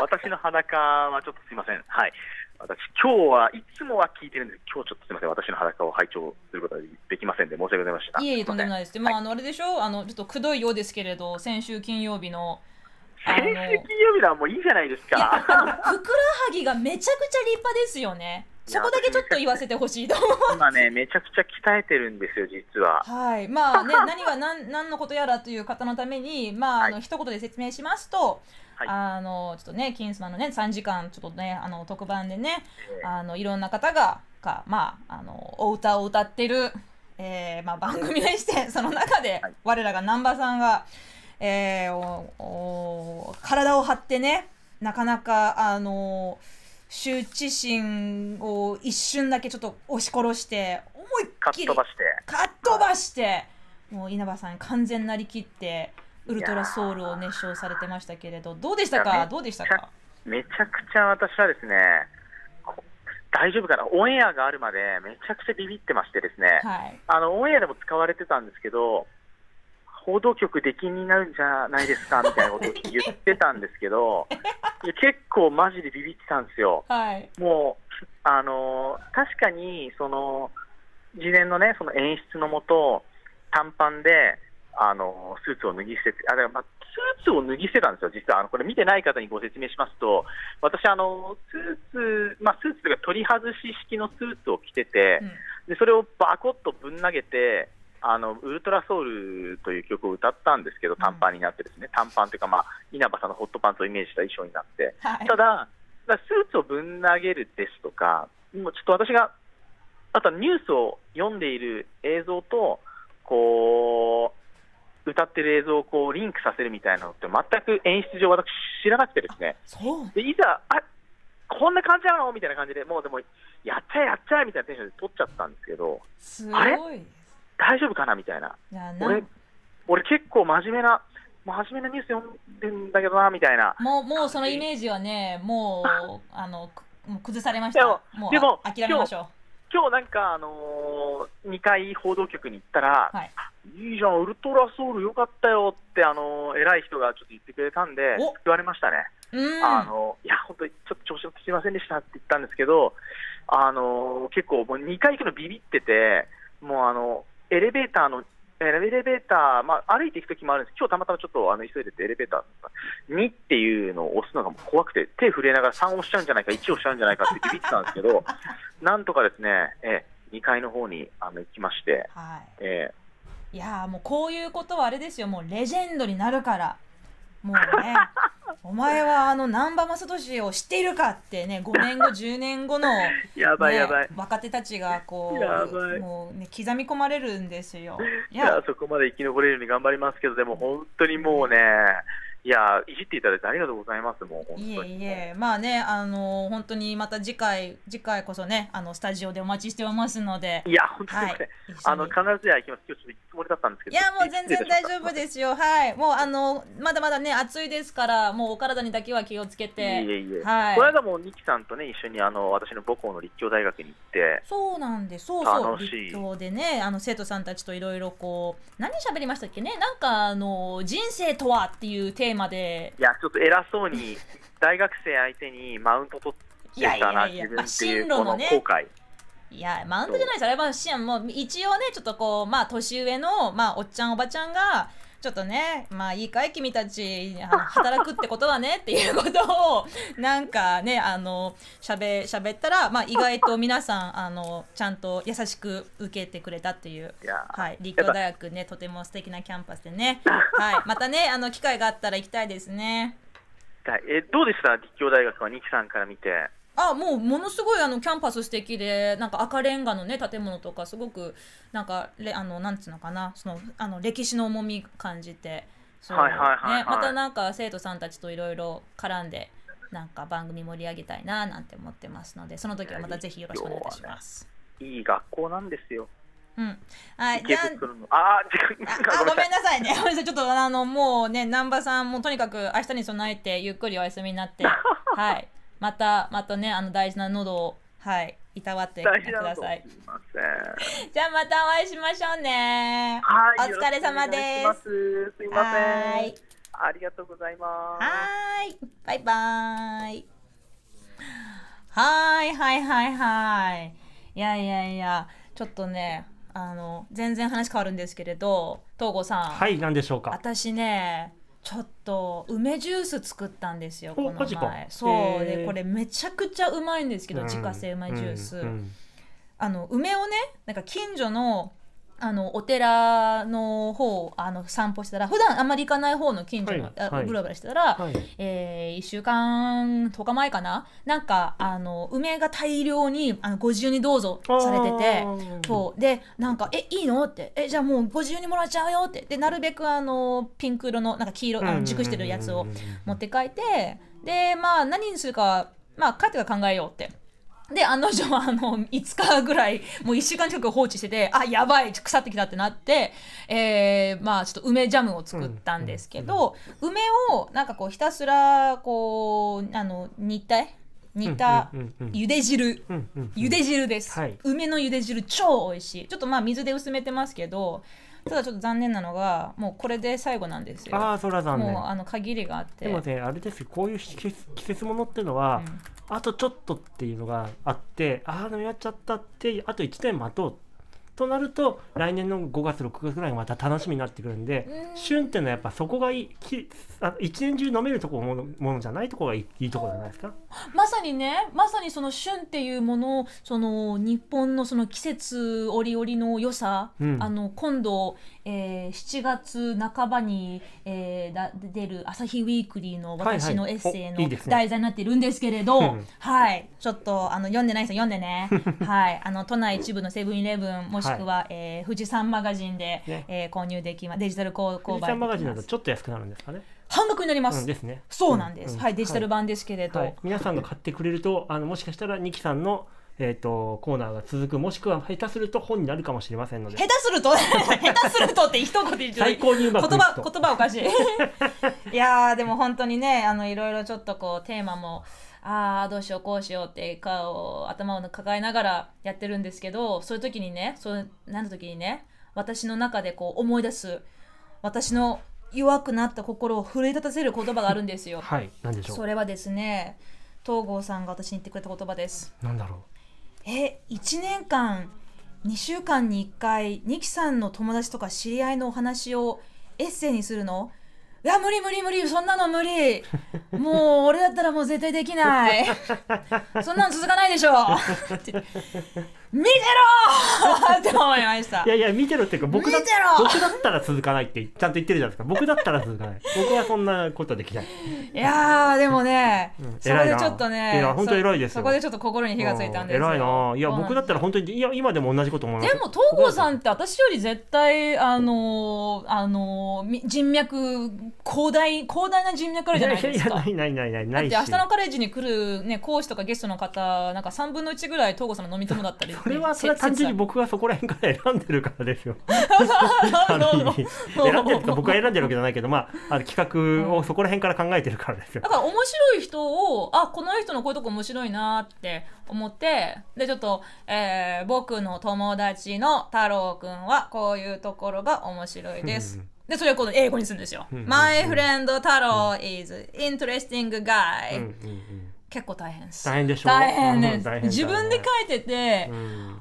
私の裸はちょっとすいません。はい。私、今日はいつもは聞いてるんです今日ちょっとすみません、私の裸を拝聴することはできませんで、申し訳ございました。いえいえ、とんでもないです。でも、はい、あの、あれでしょあの、ちょっとくどいようですけれど、先週金曜日の。先週金曜日のはもういいじゃないですか。ふくらはぎがめちゃくちゃ立派ですよね。そこだけちょっと言わせてほしいと思今ね、めちゃくちゃ鍛えてるんですよ、実は。はい、まあね、何が何、何のことやらという方のために、まあ、あの、はい、一言で説明しますと。はい、あのちょっとね「金スマ」のね3時間ちょっとねあの特番でね、あのいろんな方がか、まあ、あのお歌を歌ってる、えーまあ、番組でしてその中で我らが難波さんが、えー、おお体を張ってねなかなかあの羞恥心を一瞬だけちょっと押し殺して思いっきりかっ飛ばしてかっ飛ばして、もう稲葉さん完全なりきって。ウルトラソウルを熱唱されてましたけれど、どうでしたか、どうでしたか。めちゃくちゃ私はですね、大丈夫かな、オンエアがあるまでめちゃくちゃビビってましてですね、はい、あのオンエアでも使われてたんですけど、報道局出禁になるんじゃないですかみたいなことを言ってたんですけど、結構マジでビビってたんですよ。はい、もうあの確かにその事前のねその演出のもと短パンであのスーツを脱ぎ捨てて、あまあ、スーツを脱ぎ捨てたんですよ、実はあのこれ、見てない方にご説明しますと、私、あのスーツ、まあ、スーツというか、取り外し式のスーツを着てて、うん、でそれをバコッとぶん投げて、あのウルトラソウルという曲を歌ったんですけど、短パンになってですね、うん、短パンというか、まあ、稲葉さんのホットパンツをイメージした衣装になって、はい、ただ、だスーツをぶん投げるですとか、もうちょっと私が、あとニュースを読んでいる映像と、こう、歌ってる映像をこうリンクさせるみたいなのって全く演出上私知らなくてですねでいざあこんな感じなのみたいな感じでもうでもやっちゃえやっちゃえみたいなテンションで撮っちゃったんですけどあれ大丈夫かなみたいな俺俺結構真面目な真面目なニュース読んでんだけどなみたいなもうもうそのイメージはねもう あの崩されましたでも諦めましょう。今日なんか、あのー、2回報道局に行ったら、はい、いいじゃん、ウルトラソウルよかったよって、あのー、偉い人がちょっと言ってくれたんで、言われましたね。あのいや、本当にちょっと調子乗ってすみませんでしたって言ったんですけど、あのー、結構、もう2回行くのビビってて、もうあのエレベーターのエレベーター、まあ、歩いていくときもあるんです今日たまたまちょっとあの急いでてエレベーター2っていうのを押すのが怖くて、手震えながら3押しちゃうんじゃないか、1押しちゃうんじゃないかってビビってたんですけど、なんとかですね、えー、2階の方にあの行きまして、はいえー、いやもうこういうことはあれですよ、もうレジェンドになるから。もうねお前はあの難波正俊を知っているかってね5年後10年後の、ね、やばいやばい若手たちがこうもう、ね、刻み込まれるんですよいやそこまで生き残れるように頑張りますけどでも本当にもうね、うんいや、いじっていただいてありがとうございます、もう。いえいえ、まあね、あのー、本当にまた次回、次回こそね、あの、スタジオでお待ちしておりますので。いや、本当に、はい、あの、必ずや行きます。今日ちょっと行くつもりだったんですけど。いや、もう全然大丈夫ですよ。はい。もう、あの、まだまだね、暑いですから、もうお体にだけは気をつけて。いえいえ。はい。この間も、ニキさんとね、一緒に、あの、私の母校の立教大学に行って。そうなんです。そうそう。立教でね、あの、生徒さんたちといろいろこう、何喋りましたっけね、なんか、あの、人生とはっていうテーーマでいやちょっと偉そうに 大学生相手にマウント取ってたな自分っていうこの後悔いや、マウントじゃないです。あれは、一応ね、ちょっとこう、まあ、年上の、まあ、おっちゃん、おばちゃんが、ちょっとねまあいいかい君たち働くってことはねっていうことをなんかねあのしゃべしゃべったら、まあ、意外と皆さんあのちゃんと優しく受けてくれたっていう、いはい、立教大学ねとても素敵なキャンパスでね、はい、またねあの機会があったら行きたいですね。えどうでした立教大学は二木さんから見てあもうものすごいあのキャンパス素敵でなんか赤レンガのね建物とかすごくなんかれあのなんつうのかなそのあの歴史の重み感じてそう、ね、はいはいはい、はい、またなんか生徒さんたちといろいろ絡んでなんか番組盛り上げたいななんて思ってますのでその時はまたぜひよろしくお願いします。いいね、いい学校なんですよ。うん、はい、じゃあ、あごめんなさいね、ちょっとあのもうね、南波さんもとにかく明日に備えてゆっくりお休みになって、はい、またまたねあの大事な喉をはいいたわってください。じゃあまたお会いしましょうね。はい、お疲れ様です。すみません。ありがとうございます。はい、バイバイ。はいはいはいはい。いやいやいや、ちょっとね、あの全然話変わるんですけれど、東郷さん。はい、なんでしょうか。私ね、ちょっと梅ジュース作ったんですよこの前そうでこれめちゃくちゃうまいんですけど、うん、自家製梅ジュース、うんうん、あの梅をねなんか近所のあのお寺の方あの散歩したら普段あんまり行かない方の近所に、はい、ブラブラしてたら、はい、えー、1週間10日前かななんかあの梅が大量にあのご自由にどうぞされててそうでなんか「えいいの?」って「えじゃあもうご自由にもらっちゃうよ」ってでなるべくあのピンク色のなんか黄色あの熟してるやつを持って帰ってでまあ何にするかまあ帰ってから考えようって。で、案の定、あの、5日ぐらい、もう1週間近く放置してて、あ、やばい、腐ってきたってなって、えー、まあ、ちょっと梅ジャムを作ったんですけど、うんうん、梅を、なんかこう、ひたすら、こう、あの、煮た煮たゆで汁、ゆで汁です、はい、梅のゆで汁超美味しいちょっとまあ水で薄めてますけどただちょっと残念なのがもうこれで最後なんですよああそれは残念もうあの限りがあってでもねあれですよこういう季節ものっていうのは、うん、あとちょっとっていうのがあってああでもやっちゃったってあと1年待とうとなると来年の5月6月ぐらいまた楽しみになってくるんで、ん、旬っていうのはやっぱそこがいい季あ一年中飲めるとこものものじゃないとこがいいとこじゃないですかまさにねまさにその旬っていうものをその日本のその季節折々の良さ、うん、あの今度、えー、7月半ばに、えー、だ出る「朝日ウィークリー」の私のエッセイの題材になってるんですけれど、はい、はいねはい、ちょっとあの読んでない人読んでね はいあの都内一部のセブンイレブンもしくは、はい、えー、富士山マガジンで、ねえー、購入できますデジタル購買富士山マガジンだとちょっと安くなるんですかね半額になります。うん、ですね。そうなんです。うん、はい、デジタル版ですけれど、はいはい、皆さんが買ってくれると、あのもしかしたら二木さんのえーと、コーナーが続くもしくは下手すると本になるかもしれませんので下手すると 下手するとって一言言最高に言葉言葉おかしい いやでも本当にねあのいろいろちょっとこうテーマもああどうしようこうしようって顔頭を抱えながらやってるんですけどそういう時にねそうなる時にね私の中でこう思い出す私の弱くなった心を奮い立たせる言葉があるんですよ。はい、なでしょう。それはですね、東郷さんが私に言ってくれた言葉です。なんだろう。え、一年間、二週間に一回、ニキさんの友達とか知り合いのお話をエッセイにするの？いや無理無理無理そんなの無理 もう俺だったらもう絶対できない そんなの続かないでしょ見てろって思いましたいやいや見てろっていうか僕だ僕だったら続かないってちゃんと言ってるじゃないですか僕だったら続かない僕はそんなことできないいやでもね、うん、そこでちょっとねいや本当偉いですそこでちょっと心に火がついたんです偉いないや僕だったら本当にいや今でも同じこと思いますでも東郷さんって私より絶対あのー、あのー、人脈広大広大な人脈あるじゃないですかないないないないないだって明日のカレッジに来るね講師とかゲストの方なんか3分の1ぐらい東郷さんの飲み友だったりそれはそれは単純に僕がそこら辺から選んでるからですよ。ある意味選んでるか僕は選んでるわけじゃないけど、まあ、あの企画をそこら辺から考えてるからですよ。だから面白い人をあこの人のこういうとこ面白いなって思ってでちょっと、えー、僕の友達の太郎くんはこういうところが面白いです。うんで、それをこの英語にするんですよ。My friend 太郎 is interesting guy. 結構大変です大変でしょ大変です、うん、大変ね、自分で書いてて、うん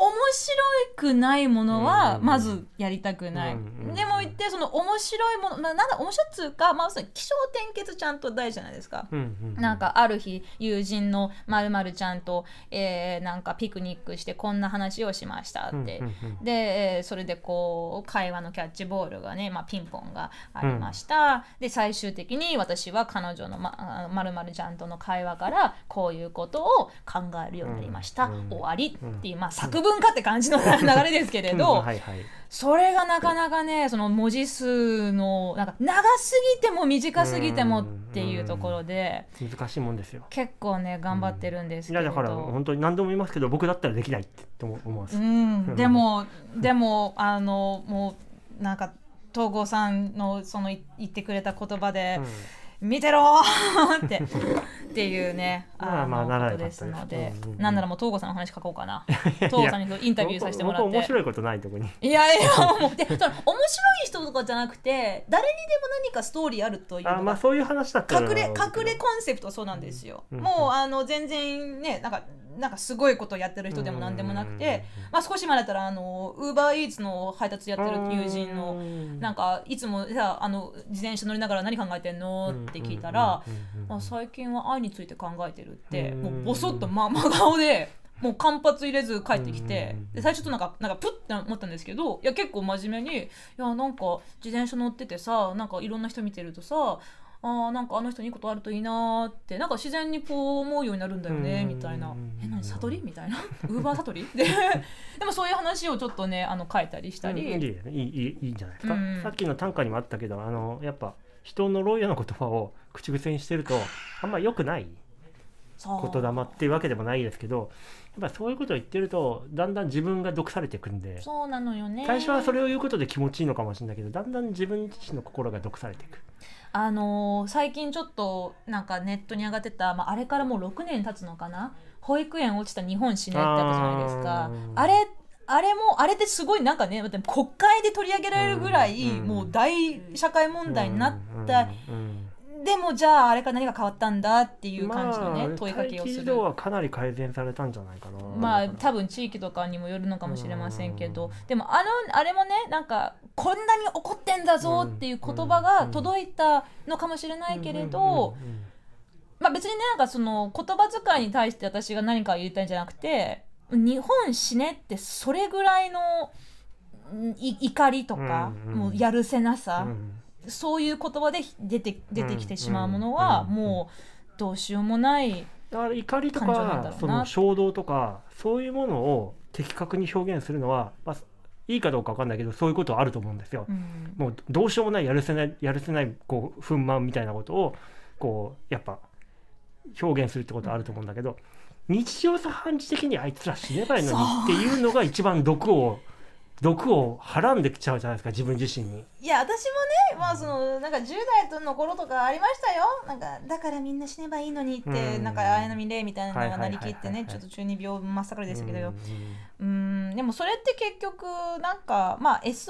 面白くないものはまずやりたくない、うんうんうん、でも言ってその面白いもの、まあ、なんだ面白いっつうか、まあ、そ気象転結ちゃんと大事じゃないですか、うんうんうん、なんかある日友人のまるちゃんと、えー、なんかピクニックしてこんな話をしましたって、うんうんうん、でそれでこう会話のキャッチボールがね、まあ、ピンポンがありました、うん、で最終的に私は彼女のまるちゃんとの会話からこういうことを考えるようになりました、うんうん、終わりっていう、まあ、作文文化って感じの流れですけれど、はいはい、それがなかなかねその文字数のなんか長すぎても短すぎてもっていうところで、難しいもんですよ結構ね頑張ってるんですけど、いやだから本当に何度も言いますけど僕だったらできないって思います、うん、でもでもあのもうなんか東郷さんのその言ってくれた言葉で、うん、見てろってっていうね、あまあならなですので、なんならもう東郷さんの話書こうかな。東郷さんにインタビューさせてもらって。面白いことないとこに。いやいや、もうで、面白い人とかじゃなくて、誰にでも何かストーリーあるというあまあそういう話だった隠れ隠れコンセプトはそうなんですよ。もうあの全然ね、なんか。なんかすごいことやってる人でも何でもなくて、まあ、少し前だったらあのウーバーイーツの配達やってる友人のなんかいつもさあの自転車乗りながら何考えてんのって聞いたら、まあ、最近は会いにについて考えてるってもうボソッとま真顔でもう間髪入れず帰ってきてで最初となんかなんかプッて思ったんですけどいや結構真面目に「いやなんか自転車乗っててさなんかいろんな人見てるとさあなんかあの人にいいことあるといいなってなんか自然にこう思うようになるんだよねみたいな「え何悟り?」みたいな「ウーバー悟り? 」ででもそういう話をちょっとねあの書いたりしたり、うん、いいいいいいんじゃないですか、うん、さっきの短歌にもあったけどあのやっぱ人の呪うのな言葉を口癖にしてるとあんま良くない言霊っていうわけでもないですけどやっぱそういうことを言ってるとだんだん自分が毒されていくんでそうなのよね最初はそれを言うことで気持ちいいのかもしれないけどだんだん自分自身の心が毒されていく。あのー、最近ちょっとなんかネットに上がってた、まあ、あれからもう6年経つのかな保育園落ちた日本死ねってあったじゃないですかあれあれもあれってすごいなんかね国会で取り上げられるぐらいもう大社会問題になった。でもじゃああれか何が変わったんだっていう感じのね、まあ、問いかけをする。はかなり改善されたんじゃないかな。まあ多分地域とかにもよるのかもしれませんけど、でもあのあれもねなんかこんなに怒ってんだぞっていう言葉が届いたのかもしれないけれど。まあ別にねなんかその言葉遣いに対して私が何か言いたいんじゃなくて日本死ねってそれぐらいの怒りとか、うんうん、もうやるせなさ、うん、そういう言葉で出て出てきてしまうものは、もうどうしようもないだから怒りとかその衝動とかそういうものを的確に表現するのは、まあ、いいかどうか分かんないけどそういうことはあると思うんですよ。うん、もうどうしようもないやるせないやるせないこう憤満みたいなことをこうやっぱ表現するってことはあると思うんだけど、うん日常茶飯事的にあいつら死ねばいいのにっていうのが一番毒を毒をはらんできちゃうじゃないですか自分自身にいや私もねまあそのなんか10代の頃とかありましたよなんかだからみんな死ねばいいのにって、うん、なんか綾波霊みたいなのがなりきってね、ちょっと中二病真っ盛りでしたけど、うん、うんでもそれって結局なんかまあ SOS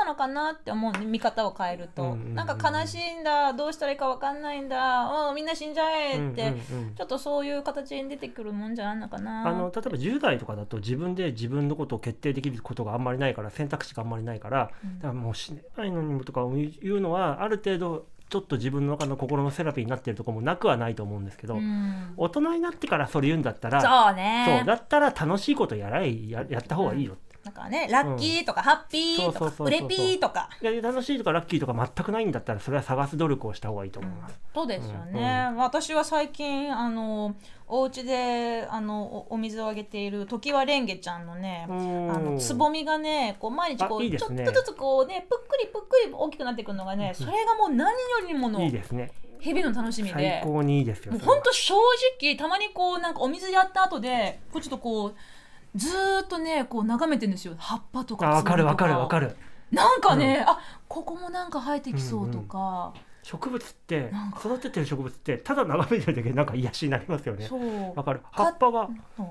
なのかなって思う、ね、見方を変えると、うんうんうん、なんか悲しいんだどうしたらいいか分かんないんだおみんな死んじゃえって、うんうんうん、ちょっとそういう形に出てくるもんじゃないのかなあの例えば10代とかだと自分で自分のことを決定できることがあんまりないから選択肢があんまりないからうん、だからもう死ねないのにもとかいうのはある程度ちょっと自分の中の心のセラピーになってるとこもなくはないと思うんですけど、うん、大人になってからそれ言うんだったらそうねそうだったら楽しいことやらいややった方がいいよ、うん、なんかねラッキーとか、うん、ハッピーとかうれピーとかいや楽しいとかラッキーとか全くないんだったらそれは探す努力をした方がいいと思います。そうですよね、私は最近あのお家であのお水をあげている常盤レンゲちゃんのねあのつぼみがねこう毎日こう、ね、ちょっとずつこうねぷっくりぷっくり大きくなっていくのがねそれがもう何よりもの。いいですね蛇の楽しみで最高にいいですよ本当正直たまにこうなんかお水やった後でこうちょっとこうずっとねこう眺めてるんですよ葉っぱとかわかるわかるわかるなんかね、うん、あここもなんか生えてきそうとか、うんうん植物って育ててる植物ってただ眺めてるだけでなんか癒しになりますよねわかる葉っぱが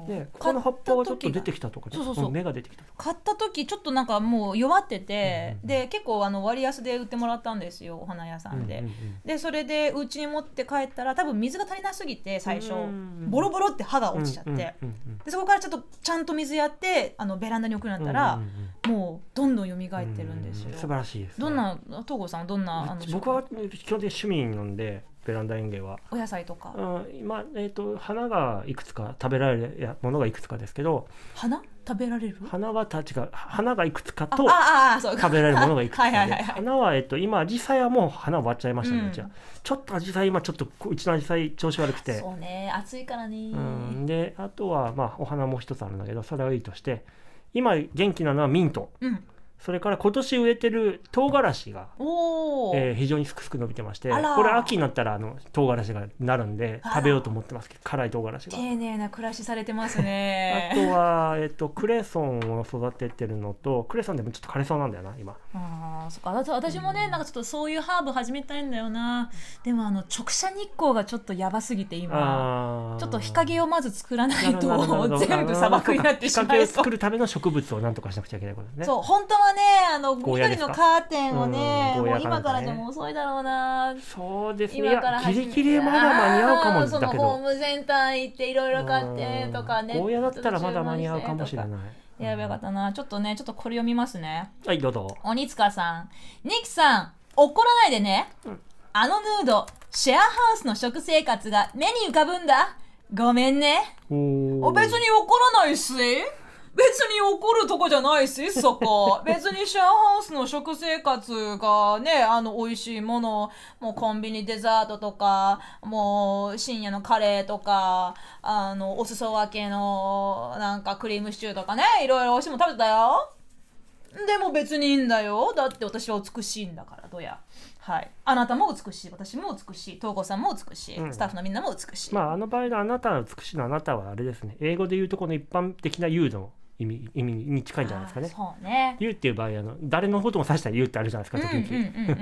ねこの葉っぱがちょっと出てきたとか、そうそうそう芽が出てきた買った時ちょっとなんかもう弱ってて、うん、で結構あの割安で売ってもらったんですよお花屋さんで、うんうんうん、でそれでうちに持って帰ったら多分水が足りなすぎて最初ボロボロって歯が落ちちゃって、うんうんうんうん、でそこからちょっとちゃんと水やってあのベランダに置くようになったら、うんうんうん、もうどんどん蘇ってるんですよ、素晴らしいです、ね、どんな東郷さんどんなあの僕は基本的に趣味なんでベランダ園芸はお野菜とかん、今、えーと、花がいくつか食べられるやものがいくつかですけど花食べられる花はたちが花がいくつかと食べられるものがいくつかいはい、花は、えっと、今アジサイはもう花割っちゃいましたね、うん、じゃちょっとアジサイ今ちょっとうちのアジサイ調子悪くてそうね暑いからねうんであとは、まあ、お花も一つあるんだけどそれはいいとして今元気なのはミント、うんそれから今年植えてる唐辛子が、おえー非常にすくすく伸びてましてこれ秋になったらあの唐辛子がなるんで食べようと思ってますけど辛い唐辛子が。丁寧な暮らしされてますねあとは、えっと、クレソンを育ててるのとクレソンでもちょっと枯れそうなんだよな今ああ、そっか。私もね、なんかちょっとそういうハーブ始めたいんだよな。でもあの直射日光がちょっとやばすぎて今、ちょっと日陰をまず作らないと 全部砂漠になってしまう日陰を作るための植物をなんとかしなくちゃいけないことですねそう本当はね、あの、緑のカーテンをね、もう今からでも遅いだろうな。そうですね。今からギリギリまだ間に合うかもだけど。ホームセンター行っていろいろ買ってとかね。ゴーヤだったらまだ間に合うかもしれない。やばかったな。ちょっとね、ちょっとこれ読みますね。はい、どうぞ。鬼塚さん。ニキさん、怒らないでね。うん、あのヌード、シェアハウスの食生活が目に浮かぶんだ。ごめんね。お別に怒らないっす。別に怒るとこじゃないし、そこ。別にシェアハウスの食生活がね、あの、美味しいもの、もうコンビニデザートとか、もう深夜のカレーとか、あの、お裾分けの、なんかクリームシチューとかね、いろいろ美味しいもの食べてたよ。でも別にいいんだよ。だって私は美しいんだから、どや。はい、あなたも美しい私も美しい東郷さんも美しい、うん、スタッフのみんなも美しいまああの場合のあなたの美しいのあなたはあれですね英語で言うとこの一般的な U の意味意味に近いんじゃないですかね。そうね言うっていう場合あの誰のことも指したら言うってあるじゃないですか時々。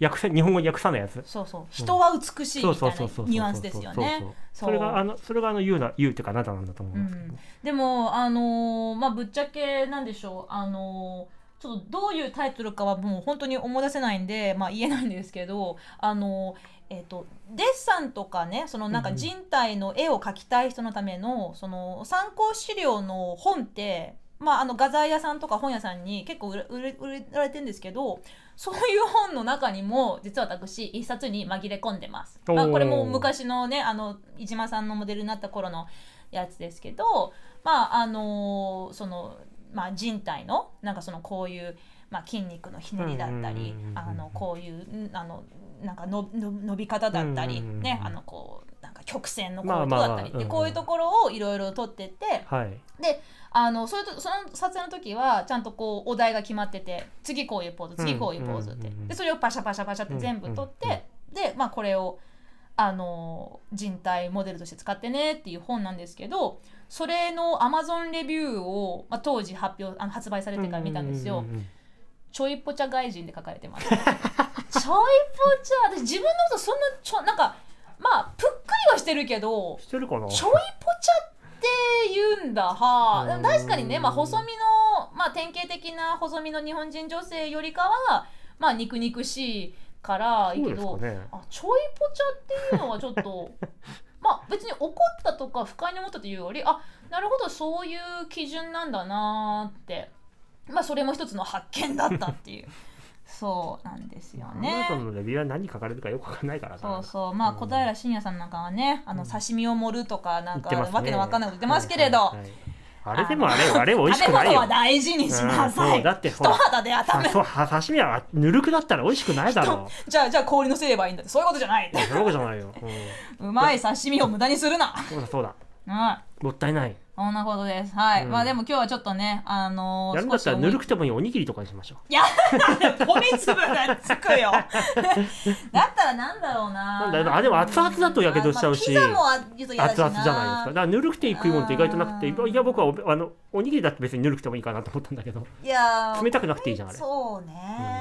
訳せ日本語訳さないやつ。そうそう人は美しいみたいなニュアンスですよね。それがあのそれがあの言うな言うっていうかあなたなんだと思いますけど、ねうん、でもあのー、まあぶっちゃけなんでしょうあのーちょっとどういうタイトルかはもう本当に思い出せないんで、まあ、言えないんですけど、あのえーと、デッサンとかねそのなんか人体の絵を描きたい人のための,、その参考資料の本ってまあ、あの画材屋さんとか本屋さんに結構売られてるんですけどそういう本の中にも実は私一冊に紛れ込んでます、まあ、これも昔のねあの伊島さんのモデルになった頃のやつですけどまああのー、その、まあ、人体のなんかそのこういう、まあ、筋肉のひねりだったりあのこういうあのなんかのの伸び方だったり、ねあのこうなんか曲線のこうだったりこういうところをいろいろ撮ってて、はい、であのそれとその撮影の時はちゃんとこうお題が決まってて次こういうポーズ次こういうポーズって、でそれをパシャパシャパシャって全部撮って、で、まあ、これを。あの人体モデルとして使ってねっていう本なんですけどそれのアマゾンレビューを、まあ、当時発表あの発売されてから見たんですよ。ちょいぽちゃ外人で書かれてます。ちょいぽちゃ私自分のことそんなちょなんかまあぷっくりはしてるけどしてるかなちょいぽちゃって言うんだはあ確かにね、まあ、細身の、まあ、典型的な細身の日本人女性よりかはまあ肉肉しいからいいけど、ね、あちょいぽちゃっていうのはちょっと まあ別に怒ったとか不快に思ったというよりあなるほどそういう基準なんだなってまあそれも一つの発見だったっていう。そうなんですよね。のレビューは何書かれるかよくわかんないからそうそう、まあ、小平慎也さんなんかはね、あの刺身を盛るとか、なんか、わけのわかんないこと言ってますけれど。あれでもあれ、あれ美味しくないよ。大事にしなさい。だって人肌で温め刺身はぬるくなったら美味しくないだろう。じゃあ、じゃあ氷のせればいいんだって、そういうことじゃない。そういうことじゃないよ。うまい刺身を無駄にするな。そうだ、そうだ。もったいない。そんなことです。はい。うんまあでも今日はちょっとね、あのーやるんだったらぬるくてもいいおにぎりとかにしましょういや、米粒がつくよ。だったらなんだろうな。なんだあでも熱々だとやけどしちゃうしまあ、熱々じゃないですかだからぬるくていい食い物って意外となくていや僕はおあのおにぎりだって別にぬるくてもいいかなと思ったんだけどいや冷たくなくていいじゃんあれそうね、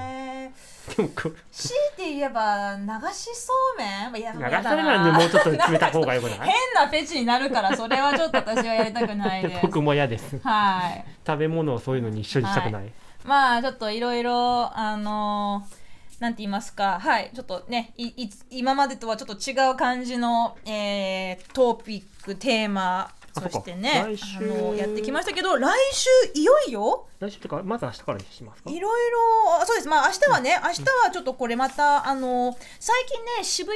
でもこ強いて言えば流しそうめん、まあ、や流しそれなんでもうちょっと冷た方がよくない変なフェチになるからそれはちょっと私はやりたくないです僕も嫌ですはい食べ物をそういうのに一緒にしたくない、はい、まあちょっといろいろあのーなんて言いますか、はい、ちょっとね、いい今までとはちょっと違う感じの、えー、トピック、テーマそしてねあのやってきましたけど来週いよいよ来週とかまず明日からしますかいろいろそうですまあ明日はね、明日はちょっとこれまたあの最近ね渋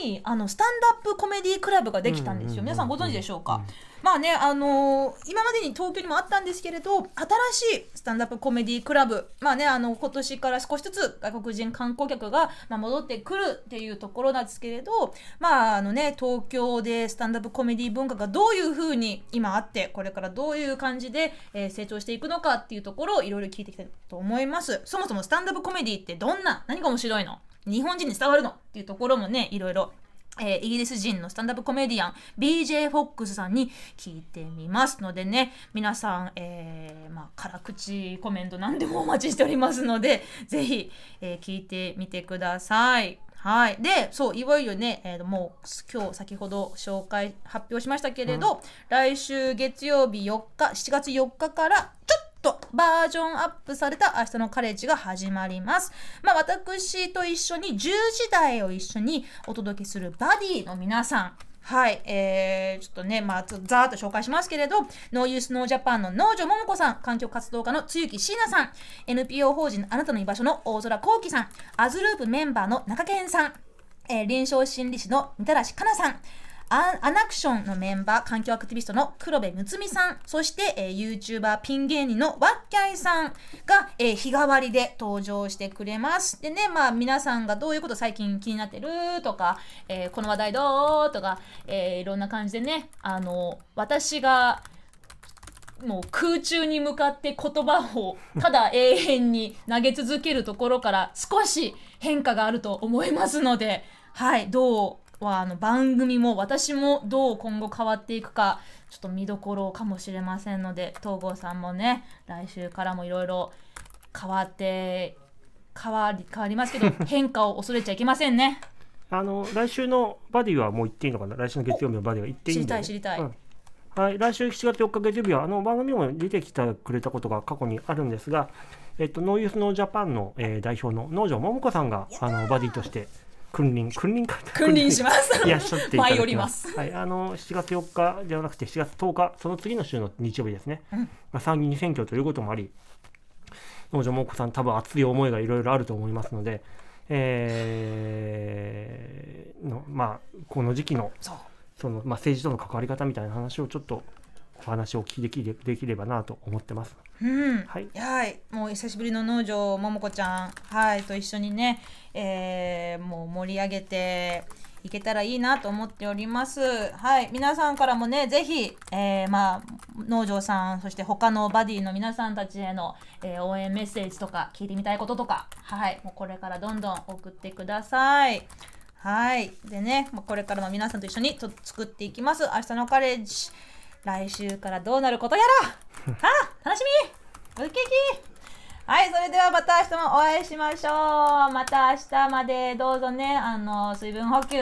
谷にあのスタンダップコメディクラブができたんですよ、皆さんご存知でしょうか、まあね、あのー、今までに東京にもあったんですけれど、新しいスタンダップコメディクラブ、まあね、あの、今年から少しずつ外国人観光客が、まあ、戻ってくるっていうところなんですけれど、まあ、あのね、東京でスタンダップコメディ文化がどういうふうに今あって、これからどういう感じで、えー、成長していくのかっていうところをいろいろ聞いていきたいと思います。そもそもスタンダップコメディってどんな、何が面白いの日本人に伝わるのっていうところもね、いろいろえー、イギリス人のスタンダップコメディアン BJ フォックスさんに聞いてみますのでね皆さん、えー、まあ、辛口コメント何でもお待ちしておりますのでぜひ、えー、聞いてみてください。はい、でそういよいよね、えー、もう今日先ほど紹介発表しましたけれど、うん、来週月曜日4日7月4日からちょっとトバージョンアップされた明日のカレッジが始まります。まあ、私と一緒に10時台を一緒にお届けするバディの皆さん。はい、えー、ちょっとね、まあ、ざーっと紹介しますけれど、ノーユースノージャパンの農場桃子さん、環境活動家の露木椎名さん、NPO 法人あなたの居場所の大空幸喜さん、アズループメンバーの中健さん、えー、臨床心理士のみたらしかなさん、アアナクションのメンバー、環境アクティビストの黒部睦美さん、そして、えー、YouTuber ピン芸人のわっきゃいさんが、えー、日替わりで登場してくれます。でね、まあ皆さんがどういうこと最近気になってるとか、えー、この話題どうとか、えー、いろんな感じでね、あの、私が、もう空中に向かって言葉をただ永遠に投げ続けるところから少し変化があると思いますので、はい、どうはあの番組も私もどう今後変わっていくかちょっと見どころかもしれませんので東郷さんもね来週からもいろいろ変わって変わり変わりますけど 変化を恐れちゃいけませんね。あの来週のバディはもう行っていいのかな来週の月曜日のバディは行っていいんだ、ね、知りたい知りたい、うんはい、来週7月4日月曜日はあの番組も出てきてくれたことが過去にあるんですが、えっと、ノーユースノージャパンの、えー、代表の能條桃子さんがあのバディとして君臨君臨か君臨しますいしっていただきますはいあの7月4日ではなくて7月10日その次の週の日曜日ですね、うん、まあ、参議院選挙ということもあり農場もお子さん多分熱い思いがいろいろあると思いますのでえー、のまあこの時期のその、まあ、政治との関わり方みたいな話をちょっとお話をお聞きできればなと思ってます。うん、はい、はい、もう久しぶりの農場ももこちゃん、はい、と一緒にね、えー、もう盛り上げていけたらいいなと思っております。はい、皆さんからもね、ぜひ、えー、まあ、農場さん、そして他のバディの皆さんたちへの、えー、応援メッセージとか、聞いてみたいこととか、はい、もうこれからどんどん送ってください。はい、でね、これからも皆さんと一緒にと作っていきます。明日のカレッジ。来週からどうなることやら あ楽しみウキウキはい、それではまた明日もお会いしましょう。また明日までどうぞね、あの、水分補給、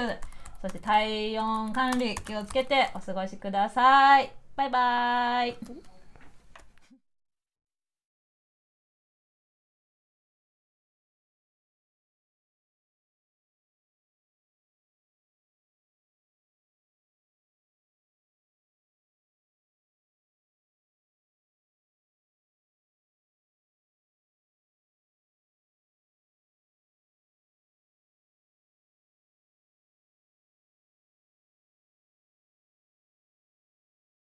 そして体温管理気をつけてお過ごしください。バイバーイ。